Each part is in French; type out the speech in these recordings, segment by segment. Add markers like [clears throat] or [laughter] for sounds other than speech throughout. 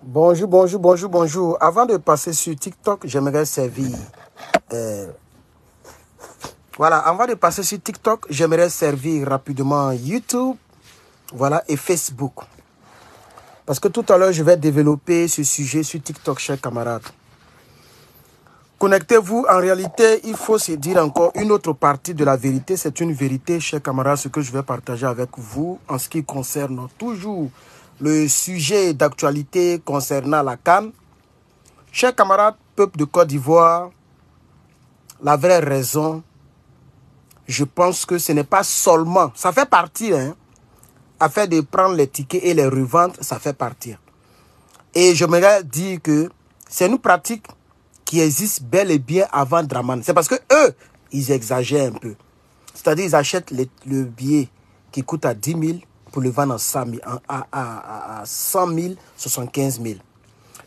Bonjour, bonjour, bonjour, bonjour. Avant de passer sur TikTok, j'aimerais servir. Euh, voilà, avant de passer sur TikTok, j'aimerais servir rapidement YouTube, voilà, et Facebook. Parce que tout à l'heure, je vais développer ce sujet sur TikTok, chers camarades. Connectez-vous. En réalité, il faut se dire encore une autre partie de la vérité. C'est une vérité, chers camarades, ce que je vais partager avec vous en ce qui concerne toujours le sujet d'actualité concernant la Cannes. Chers camarades, peuple de Côte d'Ivoire, la vraie raison, je pense que ce n'est pas seulement, ça fait partie, hein, afin de prendre les tickets et les revendre, ça fait partie. Et je me dire que c'est une pratique qui existe bel et bien avant Draman. C'est parce que eux, ils exagèrent un peu. C'est-à-dire, ils achètent le billet qui coûte à 10 000 le vendre 100 à, 100 000, 75 000.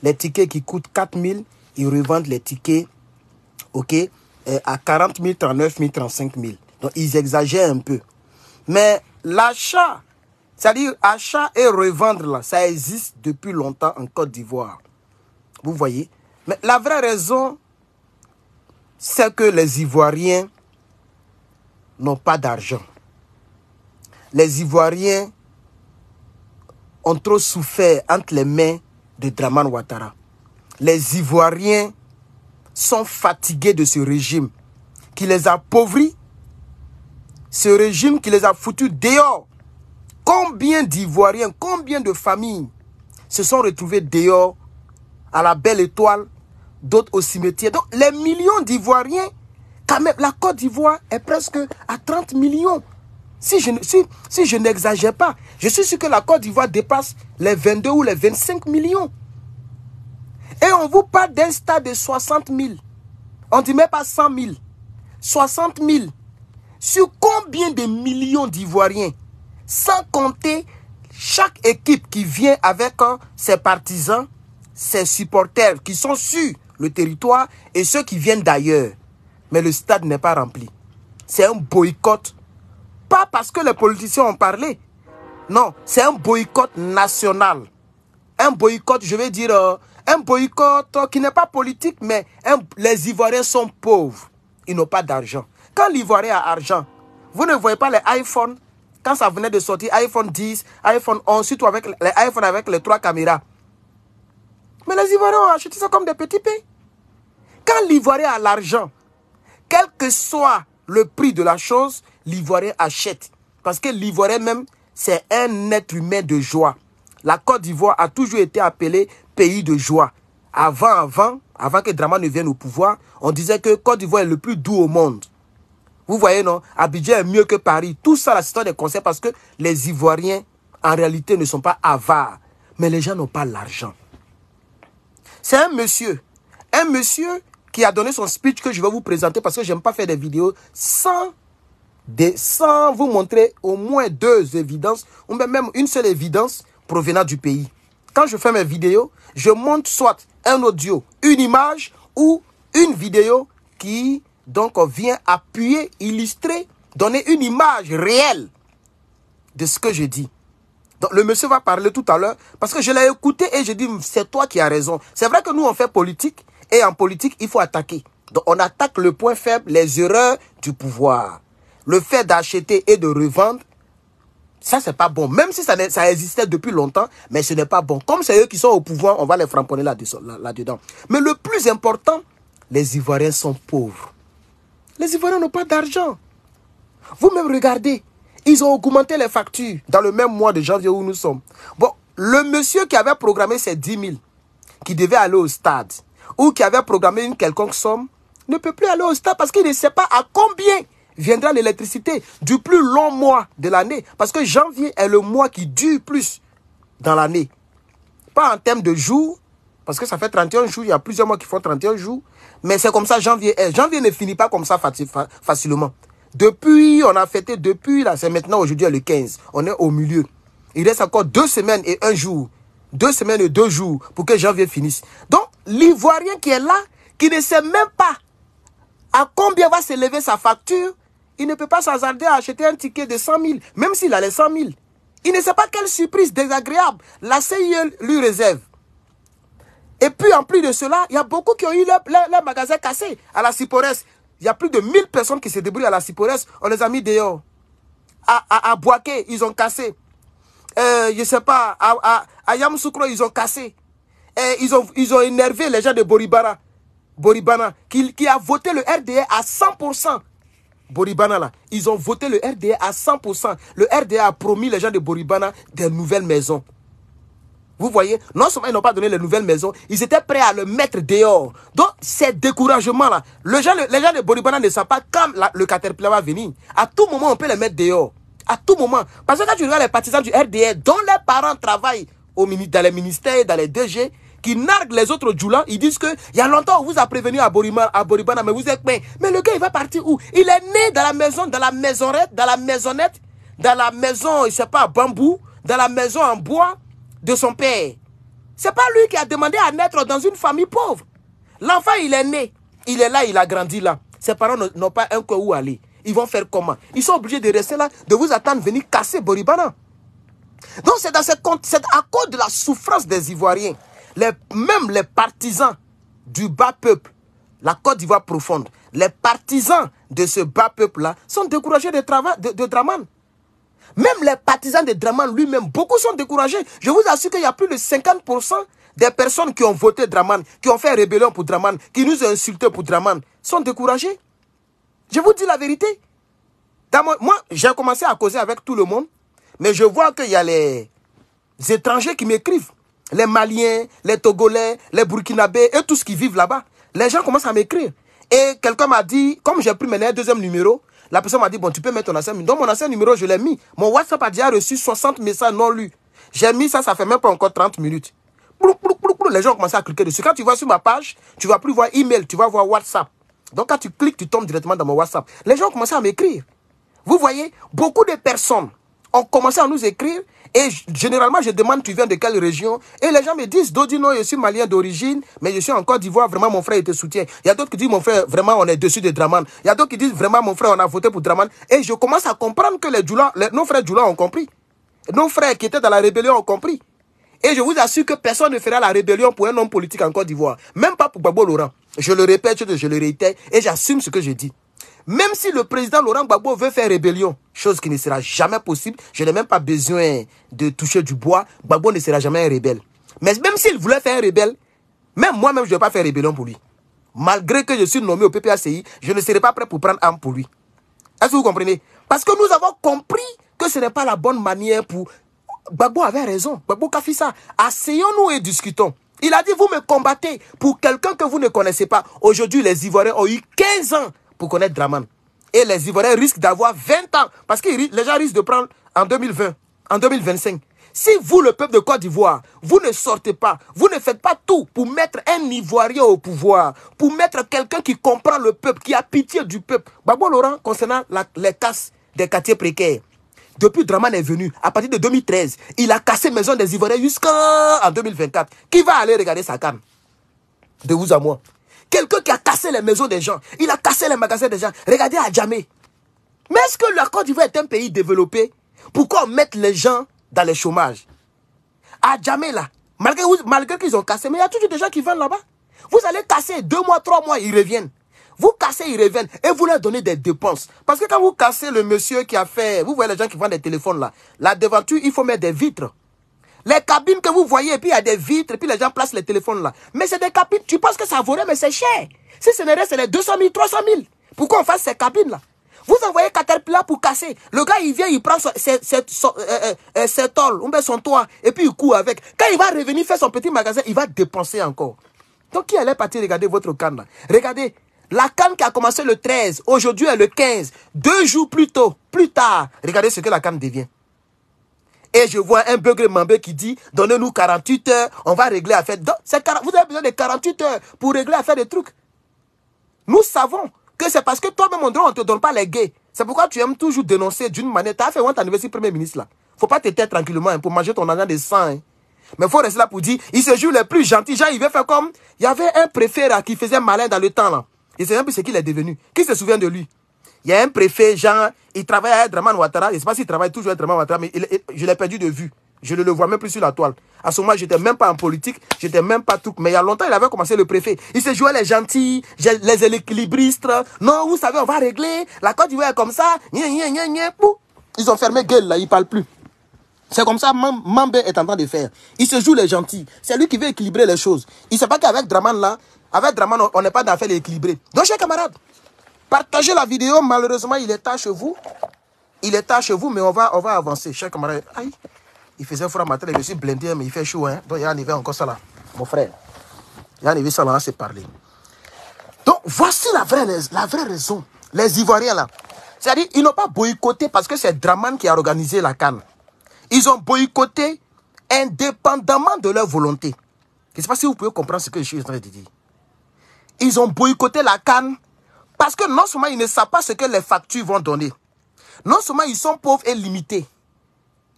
Les tickets qui coûtent 4 000, ils revendent les tickets ok, euh, à 40 000, 39 000, 35 000. Donc, ils exagèrent un peu. Mais l'achat, c'est-à-dire achat et revendre, là, ça existe depuis longtemps en Côte d'Ivoire. Vous voyez Mais la vraie raison, c'est que les Ivoiriens n'ont pas d'argent. Les Ivoiriens ont trop souffert entre les mains de Draman Ouattara. Les Ivoiriens sont fatigués de ce régime qui les a pauvris, ce régime qui les a foutus dehors. Combien d'Ivoiriens, combien de familles se sont retrouvées dehors à la belle étoile, d'autres au cimetière. Donc les millions d'Ivoiriens, quand même, la Côte d'Ivoire est presque à 30 millions si je, si, si je n'exagère pas, je suis sûr que la Côte d'Ivoire dépasse les 22 ou les 25 millions. Et on vous parle d'un stade de 60 000. On ne dit même pas 100 000. 60 000. Sur combien de millions d'Ivoiriens Sans compter chaque équipe qui vient avec hein, ses partisans, ses supporters qui sont sur le territoire et ceux qui viennent d'ailleurs. Mais le stade n'est pas rempli. C'est un boycott pas parce que les politiciens ont parlé. Non, c'est un boycott national. Un boycott, je vais dire, euh, un boycott qui n'est pas politique, mais les Ivoiriens sont pauvres. Ils n'ont pas d'argent. Quand l'Ivoirien a argent, vous ne voyez pas les iPhones. Quand ça venait de sortir, iPhone 10, iPhone 11, surtout avec les iPhones avec les trois caméras. Mais les Ivoiriens ont acheté ça comme des petits pays. Quand l'Ivoirien a l'argent, quel que soit le prix de la chose, l'Ivoirien achète. Parce que l'Ivoirien même, c'est un être humain de joie. La Côte d'Ivoire a toujours été appelée pays de joie. Avant, avant, avant que Drama ne vienne au pouvoir, on disait que Côte d'Ivoire est le plus doux au monde. Vous voyez, non Abidjan est mieux que Paris. Tout ça, histoire des conseils, parce que les Ivoiriens, en réalité, ne sont pas avares. Mais les gens n'ont pas l'argent. C'est un monsieur. Un monsieur qui a donné son speech que je vais vous présenter parce que j'aime pas faire des vidéos sans sans vous montrer au moins deux évidences, ou même une seule évidence provenant du pays. Quand je fais mes vidéos, je montre soit un audio, une image ou une vidéo qui donc vient appuyer, illustrer, donner une image réelle de ce que je dis. Donc, le monsieur va parler tout à l'heure parce que je l'ai écouté et je dis c'est toi qui as raison. C'est vrai que nous on fait politique et en politique il faut attaquer. Donc on attaque le point faible, les erreurs du pouvoir le fait d'acheter et de revendre, ça, c'est pas bon. Même si ça, ça existait depuis longtemps, mais ce n'est pas bon. Comme c'est eux qui sont au pouvoir, on va les framponner là-dedans. mais le plus important, les Ivoiriens sont pauvres. Les Ivoiriens n'ont pas d'argent. Vous-même, regardez. Ils ont augmenté les factures dans le même mois de janvier où nous sommes. Bon, le monsieur qui avait programmé ses 10 000, qui devait aller au stade, ou qui avait programmé une quelconque somme, ne peut plus aller au stade parce qu'il ne sait pas à combien viendra l'électricité du plus long mois de l'année. Parce que janvier est le mois qui dure plus dans l'année. Pas en termes de jours, parce que ça fait 31 jours, il y a plusieurs mois qui font 31 jours. Mais c'est comme ça janvier est. Janvier ne finit pas comme ça facilement. Depuis, on a fêté depuis, là, c'est maintenant aujourd'hui le 15. On est au milieu. Il reste encore deux semaines et un jour. Deux semaines et deux jours pour que janvier finisse. Donc, l'Ivoirien qui est là, qui ne sait même pas à combien va s'élever sa facture, il ne peut pas s'hasarder à acheter un ticket de 100 000, même s'il a les 100 000. Il ne sait pas quelle surprise désagréable la CIE lui réserve. Et puis, en plus de cela, il y a beaucoup qui ont eu leur, magasin cassé à la Cipores. Il y a plus de 1000 personnes qui se débrouillent à la Cipores. On les a mis dehors. À, à, Boaké, ils ont cassé. Euh, je ne sais pas, à, à, Yamsoukro, ils ont cassé. Euh, ils, ont, ils ont énervé les gens de Boribana, Boribana qui, qui a voté le RDA à 100%. Boribana, là, ils ont voté le RDA à 100%. Le RDA a promis les gens de Boribana des nouvelles maisons. Vous voyez, non seulement ils n'ont pas donné les nouvelles maisons, ils étaient prêts à le mettre dehors. Donc, c'est découragement là le gens, les gens de Boribana ne savent pas quand le caterpillar va venir. À tout moment, on peut les mettre dehors. À tout moment. Parce que quand tu regardes les partisans du RDA dont les parents travaillent au, dans les ministères, dans les DG, qui narguent les autres djoulans, ils disent que y a longtemps on vous a prévenu à Boribana, mais vous êtes Mais le gars, il va partir où Il est né dans la maison, dans la maisonnette, dans la maisonnette, dans la maison, je ne sais pas, bambou, dans la maison en bois de son père. C'est pas lui qui a demandé à naître dans une famille pauvre. L'enfant, il est né. Il est là, il a grandi là. Ses parents n'ont pas un que où aller. Ils vont faire comment Ils sont obligés de rester là, de vous attendre, venir casser Boribana. Donc c'est dans cette, c'est à cause de la souffrance des Ivoiriens même les partisans du bas peuple, la Côte d'Ivoire profonde, les partisans de ce bas peuple-là sont découragés de, de, Draman. Même les partisans de Draman lui-même, beaucoup sont découragés. Je vous assure qu'il y a plus de 50% des personnes qui ont voté Draman, qui ont fait rébellion pour Draman, qui nous ont insultés pour Draman, sont découragés. Je vous dis la vérité. moi, j'ai commencé à causer avec tout le monde, mais je vois qu'il y a les étrangers qui m'écrivent les Maliens, les Togolais, les Burkinabés et tous qui vivent là-bas. Les gens commencent à m'écrire. Et quelqu'un m'a dit, comme j'ai pris maintenant deuxième numéro, la personne m'a dit, bon, tu peux mettre ton ancien numéro. Donc, mon ancien numéro, je l'ai mis. Mon WhatsApp a déjà reçu 60 messages non lus. J'ai mis ça, ça fait même pas encore 30 minutes. Les gens ont commencé à cliquer dessus. Quand tu vas sur ma page, tu vas plus voir email, tu vas voir WhatsApp. Donc, quand tu cliques, tu tombes directement dans mon WhatsApp. Les gens ont commencé à m'écrire. Vous voyez, beaucoup de personnes on commençait à nous écrire. Et généralement, je demande, tu viens de quelle région Et les gens me disent, d'autres disent, non, je suis malien d'origine, mais je suis en Côte d'Ivoire, vraiment, mon frère, il te soutient. Il y a d'autres qui disent, mon frère, vraiment, on est dessus de Draman. Il y a d'autres qui disent, vraiment, mon frère, on a voté pour Draman. Et je commence à comprendre que les, nos frères Djoula ont compris. Nos frères qui étaient dans la rébellion ont compris. Et je vous assure que personne ne fera la rébellion pour un homme politique en Côte d'Ivoire. Même pas pour Babo Laurent. Je le répète, je le réitère, et j'assume ce que je dis. Même si le président Laurent Gbagbo veut faire rébellion, chose qui ne sera jamais possible, je n'ai même pas besoin de toucher du bois, Gbagbo ne sera jamais un rebelle. Mais même s'il voulait faire un rebelle, même moi-même, je ne vais pas faire rébellion pour lui. Malgré que je suis nommé au PPACI, je ne serai pas prêt pour prendre arme pour lui. Est-ce que vous comprenez Parce que nous avons compris que ce n'est pas la bonne manière pour... Gbagbo avait raison, Gbagbo ça. Asseyons-nous et discutons. Il a dit, vous me combattez pour quelqu'un que vous ne connaissez pas. Aujourd'hui, les Ivoiriens ont eu 15 ans pour connaître Draman. Et les Ivoiriens risquent d'avoir 20 ans. Parce que les gens risquent de prendre en 2020, en 2025. Si vous, le peuple de Côte d'Ivoire, vous ne sortez pas, vous ne faites pas tout pour mettre un Ivoirien au pouvoir, pour mettre quelqu'un qui comprend le peuple, qui a pitié du peuple. Babo Laurent, concernant les casses des quartiers précaires, depuis Draman est venu, à partir de 2013, il a cassé Maison des Ivoiriens jusqu'en 2024. Qui va aller regarder sa cam De vous à moi. Quelqu'un qui a cassé les maisons des gens. Il a cassé les magasins des gens. Regardez à jamais Mais est-ce que la Côte d'Ivoire est un pays développé Pourquoi on met les gens dans le chômage À Djamé, là, malgré, malgré qu'ils ont cassé, mais il y a toujours des gens qui viennent là-bas. Vous allez casser deux mois, trois mois, ils reviennent. Vous cassez, ils reviennent et vous leur donnez des dépenses. Parce que quand vous cassez le monsieur qui a fait, vous voyez les gens qui vendent des téléphones là, la devanture, il faut mettre des vitres. Les cabines que vous voyez, puis il y a des vitres, et puis les gens placent les téléphones là. Mais c'est des cabines, tu penses que ça vaudrait, mais c'est cher. Si ce n'est rien, c'est les 200 000, 300 000. Pourquoi on fasse ces cabines là Vous envoyez Caterpillar pour casser. Le gars, il vient, il prend son, ses, ses, on met euh, euh, euh, son toit, et puis il court avec. Quand il va revenir faire son petit magasin, il va dépenser encore. Donc qui allait partir regarder votre canne là Regardez, la canne qui a commencé le 13, aujourd'hui elle est le 15. Deux jours plus tôt, plus tard, regardez ce que la canne devient. Et je vois un bugre mambé qui dit, donnez-nous 48 heures, on va régler fête. Vous avez besoin de 48 heures pour régler fête des trucs. Nous savons que c'est parce que toi-même, on ne te donne pas les gays. C'est pourquoi tu aimes toujours dénoncer d'une manière. Tu as fait tu ta premier ministre là. Faut pas te taire tranquillement hein, pour manger ton argent de sang. Mais hein. Mais faut rester là pour dire, il se joue le plus gentil. Genre, il veut faire comme. Il y avait un préfet qui faisait malin dans le temps là. Il ne sait même plus ce qu'il est devenu. Qui se souvient de lui il y a un préfet, Jean, il travaille avec Draman Ouattara. Je ne sais pas s'il travaille toujours avec Draman Ouattara, mais je l'ai perdu de vue. Je ne le vois même plus sur la toile. À ce moment, je n'étais même pas en politique, Je n'étais même pas tout. Mais il y a longtemps, il avait commencé le préfet. Il se jouait les gentils, les équilibristes. Non, vous savez, on va régler. La Côte d'Ivoire est comme ça. Ils ont fermé gueule là, ils parlent plus. C'est comme ça Mambé est en train de faire. Il se joue les gentils. C'est lui qui veut équilibrer les choses. Il ne sait pas qu'avec Draman là, avec Draman, on n'est pas dans faire l'équilibré. Donc, chers camarades, Partagez la vidéo. Malheureusement, il est à chez vous. Il est à chez vous, mais on va, on va avancer. Chers camarades, aïe, il faisait froid matin, je suis blindé, mais il fait chaud. Hein? Donc, il y a un encore ça là, mon frère. Il y a un ça là, c'est s'est Donc, voici la vraie, la vraie raison. Les Ivoiriens là, c'est-à-dire, ils n'ont pas boycotté parce que c'est Draman qui a organisé la canne. Ils ont boycotté indépendamment de leur volonté. Je ne sais pas si vous pouvez comprendre ce que je suis en train de dire. Ils ont boycotté la canne parce que non seulement ils ne savent pas ce que les factures vont donner, non seulement ils sont pauvres et limités,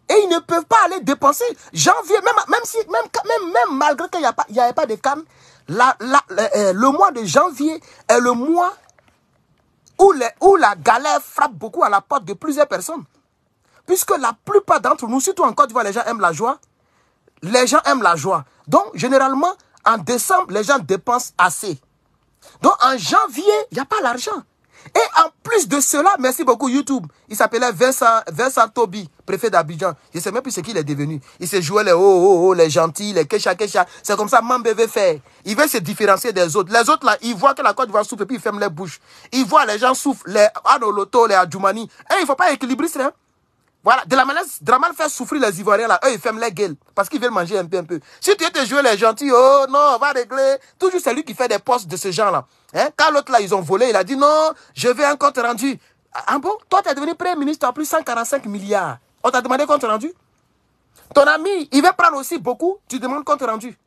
et ils ne peuvent pas aller dépenser. Janvier, même, même, si, même, même, malgré qu'il n'y avait pas de canne, euh, euh, le mois de janvier est le mois où, les, où la galère frappe beaucoup à la porte de plusieurs personnes. Puisque la plupart d'entre nous, surtout en Côte d'Ivoire, les gens aiment la joie. Les gens aiment la joie. Donc, généralement, en décembre, les gens dépensent assez. Donc en janvier, il n'y a pas l'argent. Et en plus de cela, merci beaucoup YouTube. Il s'appelait Vincent, Vincent Toby, préfet d'Abidjan. Je ne sais même plus ce qu'il est devenu. Il se jouait les oh, oh, oh, les gentils, les kesha, kesha. C'est comme ça Mambé veut faire. Il veut se différencier des autres. Les autres, là, ils voient que la Côte d'Ivoire souffre et puis ils ferment les bouches. Ils voient les gens souffrent, les Anoloto, les Adjoumani. Et eh, il ne faut pas équilibrer ça. Hein. Voilà, de la manière, dramatique fait souffrir les Ivoiriens là. Eux, ils ferment les gueules parce qu'ils veulent manger un peu, un peu. Si tu étais joué, les gentils, oh non, on va régler. Toujours c'est lui qui fait des postes de ce genre-là. Hein? Quand l'autre là, ils ont volé, il a dit non, je veux un compte rendu. Ah, ah bon Toi, tu es devenu premier ministre, en plus 145 milliards. On t'a demandé compte rendu Ton ami, il veut prendre aussi beaucoup, tu demandes compte rendu.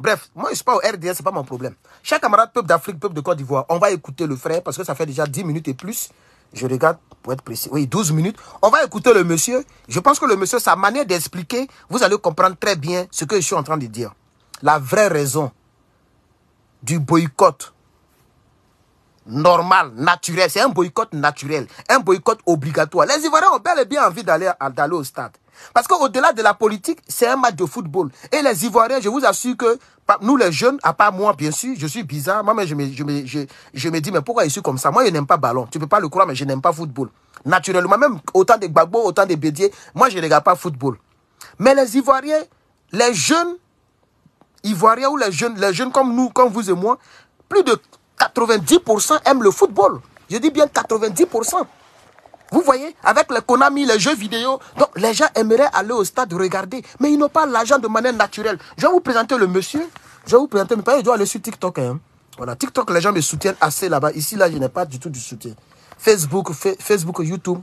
Bref, moi je ne suis pas au RDS, ce n'est pas mon problème. Chers camarades, peuple d'Afrique, peuple de Côte d'Ivoire, on va écouter le frère parce que ça fait déjà 10 minutes et plus. Je regarde pour être précis. Oui, 12 minutes. On va écouter le monsieur. Je pense que le monsieur, sa manière d'expliquer, vous allez comprendre très bien ce que je suis en train de dire. La vraie raison du boycott normal, naturel. C'est un boycott naturel, un boycott obligatoire. Les Ivoiriens ont bel et bien envie d'aller au stade. Parce qu'au-delà de la politique, c'est un match de football. Et les Ivoiriens, je vous assure que nous les jeunes, à part moi bien sûr, je suis bizarre. Moi, mais je me, je me, je, je me dis, mais pourquoi je suis comme ça Moi, je n'aime pas ballon. Tu peux pas le croire, mais je n'aime pas football. Naturellement, même autant de Gbagbo, autant de bédiers, moi, je ne regarde pas football. Mais les Ivoiriens, les jeunes Ivoiriens ou les jeunes, les jeunes comme nous, comme vous et moi, plus de 90% aiment le football. Je dis bien 90%. Vous voyez, avec le Konami, les jeux vidéo, donc les gens aimeraient aller au stade regarder, mais ils n'ont pas l'argent de manière naturelle. Je vais vous présenter le monsieur. Je vais vous présenter, mais pas, il doit aller sur TikTok. Hein. Voilà, TikTok, les gens me soutiennent assez là-bas. Ici, là, je n'ai pas du tout du soutien. Facebook, Facebook, YouTube.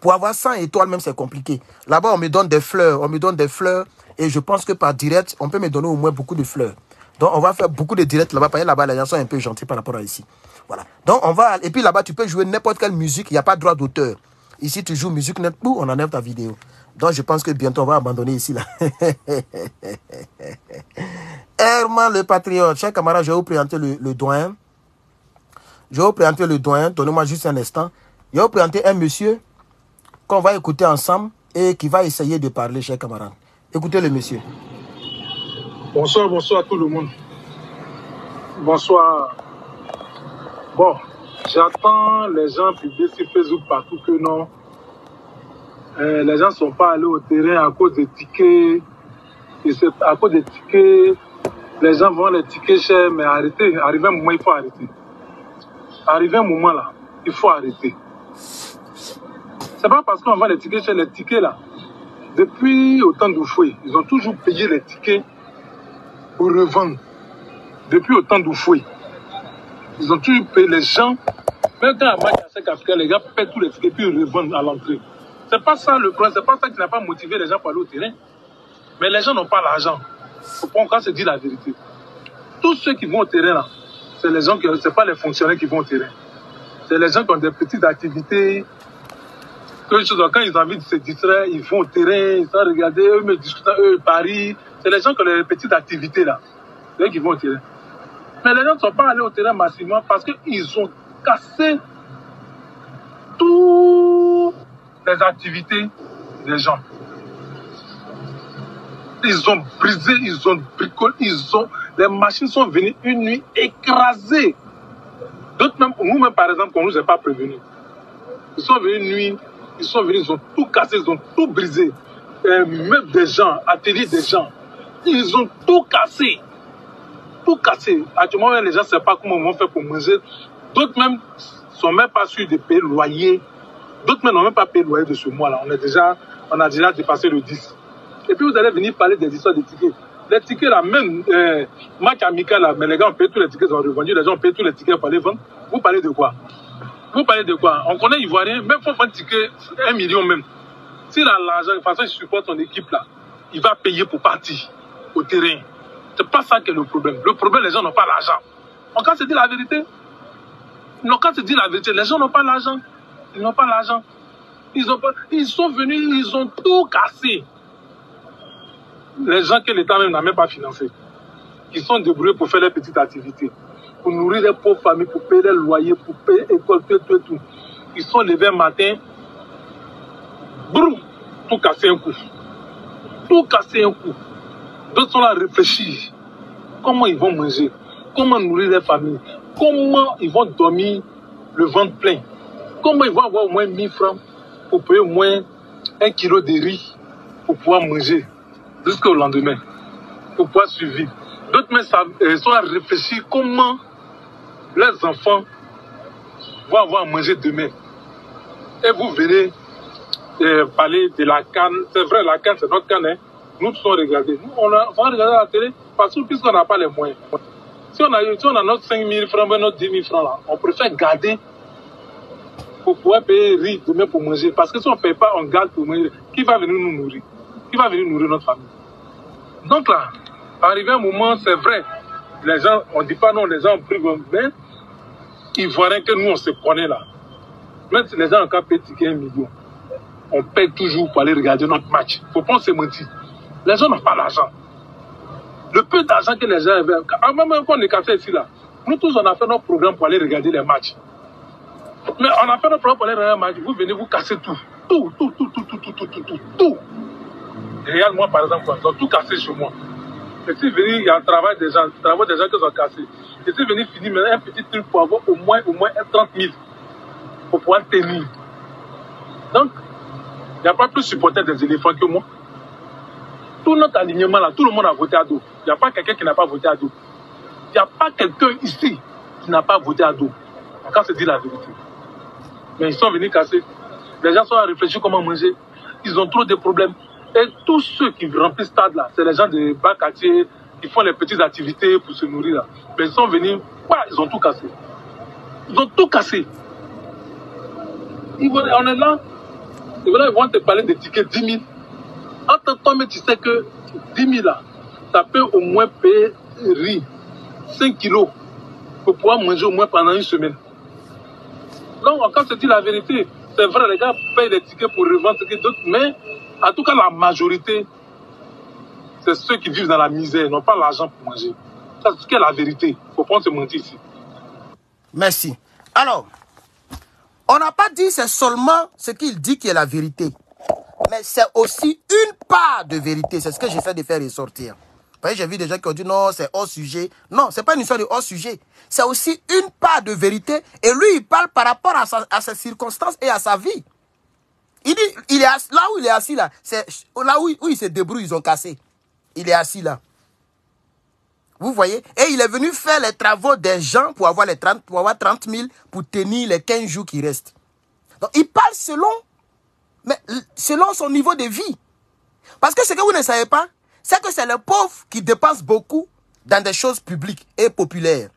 Pour avoir 100 étoiles, même, c'est compliqué. Là-bas, on me donne des fleurs, on me donne des fleurs. Et je pense que par direct, on peut me donner au moins beaucoup de fleurs. Donc, on va faire beaucoup de directs là-bas. Parce que là-bas, les gens sont un peu gentils par rapport à ici. Voilà. Donc, on va. Et puis là-bas, tu peux jouer n'importe quelle musique. Il n'y a pas de droit d'auteur. Ici, tu joues musique net, on enlève ta vidéo. Donc, je pense que bientôt, on va abandonner ici. là. [laughs] Herman le patriote. Chers camarades, je vais vous présenter le, le doyen. Je vais vous présenter le doyen. Donnez-moi juste un instant. Je vais vous présenter un monsieur qu'on va écouter ensemble et qui va essayer de parler, chers camarades. Écoutez le monsieur. Bonsoir, bonsoir à tout le monde. Bonsoir. Bon, j'attends les gens publier sur Facebook partout que non. Euh, les gens ne sont pas allés au terrain à cause des tickets. Et à cause des tickets. Les gens vont les tickets chers, mais arrêtez. Arrivé un moment, il faut arrêter. Arrive un moment là, il faut arrêter. C'est pas parce qu'on vend les tickets chers, les tickets là. Depuis autant de d'Oufoué, ils ont toujours payé les tickets pour revendre. Depuis autant d'Oufoué, ils ont tué payé les gens. Même quand à 5 Capital, les gars paient tous les tickets et puis ils revendent à l'entrée. C'est pas ça le problème, c'est pas ça qui n'a pas motivé les gens pour aller au terrain. Mais les gens n'ont pas l'argent. Faut pas se dit la vérité. Tous ceux qui vont au terrain là, c'est les gens qui, c'est pas les fonctionnaires qui vont au terrain. C'est les gens qui ont des petites activités. quand ils ont envie de se distraire, ils vont au terrain, ils vont regarder, eux, me discutent, eux, Paris. C'est les gens qui ont les petites activités là. C'est eux qui vont au terrain. Mais les gens ne sont pas allés au terrain massivement parce qu'ils ont cassé toutes les activités des gens. Ils ont brisé, ils ont bricolé, ils ont. Les machines sont venues une nuit écrasées. D'autres même, nous par exemple, qu'on ne nous a pas prévenus. Ils sont venus une nuit, ils sont venus, ils ont tout cassé, ils ont tout brisé. Et même des gens, ateliers des gens. Ils ont tout cassé. Tout cassé. Actuellement, les gens ne savent pas comment on vont pour manger. D'autres même sont même pas sûrs de payer le loyer. D'autres même n'ont même pas payé le loyer de ce mois-là. On, on a déjà dépassé le 10. Et puis vous allez venir parler des histoires de tickets. Les tickets là, même euh, match là, mais les gars ont payé tous les tickets, ils ont revendu, les gens ont payé tous les tickets pour aller vendre. Vous parlez de quoi Vous parlez de quoi On connaît Ivoirien, même pour vendre ticket, un million même. S'il a l'argent, de toute façon, il supporte son équipe là, il va payer pour partir terrain. Ce C'est pas ça qui est le problème. Le problème, les gens n'ont pas l'argent. on quand se dit la vérité, quand se dit la vérité, les gens n'ont pas l'argent. Ils n'ont pas l'argent. Ils, ils sont venus, ils ont tout cassé. Les gens que l'État même n'a même pas financé, Ils sont débrouillés pour faire leurs petites activités, pour nourrir les pauvres familles, pour payer les loyers, pour payer l'école, tout, et tout. Ils sont levés matin, brou, tout casser un coup. Tout casser un coup. D'autres sont là à réfléchir. Comment ils vont manger Comment nourrir leur familles, Comment ils vont dormir le ventre plein Comment ils vont avoir au moins 1000 francs pour payer au moins un kilo de riz pour pouvoir manger jusqu'au lendemain, pour pouvoir survivre. D'autres sont à réfléchir comment leurs enfants vont avoir à manger demain. Et vous venez euh, parler de la canne. C'est vrai, la canne, c'est notre canne. Hein nous sont regardés. on, a, on la télé parce qu'on n'a pas les moyens. Si on a, si on a notre 5 000 francs, notre 10 000 francs là, on préfère garder pour pouvoir payer riz demain pour manger. Parce que si on ne paye pas, on garde pour manger. Qui va venir nous nourrir Qui va venir nourrir notre famille Donc là, arrivé un moment, c'est vrai, les gens, on ne dit pas non, les gens ont pris, mais ils voient que nous, on se prenait là. Même si les gens ont encore un million, on paye toujours pour aller regarder notre match. Il ne faut pas se mentir. Les gens n'ont pas l'argent. Le peu d'argent que les gens avaient, même quand on est cassé ici, là, nous tous, on a fait notre programme pour aller regarder les matchs. Mais on a fait notre programme pour aller regarder les matchs. Vous venez, vous casser tout. Tout, tout, tout, tout, tout, tout, tout, tout, tout. tout. Regarde, moi, par exemple, ils ont tout cassé chez moi. Et si venez il y a un travail des gens, travail des gens qui ont cassé. Et si venez finir maintenant un petit truc pour avoir au moins, au moins 30 000 pour pouvoir tenir. Donc, il n'y a pas plus supporter des éléphants que moi tout notre alignement là, tout le monde a voté à dos. Il n'y a pas quelqu'un qui n'a pas voté à dos. Il n'y a pas quelqu'un ici qui n'a pas voté à dos. Quand se dit la vérité. Mais ils sont venus casser. Les gens sont à réfléchir comment manger. Ils ont trop de problèmes. Et tous ceux qui remplissent ce stade là, c'est les gens des bas quartiers qui font les petites activités pour se nourrir là. Mais ils sont venus, quoi, ils ont tout cassé. Ils ont tout cassé. Ils on est là, ils vont, ils vont te parler des tickets 10 000 entre toi mais tu sais que 10 000 ça peut au moins payer 5 kilos, pour pouvoir manger au moins pendant une semaine. Donc, quand se dit la vérité, c'est vrai, les gars payent des tickets pour revendre ce d'autres, mais en tout cas, la majorité, c'est ceux qui vivent dans la misère, n'ont pas l'argent pour manger. Ça, c'est ce la vérité. Il Faut pas se mentir ici. Merci. Alors, on n'a pas dit c'est seulement ce qu'il dit qui est la vérité mais c'est aussi une part de vérité. C'est ce que j'essaie de faire ressortir. J'ai vu des gens qui ont dit non, c'est hors sujet. Non, ce n'est pas une histoire de hors sujet. C'est aussi une part de vérité. Et lui, il parle par rapport à, sa, à ses circonstances et à sa vie. Il dit, il est là où il est assis là, c'est là où, où il se débrouille, ils ont cassé. Il est assis là. Vous voyez Et il est venu faire les travaux des gens pour avoir les 30, pour avoir 30 000, pour tenir les 15 jours qui restent. Donc, il parle selon mais selon son niveau de vie. Parce que ce que vous ne savez pas, c'est que c'est le pauvre qui dépense beaucoup dans des choses publiques et populaires.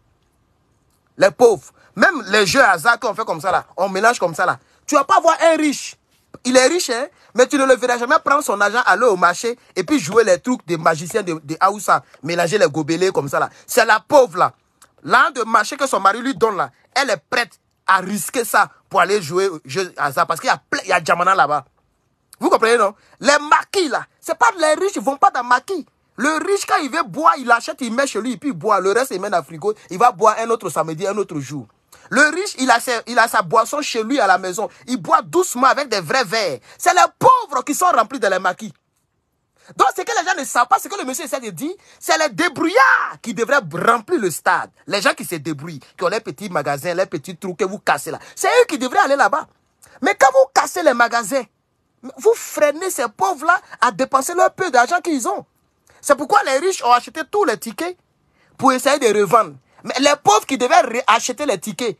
Les pauvres. Même les jeux à hasard qu'on fait comme ça là, on mélange comme ça là. Tu vas pas voir un riche. Il est riche, hein, mais tu ne le verras jamais prendre son argent, aller au marché et puis jouer les trucs des magiciens de, de Aoussa, mélanger les gobelets comme ça là. C'est la pauvre là. L'un de marché que son mari lui donne là, elle est prête à risquer ça pour aller jouer à ça parce qu'il y a plein, y là-bas. Vous comprenez, non Les maquis, là, c'est pas les riches, ils vont pas dans maquis. Le riche, quand il veut boire, il achète, il met chez lui, et puis il boit. Le reste, il met dans le frigo. Il va boire un autre samedi, un autre jour. Le riche, il a, il a sa boisson chez lui à la maison. Il boit doucement avec des vrais verres. C'est les pauvres qui sont remplis de les maquis. Donc, ce que les gens ne savent pas, ce que le monsieur essaie de dire, c'est les débrouillards qui devraient remplir le stade. Les gens qui se débrouillent, qui ont les petits magasins, les petits trous que vous cassez là. C'est eux qui devraient aller là-bas. Mais quand vous cassez les magasins, vous freinez ces pauvres-là à dépenser leur peu d'argent qu'ils ont. C'est pourquoi les riches ont acheté tous les tickets pour essayer de revendre. Mais les pauvres qui devaient acheter les tickets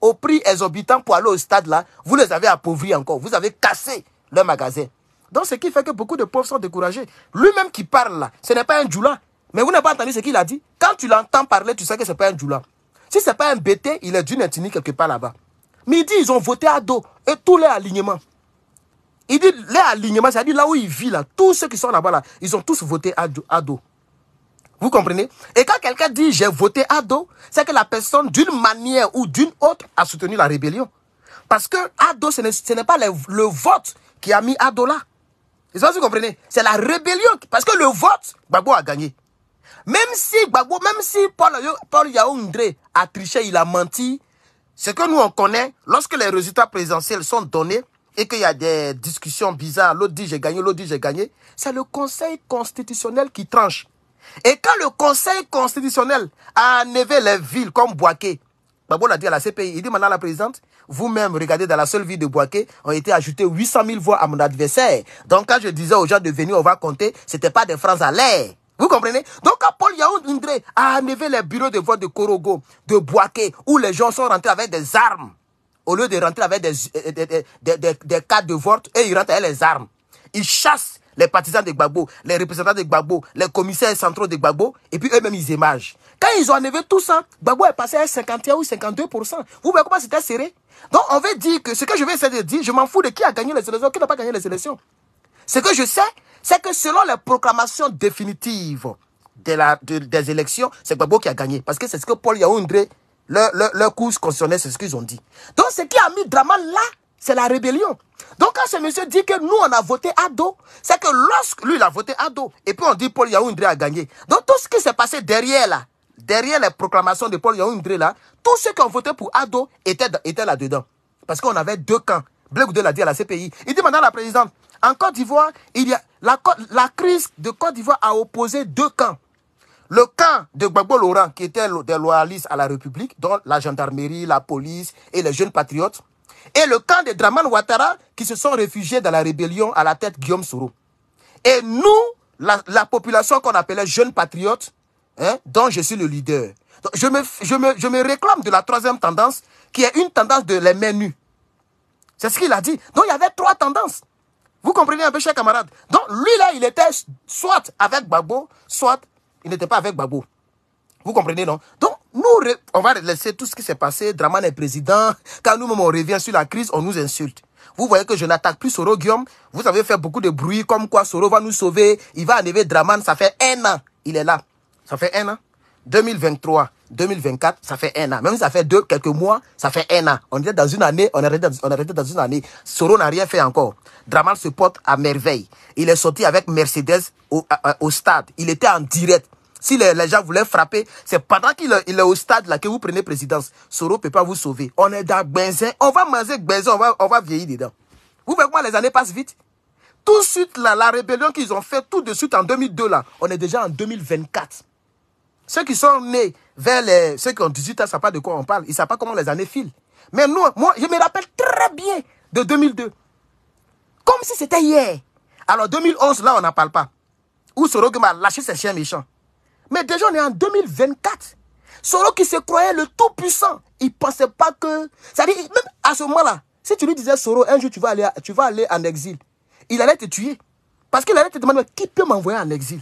au prix exorbitant pour aller au stade là, vous les avez appauvris encore. Vous avez cassé leurs magasin. Donc, ce qui fait que beaucoup de pauvres sont découragés. Lui-même qui parle là, ce n'est pas un djoula. Mais vous n'avez pas entendu ce qu'il a dit. Quand tu l'entends parler, tu sais que ce n'est pas un djoula. Si ce n'est pas un bété il est d'une ethnie quelque part là-bas. Mais il dit, ils ont voté à dos. Et tous les alignements. Il dit, les alignements, c'est-à-dire là où il vit, là, tous ceux qui sont là-bas, là, ils ont tous voté à dos. Vous comprenez Et quand quelqu'un dit j'ai voté à dos, c'est que la personne, d'une manière ou d'une autre, a soutenu la rébellion. Parce que Ado, ce n'est pas le, vote qui a mis Ado là comprenez. C'est la rébellion. Parce que le vote, Gbagbo a gagné. Même si même si Paul, Paul Yaoundré a triché, il a menti, ce que nous on connaît, lorsque les résultats présidentiels sont donnés et qu'il y a des discussions bizarres, l'autre dit j'ai gagné, l'autre dit j'ai gagné, c'est le Conseil constitutionnel qui tranche. Et quand le Conseil constitutionnel a enlevé les villes comme Boaké, l'a dit à la CPI. Il dit maintenant la présidente, vous-même, regardez, dans la seule ville de Boaké, ont été ajoutés 800 000 voix à mon adversaire. Donc, quand je disais aux gens de venir, on va compter, c'était pas des francs à l'air. Vous comprenez Donc, quand Paul Yaoundré a enlevé les bureaux de vote de Korogo, de Boaké, où les gens sont rentrés avec des armes, au lieu de rentrer avec des, euh, des, des, cartes de vote, et ils rentrent avec les armes. Ils chassent les partisans de Gbagbo, les représentants de Gbagbo, les commissaires centraux de Gbagbo, et puis eux-mêmes, ils émagent. Quand ils ont enlevé tout ça, Babou est passé à 51 ou 52%. Vous voyez comment c'était serré Donc on veut dire que ce que je vais essayer de dire, je m'en fous de qui a gagné les élections, qui n'a pas gagné les élections. Ce que je sais, c'est que selon les proclamations définitives de la, des élections, c'est Babo qui a gagné. Parce que c'est ce que Paul Yaoundré, leur, leur, leur course c'est ce qu'ils ont dit. Donc ce qui a mis Draman là, c'est la rébellion. Donc quand ce monsieur dit que nous, on a voté à dos, c'est que lorsque lui, il a voté à dos, et puis on dit Paul Yaoundré a gagné. Donc tout ce qui s'est passé derrière là, derrière les proclamations de Paul Yaoundré là, tous ceux qui ont voté pour Ado étaient, là-dedans. Parce qu'on avait deux camps. Blegoudé l'a dit à la CPI. Il dit maintenant la présidente, en Côte d'Ivoire, il y a la, crise de Côte d'Ivoire a opposé deux camps. Le camp de Gbagbo Laurent, qui était des loyalistes à la République, dont la gendarmerie, la police et les jeunes patriotes, et le camp de Draman Ouattara, qui se sont réfugiés dans la rébellion à la tête Guillaume Soro. Et nous, la, la population qu'on appelait jeunes patriotes, Hein, dont je suis le leader. je, me, je, me, réclame de la troisième tendance, qui est une tendance de les mains nues. C'est ce qu'il a dit. Donc, il y avait trois tendances. Vous comprenez un peu, chers camarades. Donc, lui, là, il était soit avec Babo, soit il n'était pas avec Babo. Vous comprenez, non Donc, nous, on va laisser tout ce qui s'est passé. Draman est président. Quand nous on revient sur la crise, on nous insulte. Vous voyez que je n'attaque plus Soro Guillaume. Vous avez fait beaucoup de bruit comme quoi Soro va nous sauver. Il va enlever Draman. Ça fait un an. Il est là. Ça fait un an. 2023, 2024, ça fait un an. Même si ça fait deux, quelques mois, ça fait un an. On était dans une année, on est dans, dans une année. Soro n'a rien fait encore. Dramal se porte à merveille. Il est sorti avec Mercedes au, stade. Il était en direct. Si les, gens voulaient frapper, c'est pendant qu'il est, est au stade que vous prenez présidence. Soro ne peut pas vous sauver. On est dans Benzin. On va manger Benzin, on va, vieillir dedans. Vous voyez comment les années passent vite? Tout de suite, là, la rébellion qu'ils ont fait tout de suite en 2002, là, on est déjà en 2024. Ceux qui sont nés vers les... Ceux qui ont 18 ans, ne savent pas de quoi on parle. Ils ne savent pas comment les années filent. Mais nous, moi, je me rappelle très bien de 2002. Comme si c'était hier. Alors 2011, là, on n'en parle pas. Où qui m'a lâché ses chiens méchants. Mais déjà, on est en 2024. Soro qui se croyait le tout-puissant, il ne pensait pas que... C'est-à-dire, même à ce moment-là, si tu lui disais, Soro, un jour tu vas aller, tu vas aller en exil, il allait te tuer. Parce qu'il allait te demander, qui peut m'envoyer en exil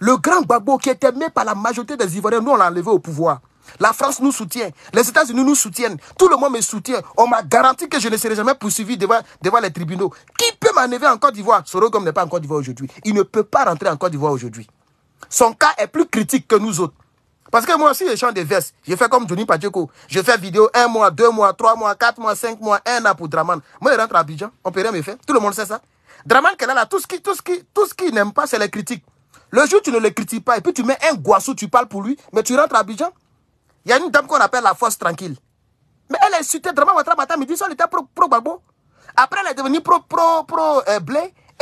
le grand Gbagbo qui était aimé par la majorité des Ivoiriens, nous on l'a enlevé au pouvoir. La France nous soutient, les États-Unis nous soutiennent, tout le monde me soutient. On m'a garanti que je ne serai jamais poursuivi devant, les tribunaux. Qui peut m'enlever en Côte d'Ivoire Sorogom n'est pas en Côte d'Ivoire aujourd'hui. Il ne peut pas rentrer en Côte d'Ivoire aujourd'hui. Son cas est plus critique que nous autres. Parce que moi aussi, je chante des vestes. Je fais comme Johnny Pacheco. Je fais vidéo un mois, deux mois, trois mois, quatre mois, cinq mois, un an pour Draman. Moi, je rentre à Abidjan. On peut rien me faire. Tout le monde sait ça. Draman, qu'elle a tout ce qui, tout ce qui, tout ce qui n'aime pas, c'est les critiques. Le jour, tu ne le critiques pas. Et puis, tu mets un guassou, tu parles pour lui. Mais tu rentres à Abidjan. Il y a une dame qu'on appelle la force tranquille. Mais elle est insultée. Draman, Ouattara Bata il dit ça, elle était pro babo, Après, elle est devenue pro-blé. Pro, euh,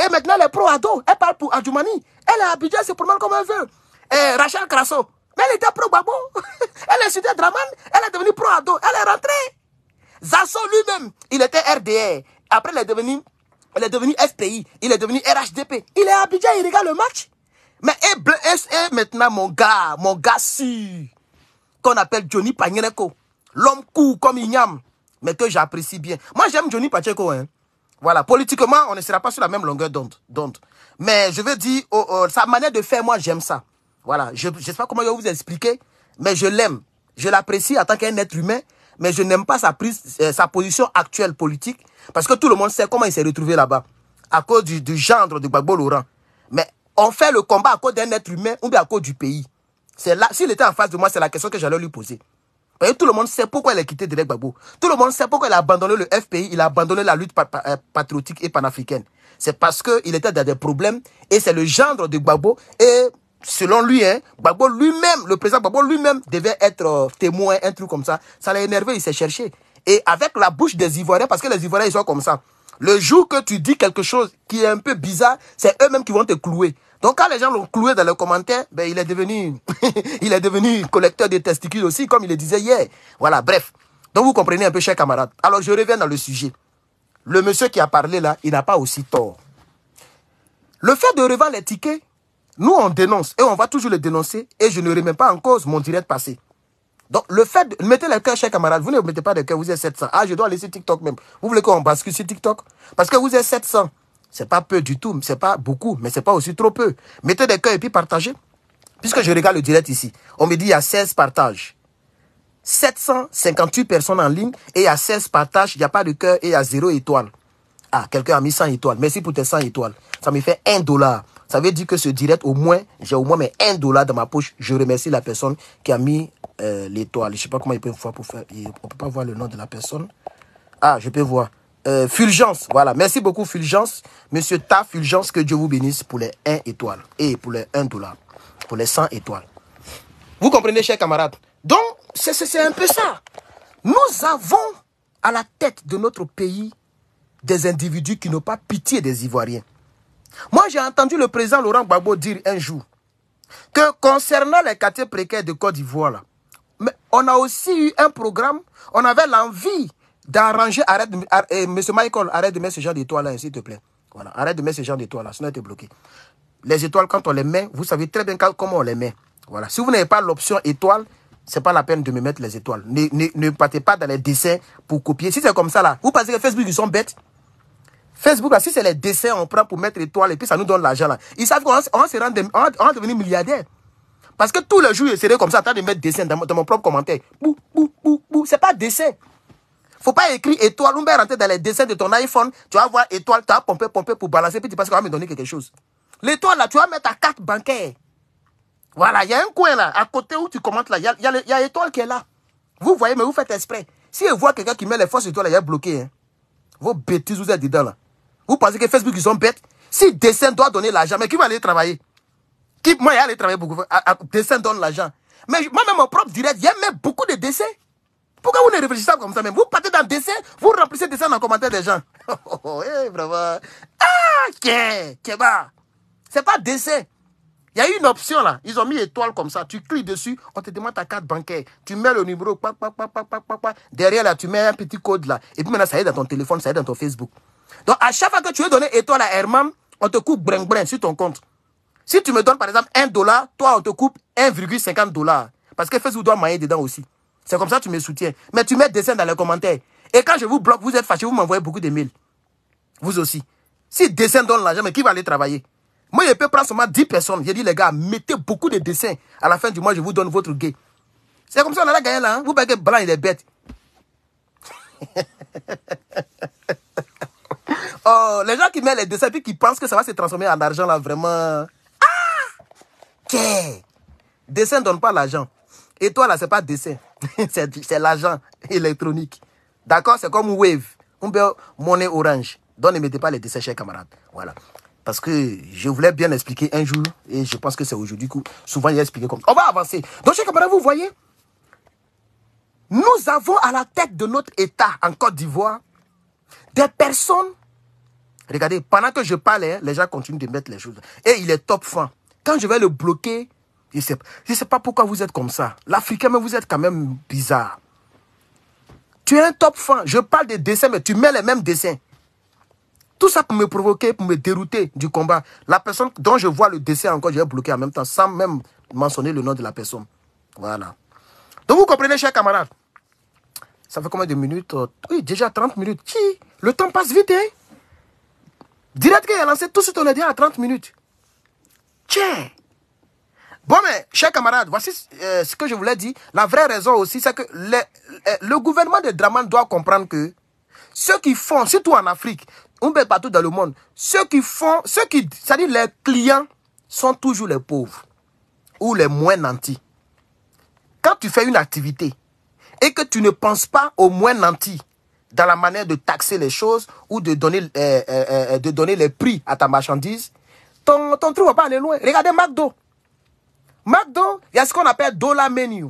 et maintenant, elle est pro-Ado. Elle parle pour Adjoumani. Elle est à Abidjan, c'est pour moi comme elle veut. Rachel Crasso. Mais elle était pro babo, [laughs] elle est insulté Draman. Elle est devenue pro-Ado. Elle est rentrée. Zasso lui-même, il était RDR. Après, elle est devenu, Elle est devenu FPI. Il est devenu RHDP. Il est à Abidjan, il regarde le match. Mais est, maintenant mon gars, mon gars si qu'on appelle Johnny Pagnereco, L'homme court comme Ignam, mais que j'apprécie bien. Moi, j'aime Johnny Pacheco. Hein. Voilà, politiquement, on ne sera pas sur la même longueur d'onde. Mais je veux dire, oh, oh, sa manière de faire, moi, j'aime ça. Voilà, je ne sais pas comment je vais vous expliquer, mais je l'aime. Je l'apprécie en tant qu'un être humain, mais je n'aime pas sa, euh, sa position actuelle politique, parce que tout le monde sait comment il s'est retrouvé là-bas, à cause du, gendre de Gbagbo Laurent. Mais on fait le combat à cause d'un être humain ou bien à cause du pays C'est là, s'il était en face de moi, c'est la question que j'allais lui poser. tout le monde sait pourquoi il a quitté Derek Babo. Tout le monde sait pourquoi il a abandonné le FPI, il a abandonné la lutte euh, patriotique et panafricaine. C'est parce qu'il était dans des problèmes et c'est le gendre de Babo Et selon lui, hein, lui-même, le président Babo lui-même devait être euh, témoin, un truc comme ça. Ça l'a énervé, il s'est cherché. Et avec la bouche des Ivoiriens, parce que les Ivoiriens, ils sont comme ça. Le jour que tu dis quelque chose qui est un peu bizarre, c'est eux-mêmes qui vont te clouer. Donc quand les gens l'ont cloué dans les commentaires, ben il est devenu, [laughs] il est devenu collecteur de testicules aussi, comme il le disait hier. Voilà, bref. Donc vous comprenez un peu, chers camarades. Alors je reviens dans le sujet. Le monsieur qui a parlé là, il n'a pas aussi tort. Le fait de revendre les tickets, nous on dénonce et on va toujours le dénoncer et je ne remets pas en cause mon direct passé. Donc, le fait de... Mettez le cœur, chers camarades. Vous ne mettez pas de cœur, vous êtes 700. Ah, je dois laisser TikTok même. Vous voulez qu'on bascule sur TikTok Parce que vous êtes 700. C'est pas peu du tout, c'est pas beaucoup, mais c'est pas aussi trop peu. Mettez des cœurs et puis partagez. Puisque je regarde le direct ici, on me dit il y a 16 partages. 758 personnes en ligne et il y a 16 partages, il n'y a pas de cœur et il y a 0 étoile. Ah, quelqu'un a mis 100 étoiles. Merci pour tes 100 étoiles. Ça me fait 1 dollar. Ça veut dire que ce direct, au moins, j'ai au moins 1 dollar dans ma poche. Je remercie la personne qui a mis euh, l'étoile. Je ne sais pas comment il peut voir pour faire. On ne peut pas voir le nom de la personne. Ah, je peux voir. Euh, fulgence, voilà. Merci beaucoup, Fulgence. Monsieur Ta Fulgence, que Dieu vous bénisse pour les 1 étoile et pour les 1 dollar, pour les 100 étoiles. Vous comprenez, chers camarades Donc, c'est un peu ça. Nous avons à la tête de notre pays des individus qui n'ont pas pitié des Ivoiriens. Moi, j'ai entendu le président Laurent Gbagbo dire un jour que concernant les quartiers précaires de Côte d'Ivoire, on a aussi eu un programme, on avait l'envie d'arranger, arrête, eh, monsieur Michael, arrête de mettre ce genre d'étoiles-là, hein, s'il te plaît. Voilà, arrête de mettre ce genre d'étoiles-là, sinon tu es bloqué. Les étoiles, quand on les met, vous savez très bien comment on les met. Voilà. Si vous n'avez pas l'option étoile, c'est pas la peine de me mettre les étoiles. Ne, ne, partez pas dans les dessins pour copier. Si c'est comme ça là, vous pensez que Facebook, ils sont bêtes? Facebook, là, si c'est les dessins, on prend pour mettre étoiles et puis ça nous donne l'argent là. Ils savent qu'on on devenir milliardaire. Parce que tous les jours, ils seraient comme ça, en train de mettre dessin dans, dans mon propre commentaire. Bou, bou, bou, bou. C'est pas dessin. Faut pas écrire étoile. On va rentrer dans les dessins de ton iPhone. Tu vas voir étoile, tu vas pomper, pomper pour balancer. Puis tu penses qu'on va me donner quelque chose. L'étoile, là, tu vas mettre ta carte bancaire. Voilà, il y a un coin là, à côté où tu commentes là. Il y a, y, étoile qui est là. Vous voyez, mais vous faites exprès. Si vous voit quelqu'un qui met les forces étoiles, il est bloqué. Hein. Vos bêtises, vous êtes dedans là. Vous pensez que Facebook, ils sont bêtes Si dessin doit donner l'argent, mais qui va aller travailler qui, Moi, il aller travailler beaucoup. Ah, ah, dessin donne l'argent. Mais moi-même, mon propre direct, il y a même beaucoup de dessins. Pourquoi vous ne réfléchissez pas comme ça même Vous partez dans dessin, vous remplissez dessin dans le commentaire des gens. [laughs] Oh, oh, bravo. Oh, eh, ah, que keba. C'est pas dessin. Il y a une option là. Ils ont mis étoile comme ça. Tu cliques dessus, on te demande ta carte bancaire. Tu mets le numéro, Derrière là, tu mets un petit code là. Et puis maintenant, ça y est dans ton téléphone, ça y est dans ton Facebook. Donc à chaque fois que tu veux donner étoile à Herman, on te coupe brin brin sur ton compte. Si tu me donnes par exemple 1 dollar, toi on te coupe 1,50 dollars. Parce que Facebook doit mailler dedans aussi. C'est comme ça que tu me soutiens. Mais tu mets des dessins dans les commentaires. Et quand je vous bloque, vous êtes fâchés, vous m'envoyez beaucoup de mails. Vous aussi. Si dessin donne l'argent, mais qui va aller travailler Moi, je peux prendre seulement 10 personnes. J'ai dit, les gars, mettez beaucoup de dessins. À la fin du mois, je vous donne votre gay. C'est comme ça qu'on a gagné là. Hein. Vous que blanc, il est bête. [laughs] oh, les gens qui mettent les dessins puis qui pensent que ça va se transformer en argent là, vraiment. Ah dessins ne donne pas l'argent. Et toi là, ce n'est pas dessin. [laughs] c'est l'argent électronique. D'accord C'est comme Wave. On peut monnaie orange. Donc ne mettez pas les dessins, chers camarades. Voilà. Parce que je voulais bien expliquer un jour, et je pense que c'est aujourd'hui coup, souvent il est expliqué comme On va avancer. Donc, chers camarades, vous voyez, nous avons à la tête de notre État en Côte d'Ivoire des personnes. Regardez, pendant que je parle, les gens continuent de mettre les choses. Et il est top fin. Quand je vais le bloquer, je ne sais, pas pourquoi vous êtes comme ça. L'Africain, mais vous êtes quand même bizarre. Tu es un top fan. Je parle des dessins, mais tu mets les mêmes dessins. Tout ça pour me provoquer, pour me dérouter du combat. La personne dont je vois le dessin encore, je vais bloquer en même temps, sans même mentionner le nom de la personne. Voilà. Donc vous comprenez, chers camarades. Ça fait combien de minutes euh, Oui, déjà 30 minutes. le temps passe vite, hein Direct qu'il a lancé tout ce suite, on dit à 30 minutes. Tiens Bon, mais, chers camarades, voici euh, ce que je voulais dire. La vraie raison aussi, c'est que le euh, gouvernement de Draman doit comprendre que ceux qui font, surtout en Afrique, ou peu partout dans le monde, ceux qui font, ceux qui, c'est-à-dire les clients, sont toujours les pauvres ou les moins nantis. Quand tu fais une activité et que tu ne penses pas aux moins nantis dans la manière de taxer les choses ou de donner, euh, de donner les prix à ta marchandise, ton, ton ne va pas aller loin. Regardez McDo. McDo, il y a ce qu'on appelle dollar menu.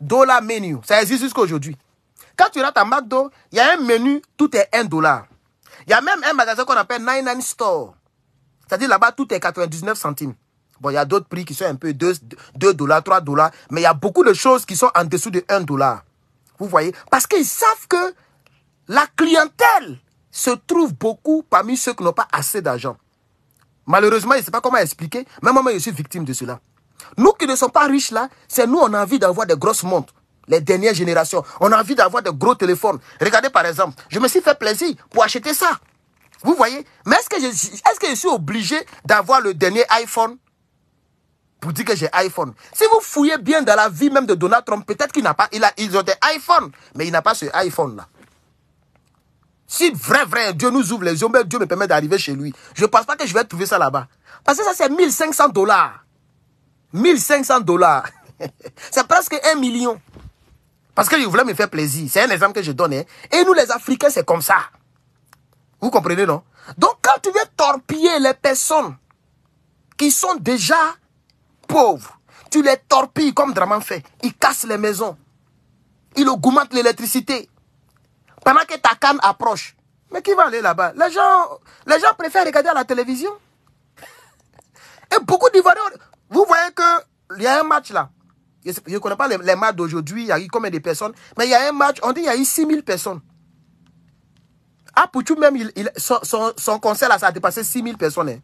Dollar menu. Ça existe jusqu'à aujourd'hui. Quand tu rentres à McDo, il y a un menu, tout est 1 dollar. Il y a même un magasin qu'on appelle 99 Store. C'est-à-dire là-bas, tout est 99 centimes. Bon, il y a d'autres prix qui sont un peu 2, dollars, 3 dollars. Mais il y a beaucoup de choses qui sont en dessous de 1 dollar. Vous voyez Parce qu'ils savent que la clientèle se trouve beaucoup parmi ceux qui n'ont pas assez d'argent. Malheureusement, je ne sais pas comment expliquer. Même moi, je suis victime de cela. Nous qui ne sommes pas riches là, c'est nous, on a envie d'avoir des grosses montres. Les dernières générations. On a envie d'avoir des gros téléphones. Regardez par exemple, je me suis fait plaisir pour acheter ça. Vous voyez Mais est-ce que, je, que je suis obligé d'avoir le dernier iPhone pour dire que j'ai iPhone Si vous fouillez bien dans la vie même de Donald Trump, peut-être qu'il n'a pas, il a, ils ont des iPhones, mais il n'a pas ce iPhone-là. Si vrai, vrai, Dieu nous ouvre les yeux, mais Dieu me permet d'arriver chez lui. Je ne pense pas que je vais trouver ça là-bas. Parce que ça, c'est 1500 dollars. 1500 dollars. [laughs] c'est presque un million. Parce que je voulais me faire plaisir. C'est un exemple que je donne. Hein. Et nous, les Africains, c'est comme ça. Vous comprenez, non Donc, quand tu veux torpiller les personnes qui sont déjà pauvres, tu les torpilles comme Draman fait. Il casse les maisons. Il augmente l'électricité. Pendant que ta canne approche. Mais qui va aller là-bas les gens, les gens préfèrent regarder à la télévision. [laughs] Et beaucoup d'Ivoiriens vous voyez il y a un match là. Je ne connais pas les, matchs d'aujourd'hui, il y a eu combien de personnes. Mais il y a un match, on dit qu'il y a eu 6000 personnes. À même, son, concert là, ça a dépassé 6000 personnes. Hein.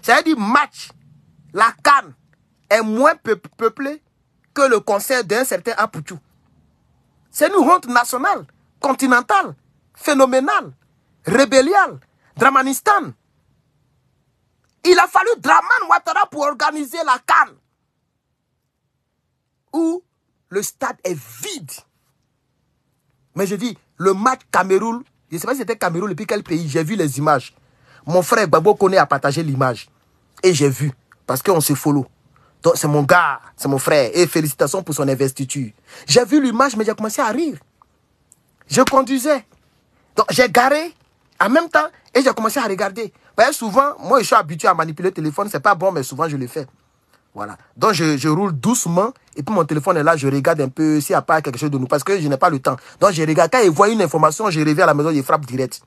Ça veut dire match. La canne est moins peuplée que le concert d'un certain Apoutou. C'est une honte nationale, continentale, phénoménale, rébelliale, dramanistane. Il a fallu Draman Ouattara pour organiser la canne. Où le stade est vide. Mais je dis, le match Cameroun, je ne sais pas si c'était Cameroun, depuis quel pays, j'ai vu les images. Mon frère Babo connaît à partager l'image. Et j'ai vu, parce qu'on se follow. Donc c'est mon gars, c'est mon frère. Et félicitations pour son investiture. J'ai vu l'image, mais j'ai commencé à rire. Je conduisais. Donc j'ai garé en même temps et j'ai commencé à regarder. Ben, souvent, moi, je suis habitué à manipuler le téléphone. C'est pas bon, mais souvent, je le fais. Voilà. Donc, je, roule doucement. Et puis, mon téléphone est là. Je regarde un peu s'il n'y a pas quelque chose de nous. Parce que je n'ai pas le temps. Donc, je regarde. Quand il voit une information, je reviens à la maison, je frappe direct.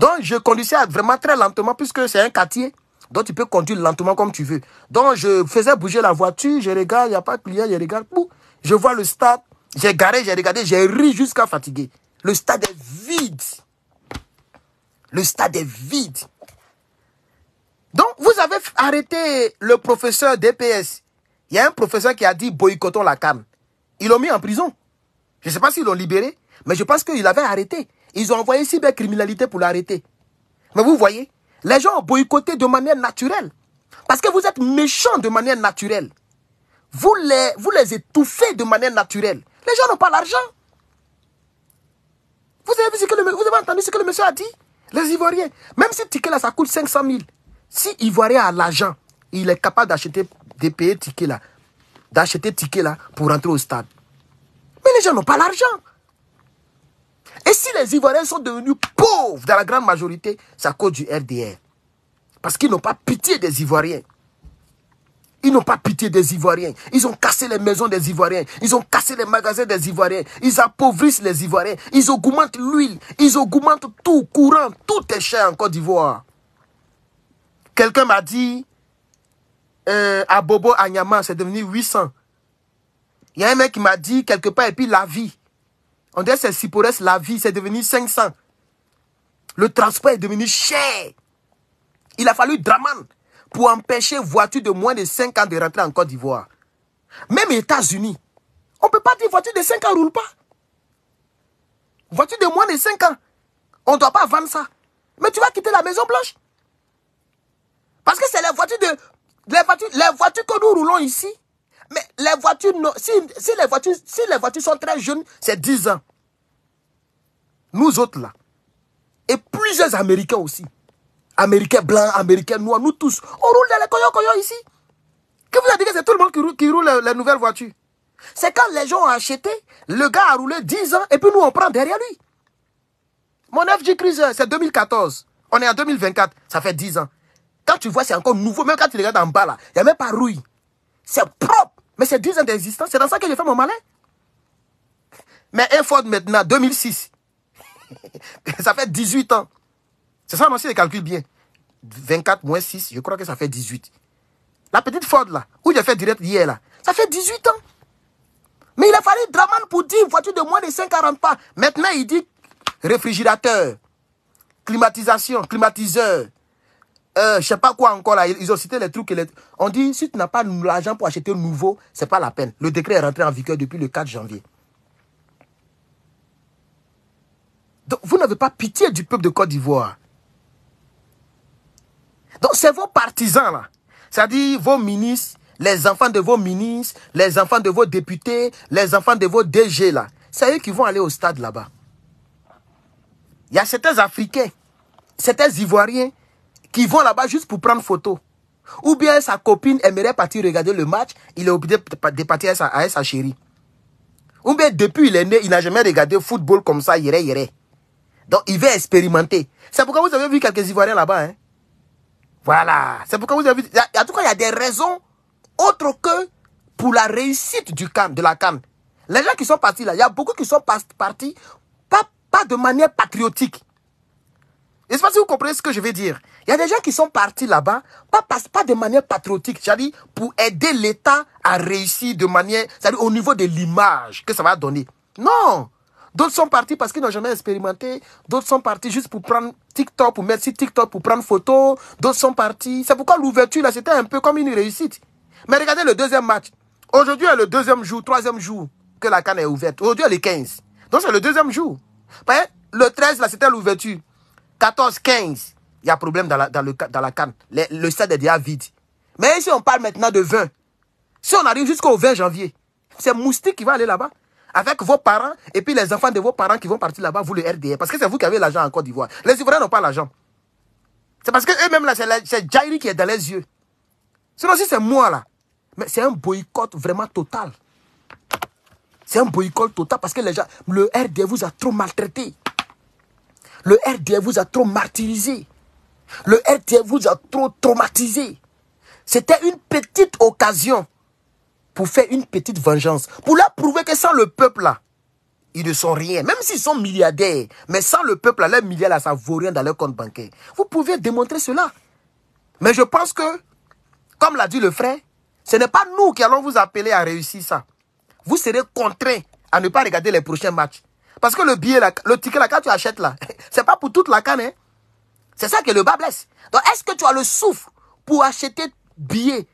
Donc, je conduisais vraiment très lentement puisque c'est un quartier. Donc, tu peux conduire lentement comme tu veux. Donc, je faisais bouger la voiture. Je regarde. Il n'y a pas de client. Je regarde. je vois le stade. J'ai garé, j'ai regardé, j'ai ri jusqu'à fatiguer. Le stade est vide. Le stade est vide. Donc, vous avez arrêté le professeur DPS. Il y a un professeur qui a dit boycottons la canne. Ils l'ont mis en prison. Je ne sais pas s'ils l'ont libéré, mais je pense qu'ils l'avaient arrêté. Ils ont envoyé cybercriminalité pour l'arrêter. Mais vous voyez, les gens ont boycotté de manière naturelle. Parce que vous êtes méchants de manière naturelle. Vous les, vous les étouffez de manière naturelle. Les gens n'ont pas l'argent. Vous avez, vu que le, vous avez entendu ce que le monsieur a dit Les Ivoiriens. Même si là, ça coûte 500 000. Si Ivoirien a l'argent, il est capable d'acheter, de payer là, d'acheter ticket là pour rentrer au stade. Mais les gens n'ont pas l'argent. Et si les Ivoiriens sont devenus pauvres dans la grande majorité, c'est à cause du RDR. Parce qu'ils n'ont pas pitié des Ivoiriens. Ils n'ont pas pitié des Ivoiriens. Ils ont cassé les maisons des Ivoiriens. Ils ont cassé les magasins des Ivoiriens. Ils appauvrissent les Ivoiriens. Ils augmentent l'huile. Ils augmentent tout courant. Tout est cher en Côte d'Ivoire. Quelqu'un m'a dit, euh, à Bobo Nyama, c'est devenu 800. Il y a un mec qui m'a dit quelque part, et puis la vie. On dirait c'est Sipores, la vie, c'est devenu 500. Le transport est devenu cher. Il a fallu Draman pour empêcher voiture de moins de 5 ans de rentrer en Côte d'Ivoire. Même États-Unis, on ne peut pas dire voiture de 5 ans ne roule pas. Voiture de moins de 5 ans, on ne doit pas vendre ça. Mais tu vas quitter la Maison Blanche. Parce que c'est les voitures de, les voitures, les voitures que nous roulons ici. Mais les voitures, si, les voitures, si les voitures sont très jeunes, c'est 10 ans. Nous autres là. Et plusieurs Américains aussi. Américains blancs, Américains noirs, nous tous. On roule dans les coyons-coyons ici. Que vous avez dit que c'est tout le monde qui roule, qui roule les, nouvelles voitures. C'est quand les gens ont acheté, le gars a roulé 10 ans et puis nous on prend derrière lui. Mon FG Cruiser, c'est 2014. On est en 2024, ça fait 10 ans tu vois, c'est encore nouveau. Même quand tu regardes en bas, là, il n'y a même pas rouille. C'est propre. Mais c'est 10 ans d'existence. C'est dans ça que j'ai fait mon malin. Mais un Ford maintenant, 2006. [laughs] ça fait 18 ans. C'est ça, moi, si je calcule bien. 24 moins 6, je crois que ça fait 18. La petite Ford, là, où j'ai fait direct hier, là, ça fait 18 ans. Mais il a fallu Draman pour dire voiture de moins de 540 pas. Maintenant, il dit réfrigérateur, climatisation, climatiseur, je euh, je sais pas quoi encore là. Ils ont cité les trucs. On dit, si tu n'as pas l'argent pour acheter nouveau, c'est pas la peine. Le décret est rentré en vigueur depuis le 4 janvier. Donc, vous n'avez pas pitié du peuple de Côte d'Ivoire. Donc, c'est vos partisans, là. C'est-à-dire vos ministres, les enfants de vos ministres, les enfants de vos députés, les enfants de vos DG, là. C'est eux qui vont aller au stade là-bas. Il y a certains Africains, certains Ivoiriens qui vont là-bas juste pour prendre photo. Ou bien sa copine aimerait partir regarder le match, il est obligé de partir avec sa, chérie. Ou bien depuis il est né, il n'a jamais regardé le football comme ça, il il irait. Donc il veut expérimenter. C'est pourquoi vous avez vu quelques Ivoiriens là-bas. Hein. Voilà. C'est pourquoi vous avez vu. En tout cas, il y a des raisons autres que pour la réussite du camp, de la Cannes. Les gens qui sont partis là, il y a beaucoup qui sont partis, pas, pas de manière patriotique. Je ne sais pas si vous comprenez ce que je veux dire. Il y a des gens qui sont partis là-bas, pas, de manière patriotique, c'est-à-dire pour aider l'État à réussir de manière, c'est-à-dire au niveau de l'image que ça va donner. Non D'autres sont partis parce qu'ils n'ont jamais expérimenté. D'autres sont partis juste pour prendre TikTok, pour mettre sur TikTok, pour prendre photo. D'autres sont partis. C'est pourquoi l'ouverture, là, c'était un peu comme une réussite. Mais regardez le deuxième match. Aujourd'hui est le deuxième jour, troisième jour que la canne est ouverte. Aujourd'hui est le 15. Donc c'est le deuxième jour. Le 13, là, c'était l'ouverture. 14, 15, il y a problème dans la, canne. Le, stade est déjà vide. Mais si on parle maintenant de 20, si on arrive jusqu'au 20 janvier, c'est Moustique qui va aller là-bas. Avec vos parents et puis les enfants de vos parents qui vont partir là-bas, vous le RDA... Parce que c'est vous qui avez l'argent en Côte d'Ivoire. Les Ivoiriens n'ont pas l'argent. C'est parce que eux-mêmes là, c'est Jairi qui est dans les yeux. Sinon, si c'est moi là, mais c'est un boycott vraiment total. C'est un boycott total parce que les gens, le RDA vous a trop maltraité. Le RDF vous a trop martyrisé. Le RDF vous a trop traumatisé. C'était une petite occasion pour faire une petite vengeance, pour leur prouver que sans le peuple là, ils ne sont rien, même s'ils sont milliardaires, mais sans le peuple là, leurs milliards là, ça vaut rien dans leur compte bancaire. Vous pouvez démontrer cela. Mais je pense que, comme l'a dit le frère, ce n'est pas nous qui allons vous appeler à réussir ça. Vous serez contraints à ne pas regarder les prochains matchs. Parce que le billet, le ticket, la carte, tu achètes là. [laughs] C'est pas pour toute la canne, hein. C'est ça que le bas blesse. Donc, est-ce que tu as le souffle pour acheter billet?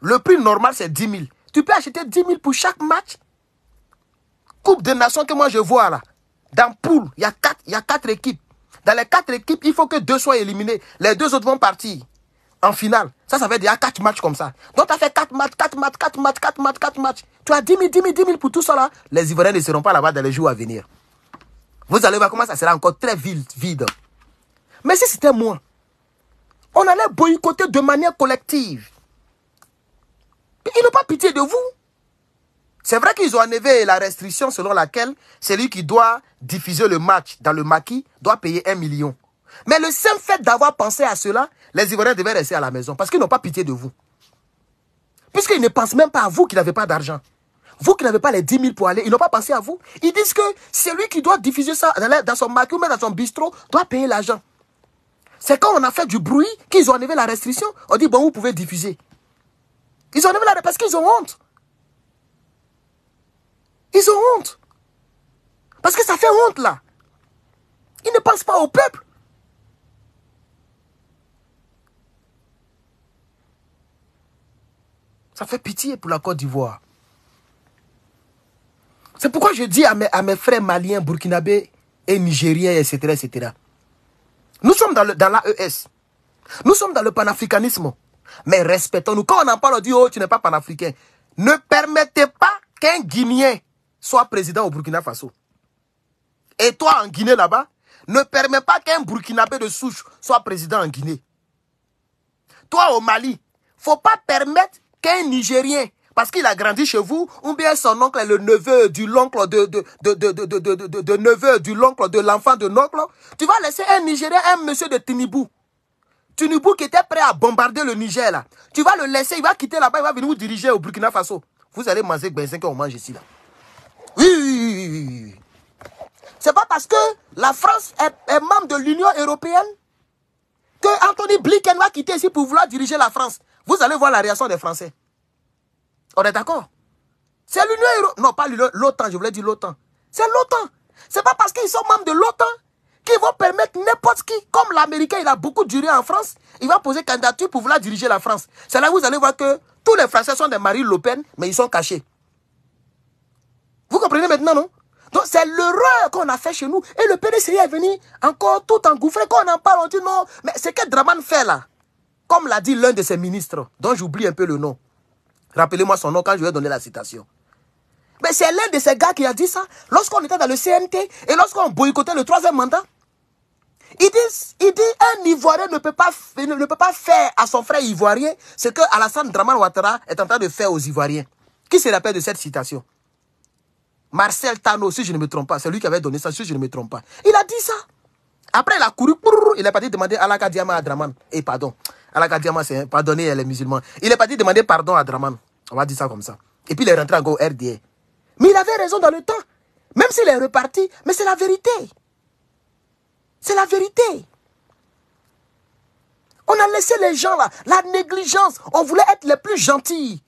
Le prix normal, c'est 10 000. Tu peux acheter 10 000 pour chaque match? Coupe des Nations que moi je vois là. Dans poule, il y a quatre, il y a quatre équipes. Dans les quatre équipes, il faut que deux soient éliminés. Les deux autres vont partir en finale. Ça, ça fait déjà 4 matchs comme ça. Donc, tu as fait 4 matchs, 4 matchs, 4 matchs, 4 matchs, 4 matchs. Tu as 10 000, 10 000, 10 000 pour tout ça Les Ivoiriens ne seront pas là-bas dans les jours à venir. Vous allez voir comment ça sera encore très vide. Mais si c'était moi, on allait boycotter de manière collective. Ils n'ont pas pitié de vous. C'est vrai qu'ils ont enlevé la restriction selon laquelle celui qui doit diffuser le match dans le maquis doit payer un million. Mais le simple fait d'avoir pensé à cela, les Ivoiriens devaient rester à la maison parce qu'ils n'ont pas pitié de vous. Puisqu'ils ne pensent même pas à vous qui n'avez pas d'argent. Vous qui n'avez pas les 10 000 pour aller, ils n'ont pas pensé à vous. Ils disent que celui qui doit diffuser ça dans son ou dans son bistrot, doit payer l'argent. C'est quand on a fait du bruit qu'ils ont enlevé la restriction. On dit, bon, vous pouvez diffuser. Ils ont enlevé la parce qu'ils ont honte. Ils ont honte. Parce que ça fait honte, là. Ils ne pensent pas au peuple. Ça fait pitié pour la Côte d'Ivoire. C'est pourquoi je dis à mes, frères maliens, burkinabés et nigériens, etc., etc. Nous sommes dans, dans l'AES. Nous sommes dans le panafricanisme. Mais respectons-nous. Quand on en parle, on dit, oh, tu n'es pas panafricain. Ne permettez pas qu'un Guinéen soit président au Burkina Faso. Et toi, en Guinée, là-bas, ne permets pas qu'un Burkinabé de souche soit président en Guinée. Toi, au Mali, faut pas permettre qu'un Nigérien, parce qu'il a grandi chez vous, ou bien son oncle est le neveu du l'oncle de, de, de, de, de du l'oncle de l'enfant de l'oncle, tu vas laisser un Nigérien, un monsieur de Tinibou. Tinibou qui était prêt à bombarder le Niger là. Tu vas le laisser, il va quitter là-bas, il va venir vous diriger au Burkina Faso. Vous allez manger Benzin on mange ici là. Oui, oui, oui, oui. C'est pas parce que la France est, membre de l'Union européenne que Anthony Blinken va quitter ici pour vouloir diriger la France. Vous allez voir la réaction des Français. On est d'accord C'est l'Union Européenne. Non, pas l'OTAN, je voulais dire l'OTAN. C'est l'OTAN. C'est pas parce qu'ils sont membres de l'OTAN qu'ils vont permettre n'importe qui. Comme l'Américain, il a beaucoup duré en France, il va poser candidature pour vouloir diriger la France. C'est là que vous allez voir que tous les Français sont des Marie Le mais ils sont cachés. Vous comprenez maintenant, non donc c'est l'erreur qu'on a fait chez nous. Et le PDCI est venu encore tout engouffré. Quand on en parle, on dit non. Mais c'est que Draman fait là comme l'a dit l'un de ses ministres, dont j'oublie un peu le nom. Rappelez-moi son nom quand je vais donner la citation. Mais c'est l'un de ces gars qui a dit ça lorsqu'on était dans le CNT et lorsqu'on boycottait le troisième mandat. Il dit, il dit un Ivoirien ne peut, pas, ne peut pas faire à son frère Ivoirien ce que Alassane Draman Ouattara est en train de faire aux Ivoiriens. Qui se rappelle de cette citation Marcel Tano, si je ne me trompe pas, c'est lui qui avait donné ça, si je ne me trompe pas. Il a dit ça. Après, il a couru, il est parti demander à la Diama à Draman. Et eh, pardon, alors qu'à diamant, c'est pardonner les musulmans. Il est parti demander pardon à Draman. On va dire ça comme ça. Et puis il est rentré à Go RDA. Mais il avait raison dans le temps. Même s'il est reparti, mais c'est la vérité. C'est la vérité. On a laissé les gens là, la négligence. On voulait être les plus gentils.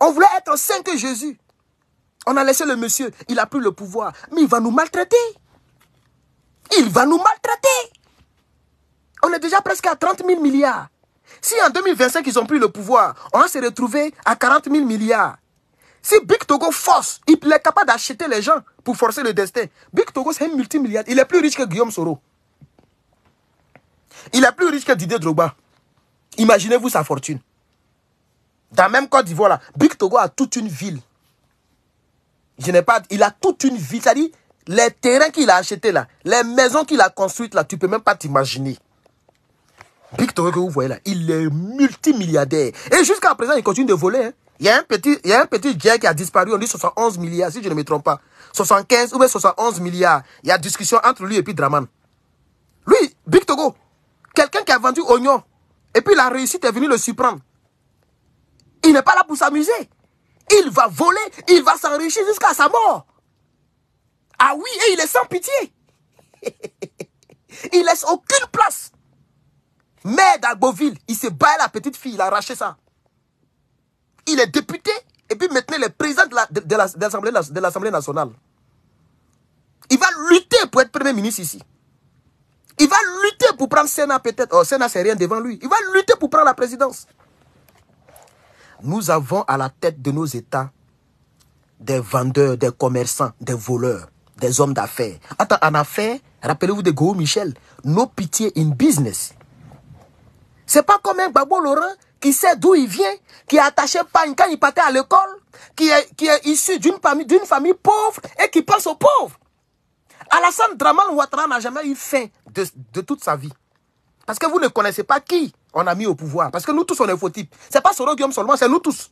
On voulait être saint que Jésus. On a laissé le monsieur, il a plus le pouvoir, mais il va nous maltraiter. Il va nous maltraiter. On est déjà presque à 30 000 milliards. Si en 2025, ils ont pris le pouvoir, on s'est retrouvé à 40 000 milliards. Si Big Togo force, il est capable d'acheter les gens pour forcer le destin. Big Togo, c'est un multimilliard. Il est plus riche que Guillaume Soro. Il est plus riche que Didier Drogba. Imaginez-vous sa fortune. Dans même Côte d'Ivoire, Big Togo a toute une ville. Je n'ai pas. Il a toute une ville. C'est-à-dire, les terrains qu'il a achetés là, les maisons qu'il a construites là, tu peux même pas t'imaginer. Victor que vous voyez là, il est multimilliardaire. Et jusqu'à présent, il continue de voler. Hein. Il y a un petit, il y un petit qui a disparu, on dit 71 milliards, si je ne me trompe pas. 75 ou 71 milliards. Il y a discussion entre lui et puis Draman. Lui, Big Togo, quelqu'un qui a vendu oignon. Et puis la réussite est venue le surprendre. Il n'est pas là pour s'amuser. Il va voler, il va s'enrichir jusqu'à sa mort. Ah oui, et il est sans pitié. [laughs] il laisse aucune place maire Dalboville, il s'est baillé la petite fille, il a arraché ça. Il est député et puis maintenant il est président de l'Assemblée nationale. Il va lutter pour être premier ministre ici. Il va lutter pour prendre Sénat peut-être. Oh, Sénat, c'est rien devant lui. Il va lutter pour prendre la présidence. Nous avons à la tête de nos États des vendeurs, des commerçants, des voleurs, des hommes d'affaires. Attends, en affaires, rappelez-vous de Go Michel, Nos pitiés in business. C'est pas comme un babo Laurent qui sait d'où il vient, qui est attaché par une quand il partait à l'école, qui est, qui est issu d'une famille, d'une famille pauvre et qui pense aux pauvres. Alassane Draman Ouattara n'a jamais eu faim de, toute sa vie. Parce que vous ne connaissez pas qui on a mis au pouvoir. Parce que nous tous, on est faux types. C'est pas Soro Guillaume seulement, c'est nous tous.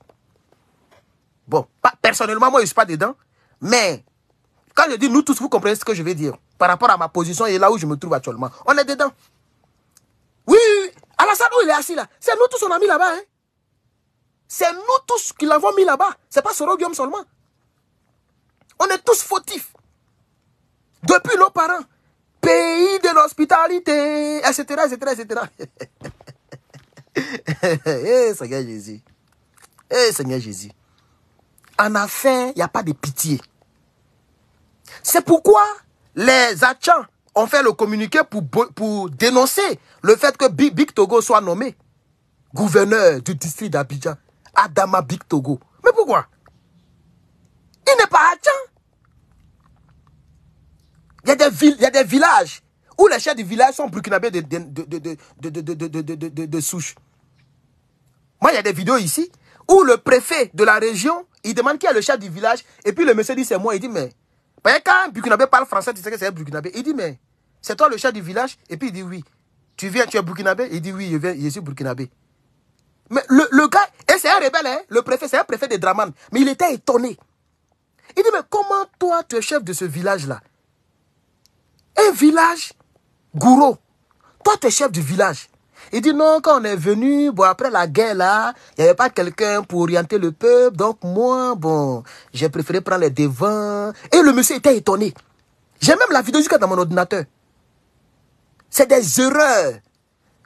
Bon, personnellement, moi, je suis pas dedans. Mais, quand je dis nous tous, vous comprenez ce que je veux dire. Par rapport à ma position et là où je me trouve actuellement. On est dedans. Oui, Alassane où il est assis là, c'est nous tous on a mis là-bas. Hein? C'est nous tous qui l'avons mis là-bas. Ce n'est pas Soro Guillaume seulement. On est tous fautifs. Depuis nos parents. Pays de l'hospitalité, etc., etc., etc. Eh, Seigneur Jésus. Eh, Seigneur Jésus. En affaire, il n'y a pas de pitié. C'est pourquoi les achats... On fait le communiqué pour, dénoncer le fait que Big, Togo soit nommé gouverneur du district d'Abidjan, Adama Big Togo. Mais pourquoi Il n'est pas atteint. Il y, a des il y a des villages où les chefs du village sont burkinabés de, de, de, de souche. Moi, il y a des vidéos ici où le préfet de la région, il demande qui est le chef du village. Et puis le monsieur dit, c'est moi. Il dit, mais quand Burkinabé parle français, tu sais que c'est un Burkinabé. Il dit, mais c'est toi le chef du village Et puis il dit, oui. Tu viens, tu es Burkinabé Il dit, oui, je viens, je suis Burkinabé. Mais le, le gars, et c'est un rebelle, hein, le préfet, c'est un préfet de Draman. Mais il était étonné. Il dit, mais comment toi, tu es chef de ce village-là Un village, Gouro. Toi, tu es chef du village. Il dit non, quand on est venu, bon, après la guerre là, il n'y avait pas quelqu'un pour orienter le peuple. Donc moi, bon, j'ai préféré prendre les devants. Et le monsieur était étonné. J'ai même la vidéo jusqu'à dans mon ordinateur. C'est des erreurs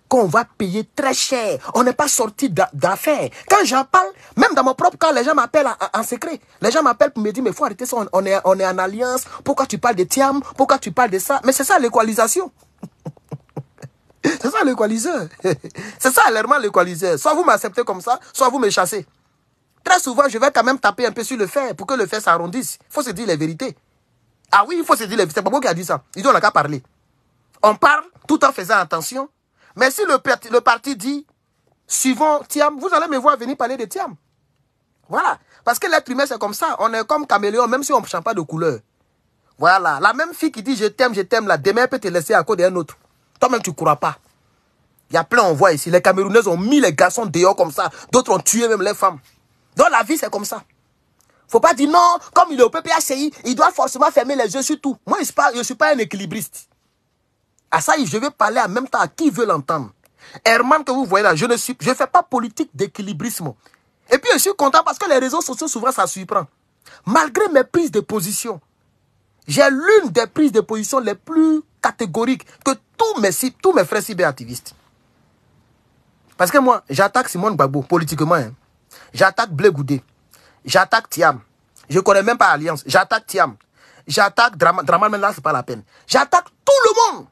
qu'on va payer très cher. On n'est pas sorti d'affaires. Quand j'en parle, même dans mon propre cas, les gens m'appellent en, secret. Les gens m'appellent pour me dire, mais faut arrêter ça, est, on est en alliance. Pourquoi tu parles de Tiam Pourquoi tu parles de ça Mais c'est ça l'équalisation. C'est ça l'équaliseur. [laughs] C'est ça l'airement l'équaliseur. Soit vous m'acceptez comme ça, soit vous me chassez. Très souvent, je vais quand même taper un peu sur le fer pour que le fer s'arrondisse. Il faut se dire les vérités. Ah oui, il faut se dire les vérités. C'est moi qui a dit ça. Ils dit on qu'à parler. On parle tout en faisant attention. Mais si le, parti, le parti dit suivant Tiam, vous allez me voir venir parler de Tiam. Voilà. Parce que l'être humain, c'est comme ça. On est comme caméléon, même si on ne change pas de couleur. Voilà. La même fille qui dit je t'aime, je t'aime, la demain peut te laisser à cause d'un autre. Toi-même, tu ne crois pas. Il y a plein, on voit ici. Les Camerounais ont mis les garçons dehors comme ça. D'autres ont tué même les femmes. Dans la vie, c'est comme ça. Il ne Faut pas dire non, comme il est au PPHCI, il doit forcément fermer les yeux sur tout. Moi, je ne suis, pas, suis pas un équilibriste. À ça, je vais parler en même temps à qui veut l'entendre. Herman, que vous voyez là, je ne suis, je fais pas politique d'équilibrisme. Et puis, je suis content parce que les réseaux sociaux, souvent, ça surprend. Malgré mes prises de position, j'ai l'une des prises de position les plus catégorique que tous mes, tous mes frères cyberactivistes. Parce que moi, j'attaque Simone Gbagbo politiquement. Hein. J'attaque Blé J'attaque Tiam. Je ne connais même pas Alliance. J'attaque Tiam. J'attaque Draman. Draman, maintenant, ce n'est pas la peine. J'attaque tout le monde.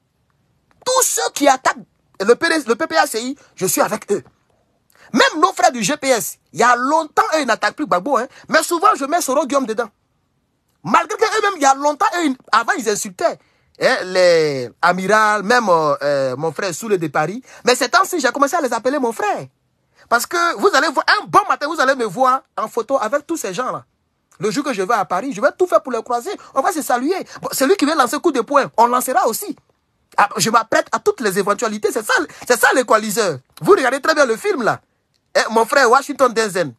Tous ceux qui attaquent le, le PPACI, je suis avec eux. Même nos frères du GPS, il y a longtemps, eux, ils n'attaquent plus Gbagbo. Hein. Mais souvent, je mets Soro Guillaume dedans. Malgré qu'eux-mêmes, il y a longtemps, avant, ils insultaient. Hein, les amirals, même euh, euh, mon frère Soule de Paris. Mais ces temps-ci, j'ai commencé à les appeler mon frère. Parce que vous allez voir, un bon matin, vous allez me voir en photo avec tous ces gens-là. Le jour que je vais à Paris, je vais tout faire pour les croiser. On va se saluer. celui qui vient lancer coup de poing, on lancera aussi. Ah, je m'apprête à toutes les éventualités. C'est ça, c'est ça l'équaliseur. Vous regardez très bien le film là. Eh, mon frère Washington Denzen.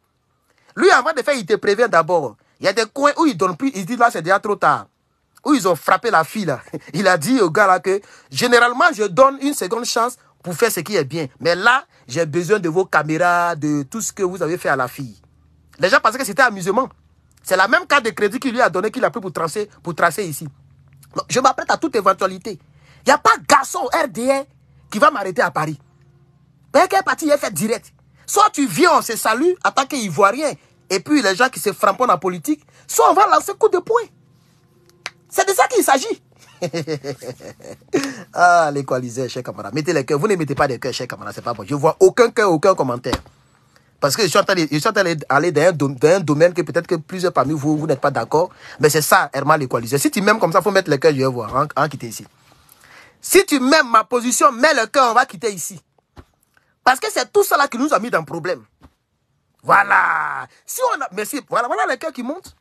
Lui, avant de faire, il te prévient d'abord. Il y a des coins où il donne plus. Il dit là, c'est déjà trop tard où ils ont frappé la fille, là, [laughs] il a dit au gars là que généralement, je donne une seconde chance pour faire ce qui est bien. Mais là, j'ai besoin de vos caméras, de tout ce que vous avez fait à la fille. Les gens pensaient que c'était amusement. C'est la même carte de crédit qu'il lui a donné, qu'il a pris pour tracer, pour tracer ici. je m'apprête à toute éventualité. Il n'y a pas garçon RDR qui va m'arrêter à Paris. Mais quelle partie il est fait direct Soit tu viens, on se salue, attaquer Ivoirien, et puis les gens qui se frappent en politique, soit on va lancer coup de poing. C'est de ça qu'il s'agit. [laughs] ah, les chers camarades. Mettez les cœurs. Vous ne mettez pas des cœurs, chers camarades. C'est pas bon. Je vois aucun cœur, aucun commentaire. Parce que je suis en train d'aller dans, un domaine que peut-être que plusieurs parmi vous, vous n'êtes pas d'accord. Mais c'est ça, Herman, l'équaliser. Si tu m'aimes comme ça, il faut mettre le cœur, je vais voir. On hein, hein, quitter ici. Si tu m'aimes ma position, mets le cœur, on va quitter ici. Parce que c'est tout cela qui nous a mis dans le problème. Voilà. Si on a, si Voilà, voilà le cœur qui monte.